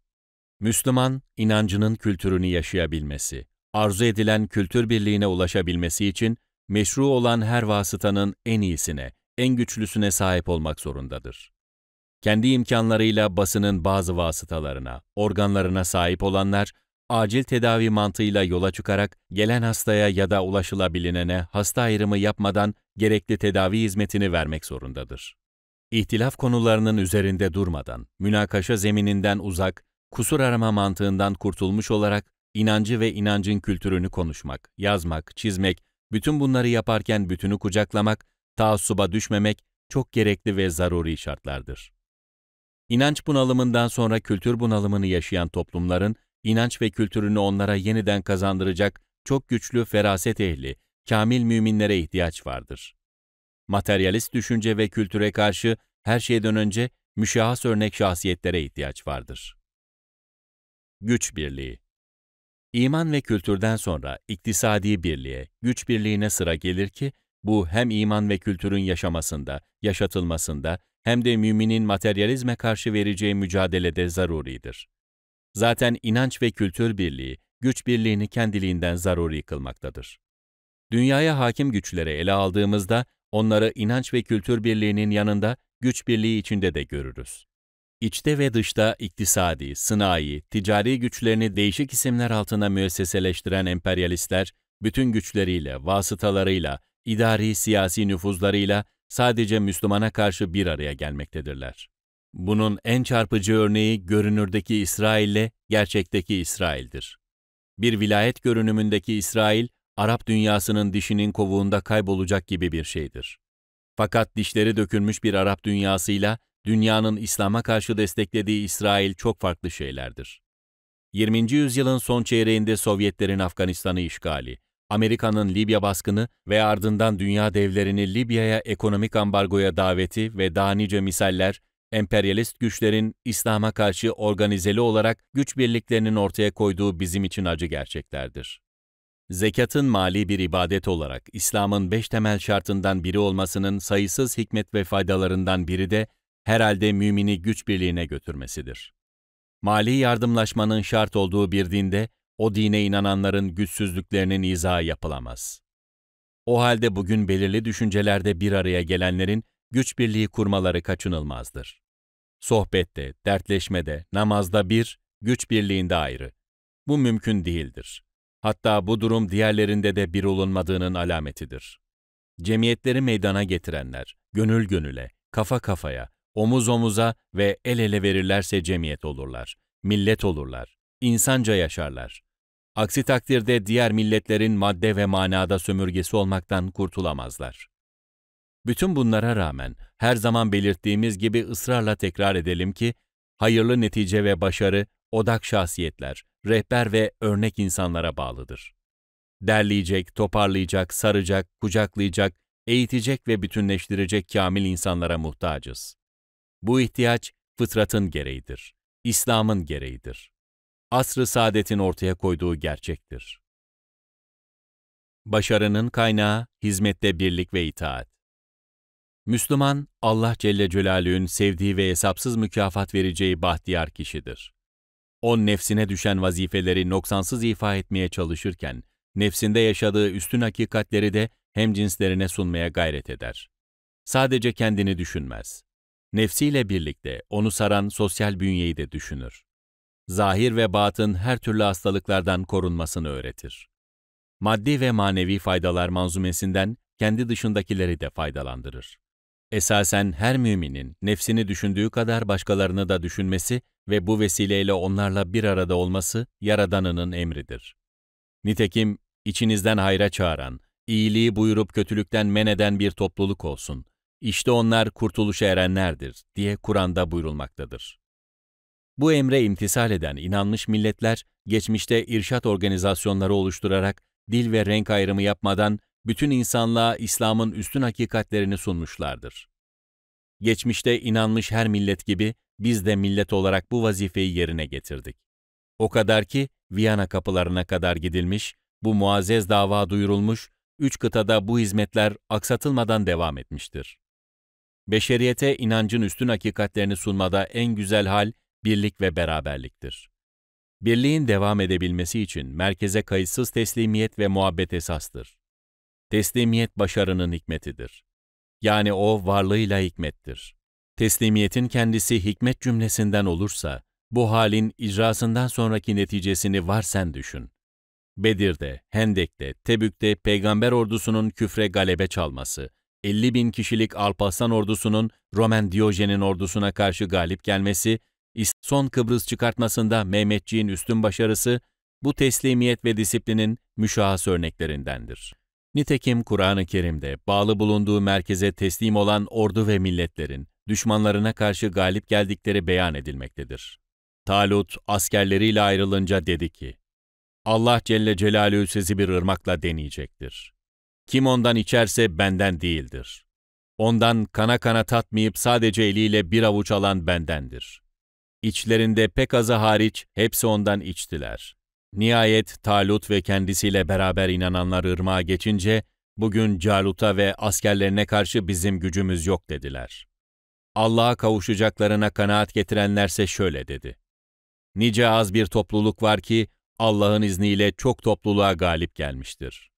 Müslüman, inancının kültürünü yaşayabilmesi, arzu edilen kültür birliğine ulaşabilmesi için meşru olan her vasıtanın en iyisine, en güçlüsüne sahip olmak zorundadır. Kendi imkanlarıyla basının bazı vasıtalarına, organlarına sahip olanlar, acil tedavi mantığıyla yola çıkarak gelen hastaya ya da ulaşılabilinene hasta ayrımı yapmadan gerekli tedavi hizmetini vermek zorundadır. İhtilaf konularının üzerinde durmadan, münakaşa zemininden uzak, kusur arama mantığından kurtulmuş olarak inancı ve inancın kültürünü konuşmak, yazmak, çizmek, bütün bunları yaparken bütünü kucaklamak, taassuba düşmemek çok gerekli ve zaruri şartlardır. İnanç bunalımından sonra kültür bunalımını yaşayan toplumların, inanç ve kültürünü onlara yeniden kazandıracak çok güçlü feraset ehli, kamil müminlere ihtiyaç vardır. Materyalist düşünce ve kültüre karşı her şeyden önce müşahhas örnek şahsiyetlere ihtiyaç vardır. Güç birliği İman ve kültürden sonra iktisadi birliğe, güç birliğine sıra gelir ki, bu hem iman ve kültürün yaşamasında, yaşatılmasında, hem de müminin materyalizme karşı vereceği mücadelede zaruridir. Zaten inanç ve kültür birliği, güç birliğini kendiliğinden zaruri kılmaktadır. Dünyaya hakim güçleri ele aldığımızda, onları inanç ve kültür birliğinin yanında güç birliği içinde de görürüz. İçte ve dışta iktisadi, sınai, ticari güçlerini değişik isimler altına müesseseleştiren emperyalistler, bütün güçleriyle, vasıtalarıyla, idari siyasi nüfuzlarıyla sadece Müslümana karşı bir araya gelmektedirler. Bunun en çarpıcı örneği görünürdeki İsrail ile gerçekteki İsrail'dir. Bir vilayet görünümündeki İsrail, Arap dünyasının dişinin kovuğunda kaybolacak gibi bir şeydir. Fakat dişleri dökülmüş bir Arap dünyasıyla dünyanın İslam'a karşı desteklediği İsrail çok farklı şeylerdir. 20. yüzyılın son çeyreğinde Sovyetlerin Afganistan'ı işgali, Amerika'nın Libya baskını ve ardından dünya devlerini Libya'ya ekonomik ambargoya daveti ve daha nice misaller, emperyalist güçlerin İslam'a karşı organizeli olarak güç birliklerinin ortaya koyduğu bizim için acı gerçeklerdir. Zekatın mali bir ibadet olarak İslam'ın beş temel şartından biri olmasının sayısız hikmet ve faydalarından biri de herhalde mümini güç birliğine götürmesidir. Mali yardımlaşmanın şart olduğu bir dinde, o dine inananların güçsüzlüklerinin izahı yapılamaz. O halde bugün belirli düşüncelerde bir araya gelenlerin güç birliği kurmaları kaçınılmazdır. Sohbette, dertleşmede, namazda bir, güç birliğinde ayrı. Bu mümkün değildir. Hatta bu durum diğerlerinde de bir olunmadığının alametidir. Cemiyetleri meydana getirenler, gönül gönüle, kafa kafaya, Omuz omuza ve el ele verirlerse cemiyet olurlar, millet olurlar, insanca yaşarlar. Aksi takdirde diğer milletlerin madde ve manada sömürgesi olmaktan kurtulamazlar. Bütün bunlara rağmen her zaman belirttiğimiz gibi ısrarla tekrar edelim ki, hayırlı netice ve başarı odak şahsiyetler, rehber ve örnek insanlara bağlıdır. Derleyecek, toparlayacak, saracak, kucaklayacak, eğitecek ve bütünleştirecek kamil insanlara muhtacız. Bu ihtiyaç fıtratın gereğidir, İslam'ın gereğidir. Asr-ı saadetin ortaya koyduğu gerçektir. Başarının kaynağı hizmette birlik ve itaat. Müslüman, Allah Celle Celaluhu'nun sevdiği ve hesapsız mükafat vereceği bahtiyar kişidir. O nefsine düşen vazifeleri noksansız ifa etmeye çalışırken, nefsinde yaşadığı üstün hakikatleri de hem cinslerine sunmaya gayret eder. Sadece kendini düşünmez. Nefsiyle birlikte onu saran sosyal bünyeyi de düşünür. Zahir ve batın her türlü hastalıklardan korunmasını öğretir. Maddi ve manevi faydalar manzumesinden kendi dışındakileri de faydalandırır. Esasen her müminin nefsini düşündüğü kadar başkalarını da düşünmesi ve bu vesileyle onlarla bir arada olması Yaradan'ının emridir. Nitekim içinizden hayra çağıran, iyiliği buyurup kötülükten men eden bir topluluk olsun. İşte onlar kurtuluşa erenlerdir diye Kur'an'da buyurulmaktadır. Bu emre imtisal eden inanmış milletler, geçmişte irşat organizasyonları oluşturarak dil ve renk ayrımı yapmadan bütün insanlığa İslam'ın üstün hakikatlerini sunmuşlardır. Geçmişte inanmış her millet gibi biz de millet olarak bu vazifeyi yerine getirdik. O kadar ki Viyana kapılarına kadar gidilmiş, bu muazzez dava duyurulmuş, üç kıtada bu hizmetler aksatılmadan devam etmiştir beşeriyete inancın üstün hakikatlerini sunmada en güzel hal birlik ve beraberliktir. Birliğin devam edebilmesi için merkeze kayıtsız teslimiyet ve muhabbet esastır. Teslimiyet başarının hikmetidir. Yani o varlığıyla hikmettir. Teslimiyetin kendisi hikmet cümlesinden olursa, bu halin icrasından sonraki neticesini var sen düşün. Bedir'de, Hendek'te, Tebük'te peygamber ordusunun küfre galebe çalması, 50 bin kişilik Alparslan ordusunun Roman Diyojen'in ordusuna karşı galip gelmesi, son Kıbrıs çıkartmasında Mehmetçiğin üstün başarısı, bu teslimiyet ve disiplinin müşahhas örneklerindendir. Nitekim Kur'an-ı Kerim'de bağlı bulunduğu merkeze teslim olan ordu ve milletlerin düşmanlarına karşı galip geldikleri beyan edilmektedir. Talut askerleriyle ayrılınca dedi ki, Allah Celle Celaluhu sizi bir ırmakla deneyecektir. Kim ondan içerse benden değildir. Ondan kana kana tatmayıp sadece eliyle bir avuç alan bendendir. İçlerinde pek azı hariç hepsi ondan içtiler. Nihayet Talut ve kendisiyle beraber inananlar ırmağa geçince, bugün Calut'a ve askerlerine karşı bizim gücümüz yok dediler. Allah'a kavuşacaklarına kanaat getirenlerse şöyle dedi. Nice az bir topluluk var ki Allah'ın izniyle çok topluluğa galip gelmiştir.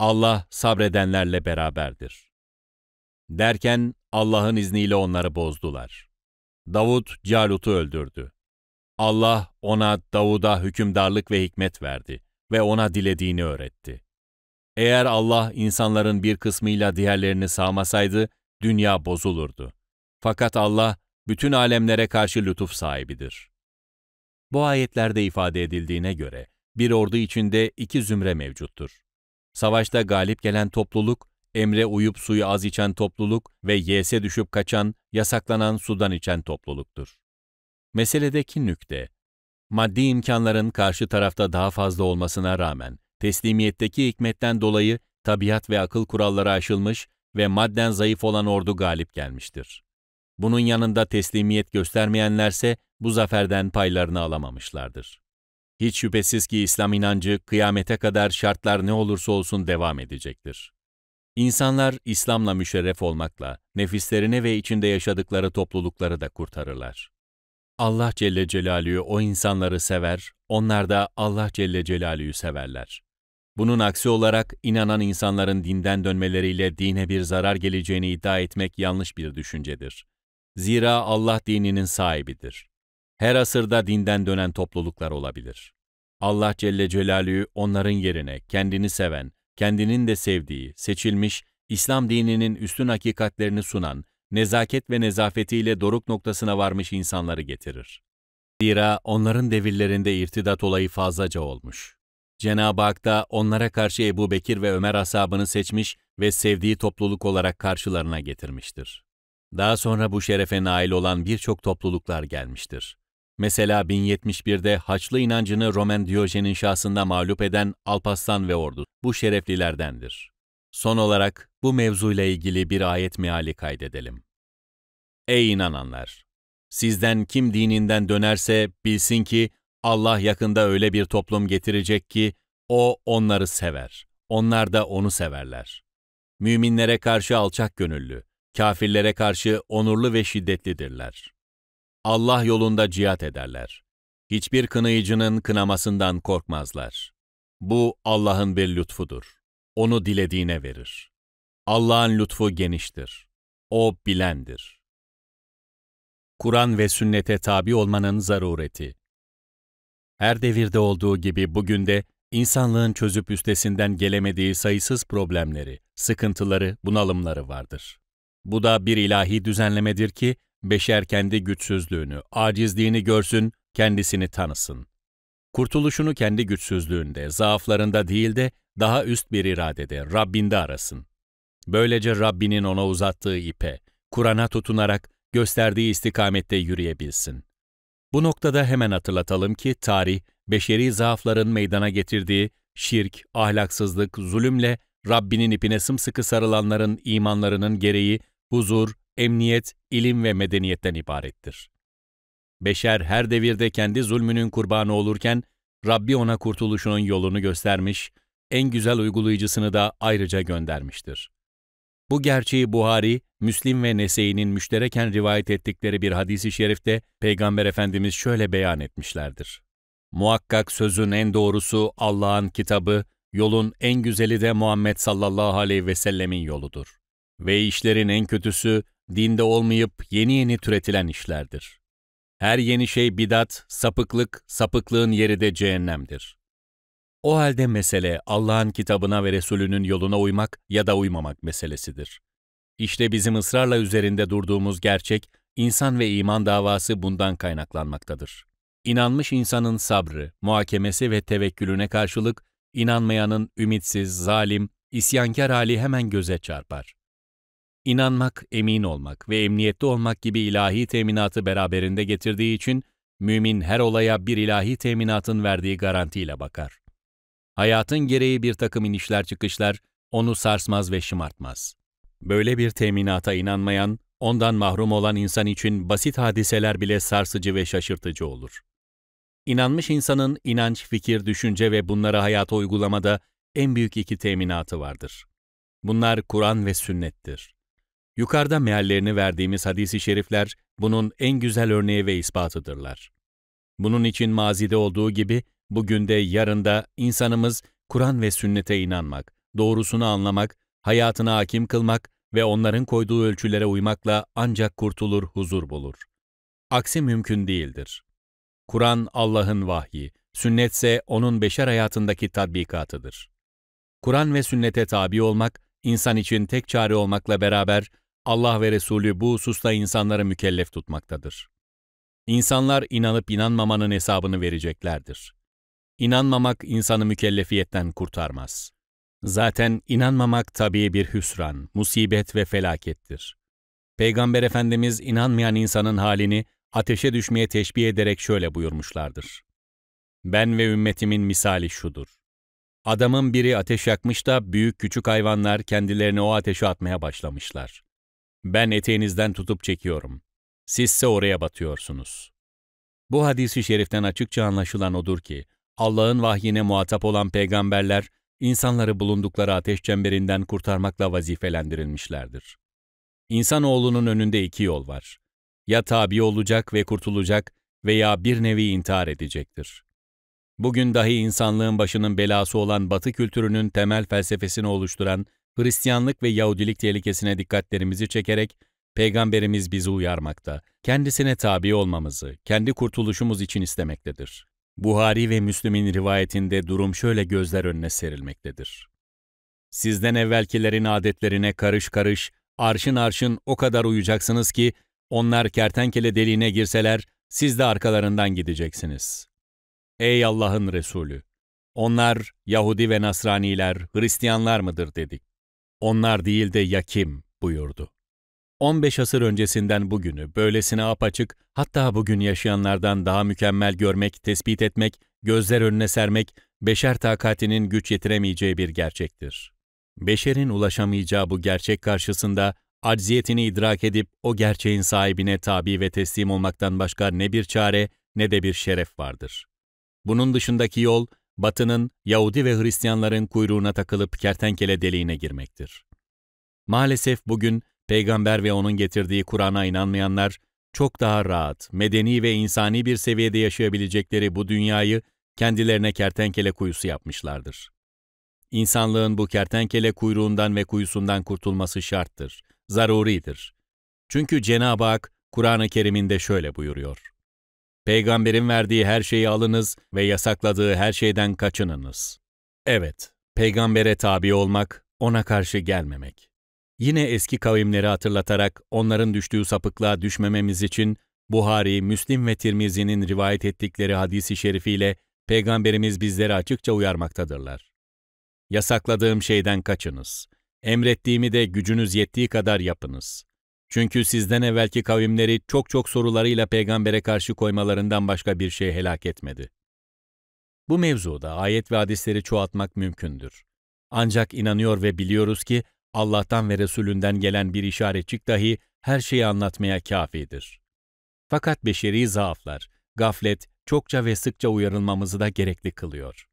Allah sabredenlerle beraberdir. Derken Allah'ın izniyle onları bozdular. Davud Calut'u öldürdü. Allah ona Davud'a hükümdarlık ve hikmet verdi ve ona dilediğini öğretti. Eğer Allah insanların bir kısmıyla diğerlerini sağmasaydı, dünya bozulurdu. Fakat Allah bütün alemlere karşı lütuf sahibidir. Bu ayetlerde ifade edildiğine göre, bir ordu içinde iki zümre mevcuttur. Savaşta galip gelen topluluk, emre uyup suyu az içen topluluk ve yese düşüp kaçan, yasaklanan sudan içen topluluktur. Meseledeki nükte, maddi imkanların karşı tarafta daha fazla olmasına rağmen, teslimiyetteki hikmetten dolayı tabiat ve akıl kuralları aşılmış ve madden zayıf olan ordu galip gelmiştir. Bunun yanında teslimiyet göstermeyenlerse bu zaferden paylarını alamamışlardır. Hiç şüphesiz ki İslam inancı kıyamete kadar şartlar ne olursa olsun devam edecektir. İnsanlar İslam'la müşerref olmakla nefislerini ve içinde yaşadıkları toplulukları da kurtarırlar. Allah Celle Celaluhu o insanları sever, onlar da Allah Celle Celaluhu severler. Bunun aksi olarak inanan insanların dinden dönmeleriyle dine bir zarar geleceğini iddia etmek yanlış bir düşüncedir. Zira Allah dininin sahibidir. Her asırda dinden dönen topluluklar olabilir. Allah Celle Celaluhu onların yerine kendini seven, kendinin de sevdiği, seçilmiş, İslam dininin üstün hakikatlerini sunan, nezaket ve nezafetiyle doruk noktasına varmış insanları getirir. Zira onların devirlerinde irtidat olayı fazlaca olmuş. Cenab-ı Hak da onlara karşı Ebu Bekir ve Ömer asabını seçmiş ve sevdiği topluluk olarak karşılarına getirmiştir. Daha sonra bu şerefe nail olan birçok topluluklar gelmiştir. Mesela 1071'de Haçlı inancını Roman Diyojen'in şahsında mağlup eden Alpaslan ve ordu bu şereflilerdendir. Son olarak bu mevzuyla ilgili bir ayet meali kaydedelim. Ey inananlar! Sizden kim dininden dönerse bilsin ki Allah yakında öyle bir toplum getirecek ki o onları sever. Onlar da onu severler. Müminlere karşı alçak gönüllü, kafirlere karşı onurlu ve şiddetlidirler.'' Allah yolunda cihat ederler. Hiçbir kınayıcının kınamasından korkmazlar. Bu Allah'ın bir lütfudur. Onu dilediğine verir. Allah'ın lütfu geniştir. O bilendir. Kur'an ve sünnete tabi olmanın zarureti. Her devirde olduğu gibi bugün de insanlığın çözüp üstesinden gelemediği sayısız problemleri, sıkıntıları, bunalımları vardır. Bu da bir ilahi düzenlemedir ki Beşer kendi güçsüzlüğünü, acizliğini görsün, kendisini tanısın. Kurtuluşunu kendi güçsüzlüğünde, zaaflarında değil de daha üst bir iradede, Rabbinde arasın. Böylece Rabbinin ona uzattığı ipe, Kur'an'a tutunarak gösterdiği istikamette yürüyebilsin. Bu noktada hemen hatırlatalım ki tarih, beşeri zaafların meydana getirdiği şirk, ahlaksızlık, zulümle Rabbinin ipine sımsıkı sarılanların imanlarının gereği huzur emniyet, ilim ve medeniyetten ibarettir. Beşer her devirde kendi zulmünün kurbanı olurken, Rabbi ona kurtuluşunun yolunu göstermiş, en güzel uygulayıcısını da ayrıca göndermiştir. Bu gerçeği Buhari, Müslim ve Nese'inin müştereken rivayet ettikleri bir hadis-i şerifte Peygamber Efendimiz şöyle beyan etmişlerdir. Muhakkak sözün en doğrusu Allah'ın kitabı, yolun en güzeli de Muhammed sallallahu aleyhi ve sellemin yoludur. Ve işlerin en kötüsü dinde olmayıp yeni yeni türetilen işlerdir. Her yeni şey bidat, sapıklık, sapıklığın yeri de cehennemdir. O halde mesele Allah'ın kitabına ve Resulünün yoluna uymak ya da uymamak meselesidir. İşte bizim ısrarla üzerinde durduğumuz gerçek, insan ve iman davası bundan kaynaklanmaktadır. İnanmış insanın sabrı, muhakemesi ve tevekkülüne karşılık, inanmayanın ümitsiz, zalim, isyankar hali hemen göze çarpar inanmak, emin olmak ve emniyette olmak gibi ilahi teminatı beraberinde getirdiği için mümin her olaya bir ilahi teminatın verdiği garantiyle bakar. Hayatın gereği bir takım inişler çıkışlar onu sarsmaz ve şımartmaz. Böyle bir teminata inanmayan, ondan mahrum olan insan için basit hadiseler bile sarsıcı ve şaşırtıcı olur. İnanmış insanın inanç, fikir, düşünce ve bunları hayata uygulamada en büyük iki teminatı vardır. Bunlar Kur'an ve sünnettir. Yukarıda meallerini verdiğimiz hadisi şerifler bunun en güzel örneği ve ispatıdırlar. Bunun için mazide olduğu gibi bugün de yarın insanımız Kur'an ve sünnete inanmak, doğrusunu anlamak, hayatına hakim kılmak ve onların koyduğu ölçülere uymakla ancak kurtulur, huzur bulur. Aksi mümkün değildir. Kur'an Allah'ın vahyi, sünnetse onun beşer hayatındaki tatbikatıdır. Kur'an ve sünnete tabi olmak, insan için tek çare olmakla beraber Allah ve Resulü bu hususta insanları mükellef tutmaktadır. İnsanlar inanıp inanmamanın hesabını vereceklerdir. İnanmamak insanı mükellefiyetten kurtarmaz. Zaten inanmamak tabii bir hüsran, musibet ve felakettir. Peygamber Efendimiz inanmayan insanın halini ateşe düşmeye teşbih ederek şöyle buyurmuşlardır. Ben ve ümmetimin misali şudur. Adamın biri ateş yakmış da büyük küçük hayvanlar kendilerini o ateşe atmaya başlamışlar. Ben eteğinizden tutup çekiyorum. Sizse oraya batıyorsunuz. Bu hadisi şeriften açıkça anlaşılan odur ki, Allah'ın vahyine muhatap olan peygamberler, insanları bulundukları ateş çemberinden kurtarmakla vazifelendirilmişlerdir. İnsanoğlunun önünde iki yol var. Ya tabi olacak ve kurtulacak veya bir nevi intihar edecektir. Bugün dahi insanlığın başının belası olan batı kültürünün temel felsefesini oluşturan Hristiyanlık ve Yahudilik tehlikesine dikkatlerimizi çekerek Peygamberimiz bizi uyarmakta, kendisine tabi olmamızı, kendi kurtuluşumuz için istemektedir. Buhari ve Müslüm'ün rivayetinde durum şöyle gözler önüne serilmektedir. Sizden evvelkilerin adetlerine karış karış, arşın arşın o kadar uyacaksınız ki, onlar kertenkele deliğine girseler, siz de arkalarından gideceksiniz. Ey Allah'ın Resulü! Onlar Yahudi ve Nasraniler, Hristiyanlar mıdır dedik onlar değil de ya kim buyurdu. 15 asır öncesinden bugünü böylesine apaçık, hatta bugün yaşayanlardan daha mükemmel görmek, tespit etmek, gözler önüne sermek, beşer takatinin güç yetiremeyeceği bir gerçektir. Beşerin ulaşamayacağı bu gerçek karşısında acziyetini idrak edip o gerçeğin sahibine tabi ve teslim olmaktan başka ne bir çare ne de bir şeref vardır. Bunun dışındaki yol Batı'nın Yahudi ve Hristiyanların kuyruğuna takılıp kertenkele deliğine girmektir. Maalesef bugün peygamber ve onun getirdiği Kur'an'a inanmayanlar çok daha rahat, medeni ve insani bir seviyede yaşayabilecekleri bu dünyayı kendilerine kertenkele kuyusu yapmışlardır. İnsanlığın bu kertenkele kuyruğundan ve kuyusundan kurtulması şarttır, zaruridir. Çünkü Cenab-ı Hak Kur'an-ı Kerim'inde şöyle buyuruyor. Peygamberin verdiği her şeyi alınız ve yasakladığı her şeyden kaçınınız. Evet, peygambere tabi olmak, ona karşı gelmemek. Yine eski kavimleri hatırlatarak onların düştüğü sapıklığa düşmememiz için Buhari, Müslim ve Tirmizi'nin rivayet ettikleri hadisi şerifiyle Peygamberimiz bizleri açıkça uyarmaktadırlar. Yasakladığım şeyden kaçınız. Emrettiğimi de gücünüz yettiği kadar yapınız. Çünkü sizden evvelki kavimleri çok çok sorularıyla peygambere karşı koymalarından başka bir şey helak etmedi. Bu mevzuda ayet ve hadisleri çoğaltmak mümkündür. Ancak inanıyor ve biliyoruz ki Allah'tan ve Resulünden gelen bir işaretçik dahi her şeyi anlatmaya kafidir. Fakat beşeri zaaflar, gaflet, çokça ve sıkça uyarılmamızı da gerekli kılıyor.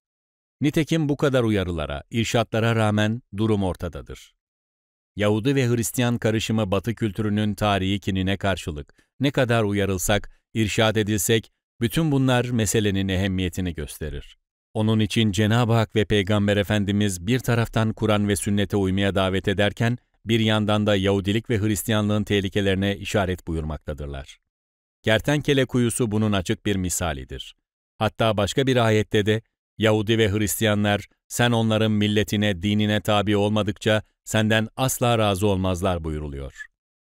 Nitekim bu kadar uyarılara, irşatlara rağmen durum ortadadır. Yahudi ve Hristiyan karışımı Batı kültürünün tarihi kinine karşılık ne kadar uyarılsak, irşad edilsek, bütün bunlar meselenin ehemmiyetini gösterir. Onun için Cenab-ı Hak ve Peygamber Efendimiz bir taraftan Kur'an ve sünnete uymaya davet ederken, bir yandan da Yahudilik ve Hristiyanlığın tehlikelerine işaret buyurmaktadırlar. Kertenkele kuyusu bunun açık bir misalidir. Hatta başka bir ayette de Yahudi ve Hristiyanlar sen onların milletine, dinine tabi olmadıkça senden asla razı olmazlar buyuruluyor.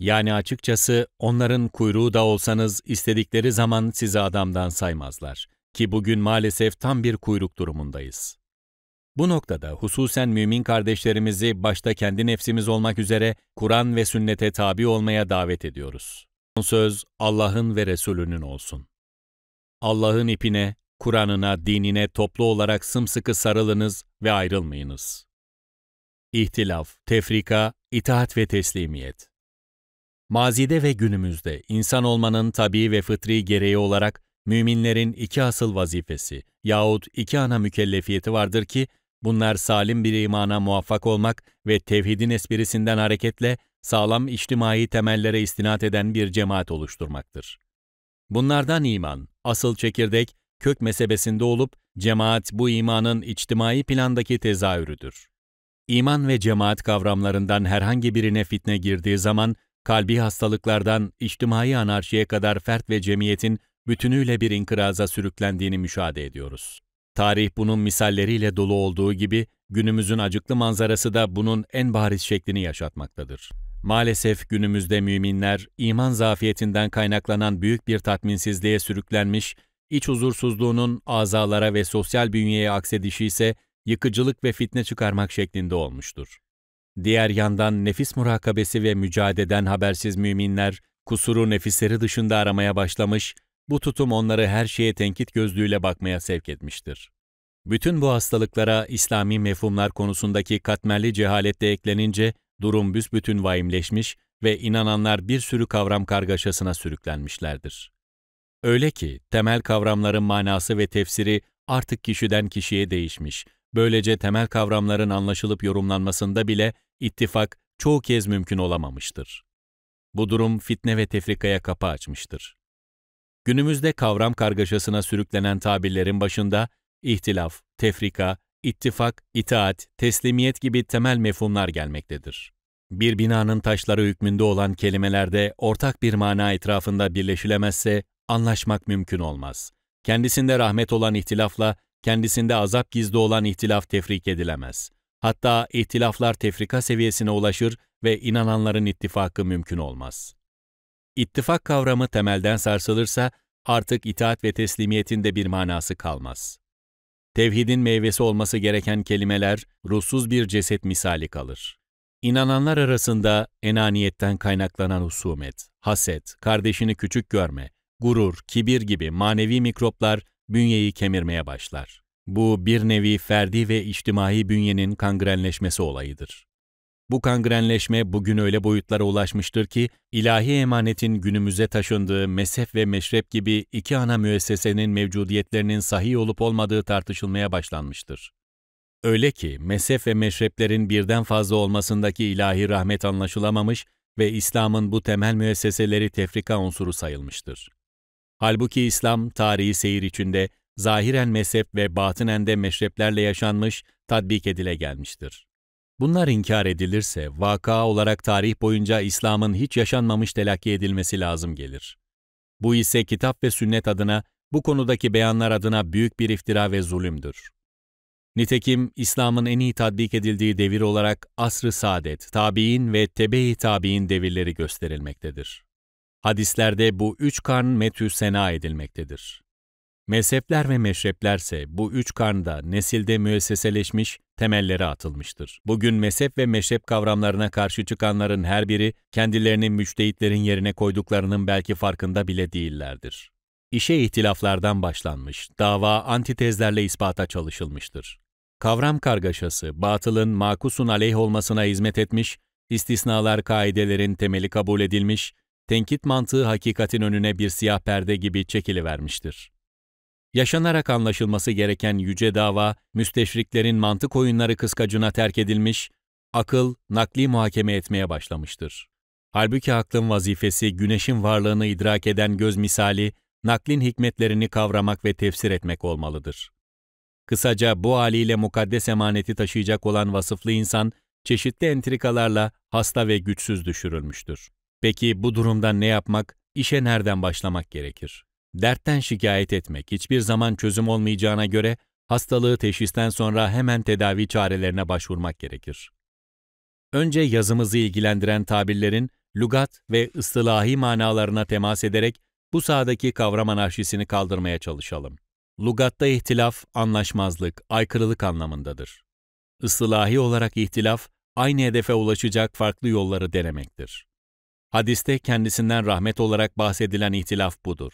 Yani açıkçası onların kuyruğu da olsanız istedikleri zaman sizi adamdan saymazlar ki bugün maalesef tam bir kuyruk durumundayız. Bu noktada hususen mümin kardeşlerimizi başta kendi nefsimiz olmak üzere Kur'an ve sünnete tabi olmaya davet ediyoruz. Son söz Allah'ın ve Resulünün olsun. Allah'ın ipine, Kur'an'ına, dinine toplu olarak sımsıkı sarılınız ve ayrılmayınız. İhtilaf, tefrika, itaat ve teslimiyet. Mazide ve günümüzde insan olmanın tabii ve fıtri gereği olarak müminlerin iki asıl vazifesi yahut iki ana mükellefiyeti vardır ki bunlar salim bir imana muvaffak olmak ve tevhidin esprisinden hareketle sağlam içtimai temellere istinat eden bir cemaat oluşturmaktır. Bunlardan iman, asıl çekirdek kök mezhebesinde olup cemaat bu imanın içtimai plandaki tezahürüdür. İman ve cemaat kavramlarından herhangi birine fitne girdiği zaman kalbi hastalıklardan içtimai anarşiye kadar fert ve cemiyetin bütünüyle bir inkıraza sürüklendiğini müşahede ediyoruz. Tarih bunun misalleriyle dolu olduğu gibi günümüzün acıklı manzarası da bunun en bariz şeklini yaşatmaktadır. Maalesef günümüzde müminler iman zafiyetinden kaynaklanan büyük bir tatminsizliğe sürüklenmiş İç huzursuzluğunun azalara ve sosyal bünyeye aksedişi ise yıkıcılık ve fitne çıkarmak şeklinde olmuştur. Diğer yandan nefis murakabesi ve mücadeden habersiz müminler, kusuru nefisleri dışında aramaya başlamış, bu tutum onları her şeye tenkit gözlüğüyle bakmaya sevk etmiştir. Bütün bu hastalıklara İslami mefhumlar konusundaki katmerli cehalet de eklenince durum büsbütün vahimleşmiş ve inananlar bir sürü kavram kargaşasına sürüklenmişlerdir. Öyle ki temel kavramların manası ve tefsiri artık kişiden kişiye değişmiş. Böylece temel kavramların anlaşılıp yorumlanmasında bile ittifak çoğu kez mümkün olamamıştır. Bu durum fitne ve tefrikaya kapı açmıştır. Günümüzde kavram kargaşasına sürüklenen tabirlerin başında ihtilaf, tefrika, ittifak, itaat, teslimiyet gibi temel mefhumlar gelmektedir. Bir binanın taşları hükmünde olan kelimelerde ortak bir mana etrafında birleşilemezse anlaşmak mümkün olmaz. Kendisinde rahmet olan ihtilafla, kendisinde azap gizli olan ihtilaf tefrik edilemez. Hatta ihtilaflar tefrika seviyesine ulaşır ve inananların ittifakı mümkün olmaz. İttifak kavramı temelden sarsılırsa artık itaat ve teslimiyetin de bir manası kalmaz. Tevhidin meyvesi olması gereken kelimeler ruhsuz bir ceset misali kalır. İnananlar arasında enaniyetten kaynaklanan husumet, haset, kardeşini küçük görme, gurur, kibir gibi manevi mikroplar bünyeyi kemirmeye başlar. Bu bir nevi ferdi ve içtimai bünyenin kangrenleşmesi olayıdır. Bu kangrenleşme bugün öyle boyutlara ulaşmıştır ki, ilahi emanetin günümüze taşındığı mezhep ve meşrep gibi iki ana müessesenin mevcudiyetlerinin sahih olup olmadığı tartışılmaya başlanmıştır. Öyle ki mezhep ve meşreplerin birden fazla olmasındaki ilahi rahmet anlaşılamamış ve İslam'ın bu temel müesseseleri tefrika unsuru sayılmıştır. Halbuki İslam, tarihi seyir içinde, zahiren mezhep ve batınen de meşreplerle yaşanmış, tatbik edile gelmiştir. Bunlar inkar edilirse, vaka olarak tarih boyunca İslam'ın hiç yaşanmamış telakki edilmesi lazım gelir. Bu ise kitap ve sünnet adına, bu konudaki beyanlar adına büyük bir iftira ve zulümdür. Nitekim İslam'ın en iyi tatbik edildiği devir olarak asr-ı saadet, tabi'in ve tebe-i tabi'in devirleri gösterilmektedir. Hadislerde bu üç kan metü sena edilmektedir. Mezhepler ve meşreplerse bu üç karnda nesilde müesseseleşmiş, temelleri atılmıştır. Bugün mezhep ve meşrep kavramlarına karşı çıkanların her biri kendilerini müçtehitlerin yerine koyduklarının belki farkında bile değillerdir. İşe ihtilaflardan başlanmış, dava antitezlerle ispata çalışılmıştır. Kavram kargaşası, batılın makusun aleyh olmasına hizmet etmiş, istisnalar kaidelerin temeli kabul edilmiş, tenkit mantığı hakikatin önüne bir siyah perde gibi çekilivermiştir. Yaşanarak anlaşılması gereken yüce dava, müsteşriklerin mantık oyunları kıskacına terk edilmiş, akıl nakli muhakeme etmeye başlamıştır. Halbuki aklın vazifesi güneşin varlığını idrak eden göz misali, naklin hikmetlerini kavramak ve tefsir etmek olmalıdır. Kısaca bu haliyle mukaddes emaneti taşıyacak olan vasıflı insan, çeşitli entrikalarla hasta ve güçsüz düşürülmüştür. Peki bu durumda ne yapmak, işe nereden başlamak gerekir? Dertten şikayet etmek hiçbir zaman çözüm olmayacağına göre hastalığı teşhisten sonra hemen tedavi çarelerine başvurmak gerekir. Önce yazımızı ilgilendiren tabirlerin lugat ve ıslahi manalarına temas ederek bu sahadaki kavram anarşisini kaldırmaya çalışalım. Lugatta ihtilaf, anlaşmazlık, aykırılık anlamındadır. Islahi olarak ihtilaf, aynı hedefe ulaşacak farklı yolları denemektir. Hadiste kendisinden rahmet olarak bahsedilen ihtilaf budur.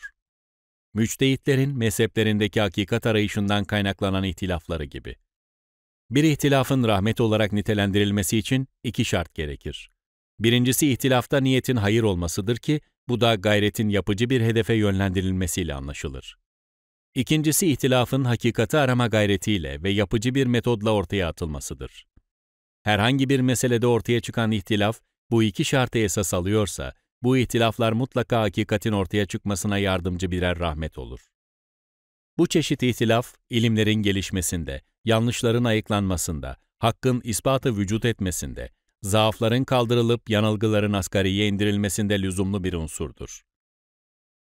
Müçtehitlerin mezheplerindeki hakikat arayışından kaynaklanan ihtilafları gibi. Bir ihtilafın rahmet olarak nitelendirilmesi için iki şart gerekir. Birincisi ihtilafta niyetin hayır olmasıdır ki bu da gayretin yapıcı bir hedefe yönlendirilmesiyle anlaşılır. İkincisi ihtilafın hakikati arama gayretiyle ve yapıcı bir metodla ortaya atılmasıdır. Herhangi bir meselede ortaya çıkan ihtilaf, bu iki şartı esas alıyorsa, bu ihtilaflar mutlaka hakikatin ortaya çıkmasına yardımcı birer rahmet olur. Bu çeşit ihtilaf, ilimlerin gelişmesinde, yanlışların ayıklanmasında, hakkın ispatı vücut etmesinde, zaafların kaldırılıp yanılgıların asgariye indirilmesinde lüzumlu bir unsurdur.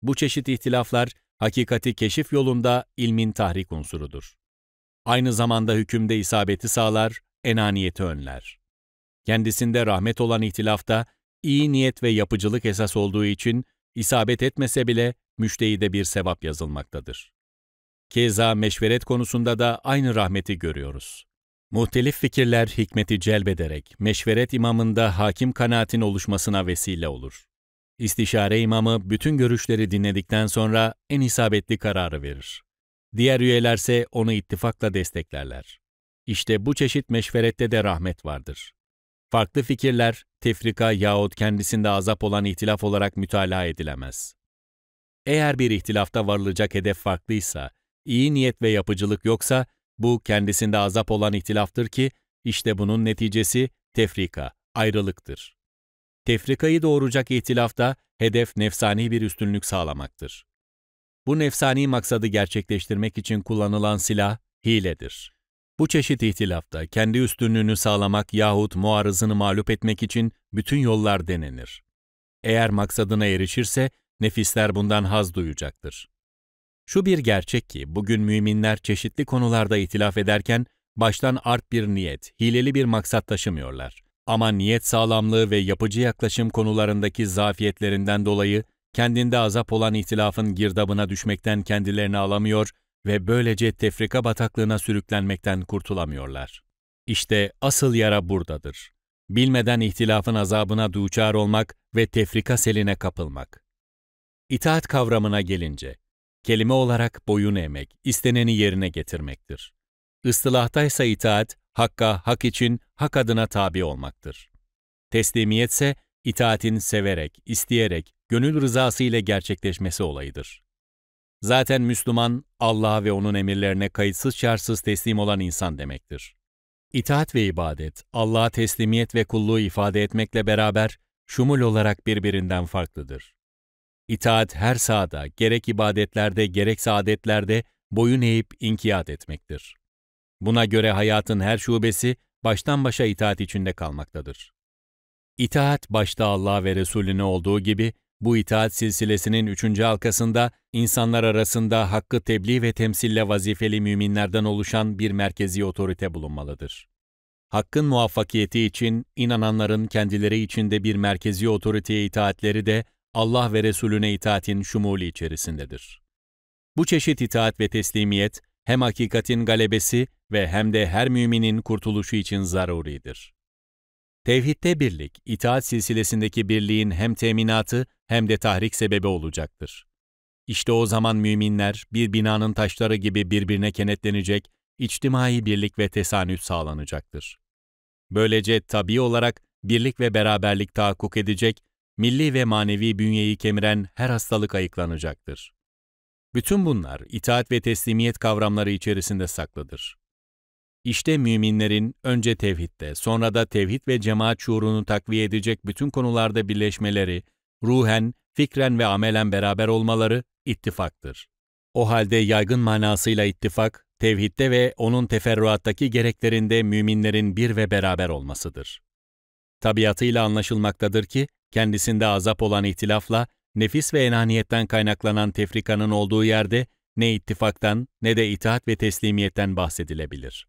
Bu çeşit ihtilaflar, hakikati keşif yolunda ilmin tahrik unsurudur. Aynı zamanda hükümde isabeti sağlar, enaniyeti önler kendisinde rahmet olan ihtilafta iyi niyet ve yapıcılık esas olduğu için isabet etmese bile müştehide bir sevap yazılmaktadır. Keza meşveret konusunda da aynı rahmeti görüyoruz. Muhtelif fikirler hikmeti celbederek meşveret imamında hakim kanaatin oluşmasına vesile olur. İstişare imamı bütün görüşleri dinledikten sonra en isabetli kararı verir. Diğer üyelerse onu ittifakla desteklerler. İşte bu çeşit meşverette de rahmet vardır. Farklı fikirler, tefrika yahut kendisinde azap olan ihtilaf olarak mütalaa edilemez. Eğer bir ihtilafta varılacak hedef farklıysa, iyi niyet ve yapıcılık yoksa, bu kendisinde azap olan ihtilaftır ki, işte bunun neticesi tefrika, ayrılıktır. Tefrikayı doğuracak ihtilafta hedef nefsani bir üstünlük sağlamaktır. Bu nefsani maksadı gerçekleştirmek için kullanılan silah, hiledir. Bu çeşit ihtilafta kendi üstünlüğünü sağlamak yahut muarızını mağlup etmek için bütün yollar denenir. Eğer maksadına erişirse nefisler bundan haz duyacaktır. Şu bir gerçek ki bugün müminler çeşitli konularda ihtilaf ederken baştan art bir niyet, hileli bir maksat taşımıyorlar. Ama niyet sağlamlığı ve yapıcı yaklaşım konularındaki zafiyetlerinden dolayı kendinde azap olan ihtilafın girdabına düşmekten kendilerini alamıyor ve böylece tefrika bataklığına sürüklenmekten kurtulamıyorlar. İşte asıl yara buradadır. Bilmeden ihtilafın azabına duçar olmak ve tefrika seline kapılmak. İtaat kavramına gelince, kelime olarak boyun eğmek, isteneni yerine getirmektir. Istilahtaysa itaat, hakka, hak için, hak adına tabi olmaktır. Teslimiyetse, itaatin severek, isteyerek, gönül rızası ile gerçekleşmesi olayıdır. Zaten Müslüman, Allah'a ve O'nun emirlerine kayıtsız şartsız teslim olan insan demektir. İtaat ve ibadet, Allah'a teslimiyet ve kulluğu ifade etmekle beraber şumul olarak birbirinden farklıdır. İtaat her sahada, gerek ibadetlerde gerek saadetlerde boyun eğip inkiyat etmektir. Buna göre hayatın her şubesi baştan başa itaat içinde kalmaktadır. İtaat başta Allah ve Resulüne olduğu gibi bu itaat silsilesinin üçüncü halkasında insanlar arasında hakkı tebliğ ve temsille vazifeli müminlerden oluşan bir merkezi otorite bulunmalıdır. Hakkın muvaffakiyeti için inananların kendileri içinde bir merkezi otoriteye itaatleri de Allah ve Resulüne itaatin şumuli içerisindedir. Bu çeşit itaat ve teslimiyet hem hakikatin galebesi ve hem de her müminin kurtuluşu için zaruridir. Tevhitte birlik, itaat silsilesindeki birliğin hem teminatı hem de tahrik sebebi olacaktır. İşte o zaman müminler bir binanın taşları gibi birbirine kenetlenecek, içtimai birlik ve tesanüt sağlanacaktır. Böylece tabi olarak birlik ve beraberlik tahakkuk edecek, milli ve manevi bünyeyi kemiren her hastalık ayıklanacaktır. Bütün bunlar itaat ve teslimiyet kavramları içerisinde saklıdır. İşte müminlerin önce tevhidde, sonra da tevhid ve cemaat şuurunu takviye edecek bütün konularda birleşmeleri, ruhen, fikren ve amelen beraber olmaları ittifaktır. O halde yaygın manasıyla ittifak, tevhidde ve onun teferruattaki gereklerinde müminlerin bir ve beraber olmasıdır. Tabiatıyla anlaşılmaktadır ki, kendisinde azap olan ihtilafla, nefis ve enaniyetten kaynaklanan tefrikanın olduğu yerde ne ittifaktan ne de itaat ve teslimiyetten bahsedilebilir.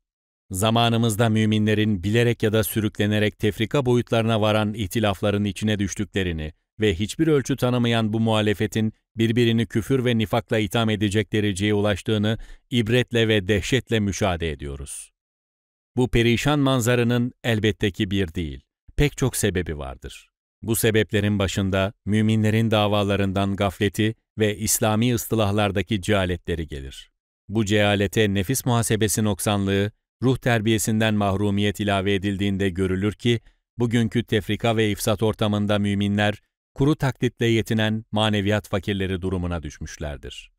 Zamanımızda müminlerin bilerek ya da sürüklenerek tefrika boyutlarına varan ihtilafların içine düştüklerini ve hiçbir ölçü tanımayan bu muhalefetin birbirini küfür ve nifakla itham edecek dereceye ulaştığını ibretle ve dehşetle müşahede ediyoruz. Bu perişan manzaranın elbette ki bir değil, pek çok sebebi vardır. Bu sebeplerin başında müminlerin davalarından gafleti ve İslami ıslahlardaki cehaletleri gelir. Bu cehalete nefis muhasebesi noksanlığı ruh terbiyesinden mahrumiyet ilave edildiğinde görülür ki, bugünkü tefrika ve ifsat ortamında müminler, kuru taklitle yetinen maneviyat fakirleri durumuna düşmüşlerdir.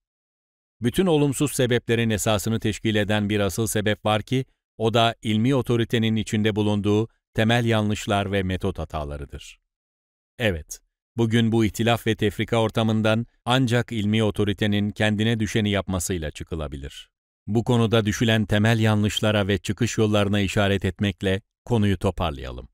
Bütün olumsuz sebeplerin esasını teşkil eden bir asıl sebep var ki, o da ilmi otoritenin içinde bulunduğu temel yanlışlar ve metot hatalarıdır. Evet, bugün bu ihtilaf ve tefrika ortamından ancak ilmi otoritenin kendine düşeni yapmasıyla çıkılabilir. Bu konuda düşülen temel yanlışlara ve çıkış yollarına işaret etmekle konuyu toparlayalım.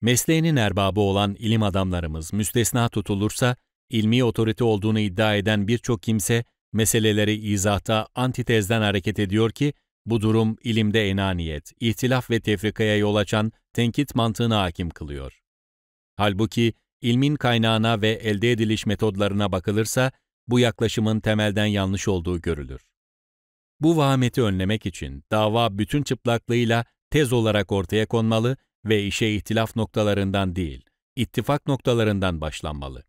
Mesleğinin erbabı olan ilim adamlarımız müstesna tutulursa, ilmi otorite olduğunu iddia eden birçok kimse meseleleri izahta antitezden hareket ediyor ki, bu durum ilimde enaniyet, ihtilaf ve tefrikaya yol açan tenkit mantığına hakim kılıyor. Halbuki ilmin kaynağına ve elde ediliş metodlarına bakılırsa bu yaklaşımın temelden yanlış olduğu görülür. Bu vahameti önlemek için dava bütün çıplaklığıyla tez olarak ortaya konmalı ve işe ihtilaf noktalarından değil, ittifak noktalarından başlanmalı.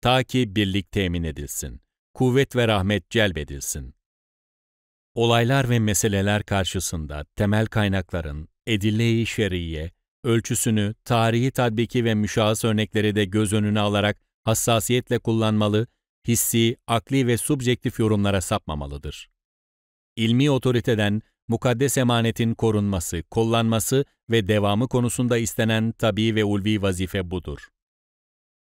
Ta ki birlik temin edilsin, kuvvet ve rahmet celbedilsin. Olaylar ve meseleler karşısında temel kaynakların edille-i şer'iye, ölçüsünü tarihi tatbiki ve müşahıs örnekleri de göz önüne alarak hassasiyetle kullanmalı, hissi, akli ve subjektif yorumlara sapmamalıdır ilmi otoriteden mukaddes emanetin korunması, kullanması ve devamı konusunda istenen tabi ve ulvi vazife budur.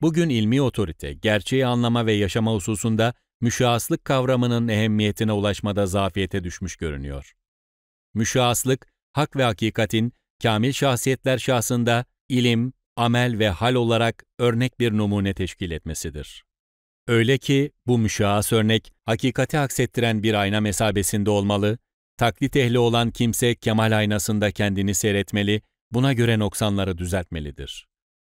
Bugün ilmi otorite, gerçeği anlama ve yaşama hususunda müşahaslık kavramının ehemmiyetine ulaşmada zafiyete düşmüş görünüyor. Müşahaslık, hak ve hakikatin kamil şahsiyetler şahsında ilim, amel ve hal olarak örnek bir numune teşkil etmesidir. Öyle ki bu müşahhas örnek hakikati aksettiren bir ayna mesabesinde olmalı, taklit ehli olan kimse kemal aynasında kendini seyretmeli, buna göre noksanları düzeltmelidir.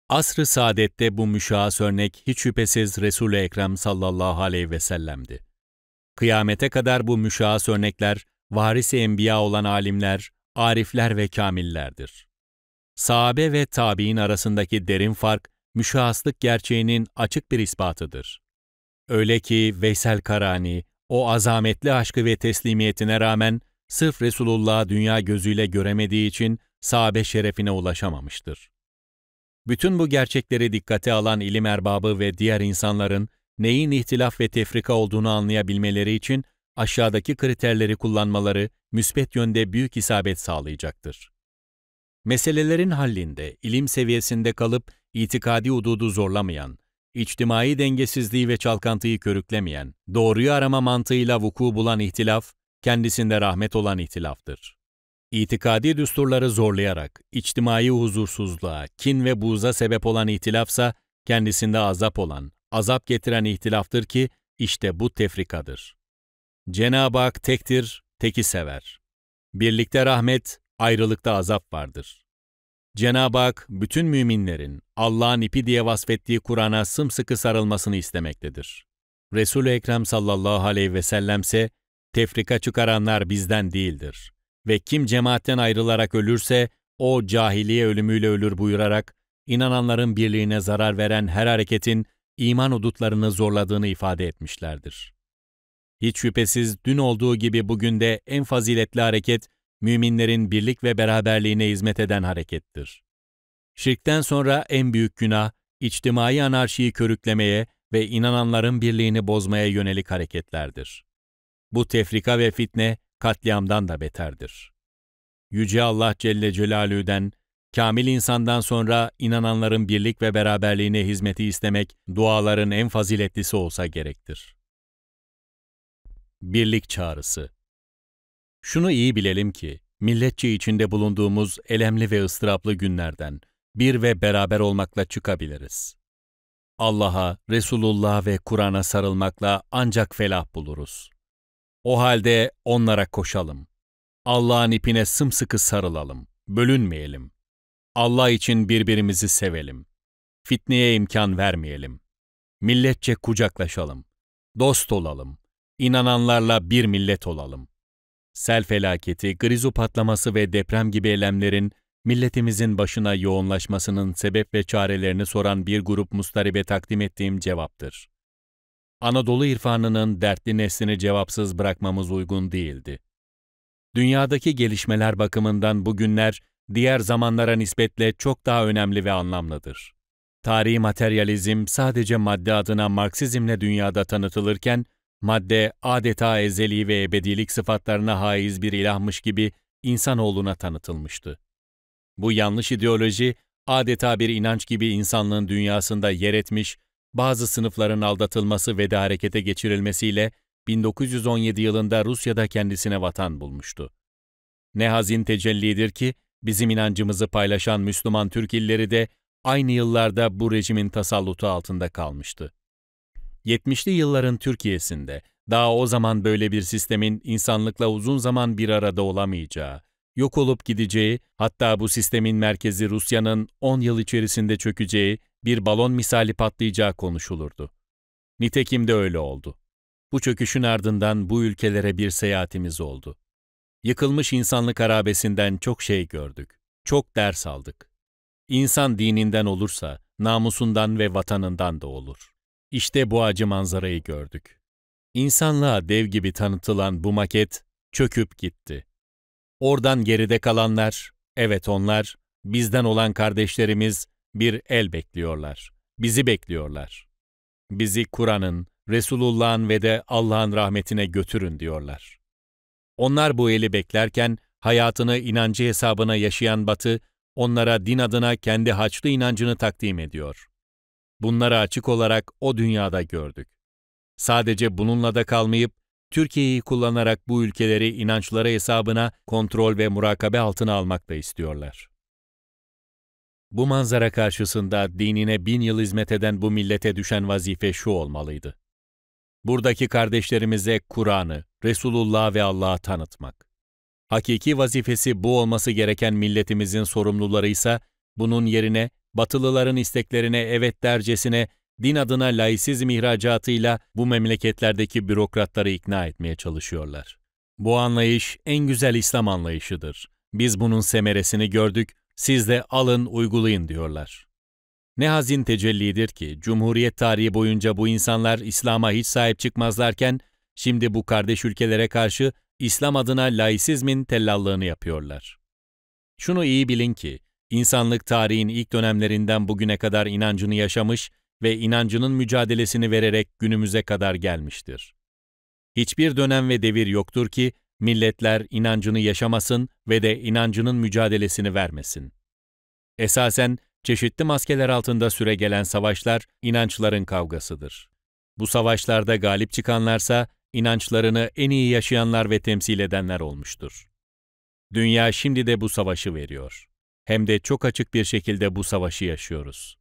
Asr-ı saadette bu müşahhas örnek hiç şüphesiz Resul-i Ekrem sallallahu aleyhi ve sellem'di. Kıyamete kadar bu müşahhas örnekler, varisi enbiya olan alimler, arifler ve kamillerdir. Sahabe ve tabi'in arasındaki derin fark, müşahaslık gerçeğinin açık bir ispatıdır. Öyle ki Veysel Karani, o azametli aşkı ve teslimiyetine rağmen sırf Resulullah'ı dünya gözüyle göremediği için sahabe şerefine ulaşamamıştır. Bütün bu gerçekleri dikkate alan ilim erbabı ve diğer insanların neyin ihtilaf ve tefrika olduğunu anlayabilmeleri için aşağıdaki kriterleri kullanmaları müsbet yönde büyük isabet sağlayacaktır. Meselelerin hallində, ilim seviyesinde kalıp itikadi hududu zorlamayan, içtimai dengesizliği ve çalkantıyı körüklemeyen, doğruyu arama mantığıyla vuku bulan ihtilaf, kendisinde rahmet olan ihtilaftır. İtikadi düsturları zorlayarak, içtimai huzursuzluğa, kin ve buğza sebep olan ihtilafsa, kendisinde azap olan, azap getiren ihtilaftır ki, işte bu tefrikadır. Cenab-ı Hak tektir, teki sever. Birlikte rahmet, ayrılıkta azap vardır. Cenab-ı Hak bütün müminlerin Allah'ın ipi diye vasfettiği Kur'an'a sımsıkı sarılmasını istemektedir. Resul-i Ekrem sallallahu aleyhi ve sellem ise tefrika çıkaranlar bizden değildir ve kim cemaatten ayrılarak ölürse o cahiliye ölümüyle ölür buyurarak inananların birliğine zarar veren her hareketin iman udutlarını zorladığını ifade etmişlerdir. Hiç şüphesiz dün olduğu gibi bugün de en faziletli hareket müminlerin birlik ve beraberliğine hizmet eden harekettir. Şirkten sonra en büyük günah, içtimai anarşiyi körüklemeye ve inananların birliğini bozmaya yönelik hareketlerdir. Bu tefrika ve fitne katliamdan da beterdir. Yüce Allah Celle Celaluhu'den, kamil insandan sonra inananların birlik ve beraberliğine hizmeti istemek duaların en faziletlisi olsa gerektir. Birlik Çağrısı şunu iyi bilelim ki, milletçe içinde bulunduğumuz elemli ve ıstıraplı günlerden bir ve beraber olmakla çıkabiliriz. Allah'a, Resulullah'a ve Kur'an'a sarılmakla ancak felah buluruz. O halde onlara koşalım. Allah'ın ipine sımsıkı sarılalım, bölünmeyelim. Allah için birbirimizi sevelim. Fitneye imkan vermeyelim. Milletçe kucaklaşalım. Dost olalım. İnananlarla bir millet olalım.'' sel felaketi, grizu patlaması ve deprem gibi elemlerin milletimizin başına yoğunlaşmasının sebep ve çarelerini soran bir grup mustaribe takdim ettiğim cevaptır. Anadolu irfanının dertli neslini cevapsız bırakmamız uygun değildi. Dünyadaki gelişmeler bakımından bugünler diğer zamanlara nispetle çok daha önemli ve anlamlıdır. Tarihi materyalizm sadece madde adına Marksizmle dünyada tanıtılırken, Madde adeta ezeli ve ebedilik sıfatlarına haiz bir ilahmış gibi insanoğluna tanıtılmıştı. Bu yanlış ideoloji adeta bir inanç gibi insanlığın dünyasında yer etmiş, bazı sınıfların aldatılması ve de harekete geçirilmesiyle 1917 yılında Rusya'da kendisine vatan bulmuştu. Ne hazin tecellidir ki bizim inancımızı paylaşan Müslüman Türk illeri de aynı yıllarda bu rejimin tasallutu altında kalmıştı. 70'li yılların Türkiye'sinde daha o zaman böyle bir sistemin insanlıkla uzun zaman bir arada olamayacağı, yok olup gideceği, hatta bu sistemin merkezi Rusya'nın 10 yıl içerisinde çökeceği bir balon misali patlayacağı konuşulurdu. Nitekim de öyle oldu. Bu çöküşün ardından bu ülkelere bir seyahatimiz oldu. Yıkılmış insanlık harabesinden çok şey gördük, çok ders aldık. İnsan dininden olursa, namusundan ve vatanından da olur.'' İşte bu acı manzarayı gördük. İnsanlığa dev gibi tanıtılan bu maket çöküp gitti. Oradan geride kalanlar, evet onlar, bizden olan kardeşlerimiz bir el bekliyorlar. Bizi bekliyorlar. Bizi Kur'an'ın, Resulullah'ın ve de Allah'ın rahmetine götürün diyorlar. Onlar bu eli beklerken hayatını inancı hesabına yaşayan Batı, onlara din adına kendi haçlı inancını takdim ediyor. Bunları açık olarak o dünyada gördük. Sadece bununla da kalmayıp Türkiye'yi kullanarak bu ülkeleri inançları hesabına kontrol ve murakabe altına almak da istiyorlar. Bu manzara karşısında dinine bin yıl hizmet eden bu millete düşen vazife şu olmalıydı. Buradaki kardeşlerimize Kur'an'ı, Resulullah ve Allah'ı tanıtmak. Hakiki vazifesi bu olması gereken milletimizin sorumluları ise bunun yerine Batılıların isteklerine evet dercesine din adına laisizm ihracatıyla bu memleketlerdeki bürokratları ikna etmeye çalışıyorlar. Bu anlayış en güzel İslam anlayışıdır. Biz bunun semeresini gördük, siz de alın uygulayın diyorlar. Ne hazin tecellidir ki Cumhuriyet tarihi boyunca bu insanlar İslam'a hiç sahip çıkmazlarken şimdi bu kardeş ülkelere karşı İslam adına laisizmin tellallığını yapıyorlar. Şunu iyi bilin ki İnsanlık tarihin ilk dönemlerinden bugüne kadar inancını yaşamış ve inancının mücadelesini vererek günümüze kadar gelmiştir. Hiçbir dönem ve devir yoktur ki milletler inancını yaşamasın ve de inancının mücadelesini vermesin. Esasen çeşitli maskeler altında süregelen savaşlar inançların kavgasıdır. Bu savaşlarda galip çıkanlarsa inançlarını en iyi yaşayanlar ve temsil edenler olmuştur. Dünya şimdi de bu savaşı veriyor hem de çok açık bir şekilde bu savaşı yaşıyoruz.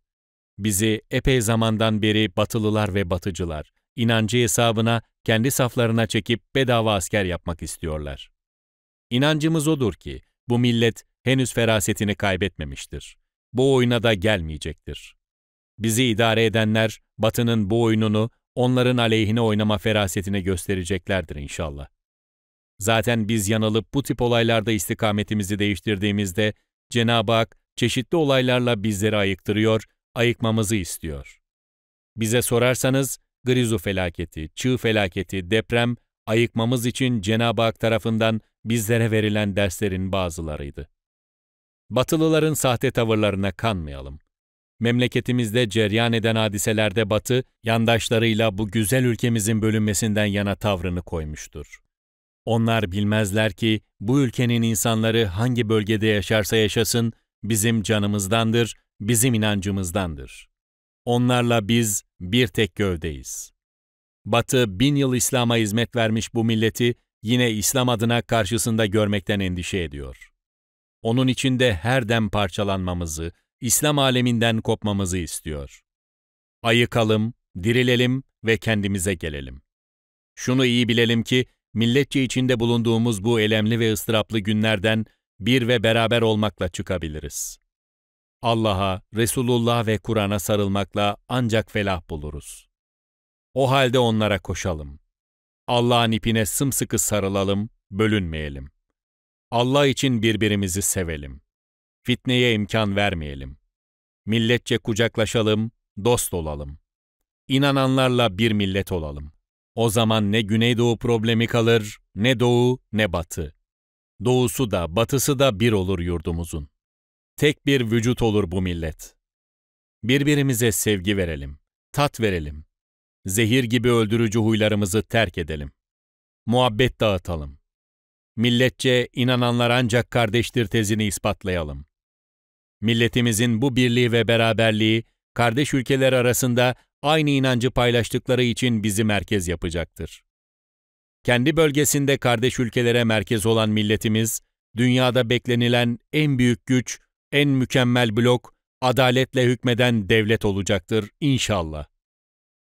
Bizi epey zamandan beri batılılar ve batıcılar, inancı hesabına, kendi saflarına çekip bedava asker yapmak istiyorlar. İnancımız odur ki, bu millet henüz ferasetini kaybetmemiştir. Bu oyuna da gelmeyecektir. Bizi idare edenler, Batı'nın bu oyununu onların aleyhine oynama ferasetini göstereceklerdir inşallah. Zaten biz yanılıp bu tip olaylarda istikametimizi değiştirdiğimizde Cenab-ı Hak çeşitli olaylarla bizleri ayıktırıyor, ayıkmamızı istiyor. Bize sorarsanız grizu felaketi, çığ felaketi, deprem ayıkmamız için Cenab-ı Hak tarafından bizlere verilen derslerin bazılarıydı. Batılıların sahte tavırlarına kanmayalım. Memleketimizde ceryan eden hadiselerde Batı, yandaşlarıyla bu güzel ülkemizin bölünmesinden yana tavrını koymuştur. Onlar bilmezler ki bu ülkenin insanları hangi bölgede yaşarsa yaşasın bizim canımızdandır, bizim inancımızdandır. Onlarla biz bir tek gövdeyiz. Batı bin yıl İslam'a hizmet vermiş bu milleti yine İslam adına karşısında görmekten endişe ediyor. Onun içinde her dem parçalanmamızı, İslam aleminden kopmamızı istiyor. Ayıkalım, dirilelim ve kendimize gelelim. Şunu iyi bilelim ki milletçe içinde bulunduğumuz bu elemli ve ıstıraplı günlerden bir ve beraber olmakla çıkabiliriz. Allah'a, Resulullah ve Kur'an'a sarılmakla ancak felah buluruz. O halde onlara koşalım. Allah'ın ipine sımsıkı sarılalım, bölünmeyelim. Allah için birbirimizi sevelim. Fitneye imkan vermeyelim. Milletçe kucaklaşalım, dost olalım. İnananlarla bir millet olalım. O zaman ne Güneydoğu problemi kalır, ne Doğu, ne Batı. Doğusu da, batısı da bir olur yurdumuzun. Tek bir vücut olur bu millet. Birbirimize sevgi verelim, tat verelim. Zehir gibi öldürücü huylarımızı terk edelim. Muhabbet dağıtalım. Milletçe inananlar ancak kardeştir tezini ispatlayalım. Milletimizin bu birliği ve beraberliği, kardeş ülkeler arasında aynı inancı paylaştıkları için bizi merkez yapacaktır. Kendi bölgesinde kardeş ülkelere merkez olan milletimiz, dünyada beklenilen en büyük güç, en mükemmel blok, adaletle hükmeden devlet olacaktır inşallah.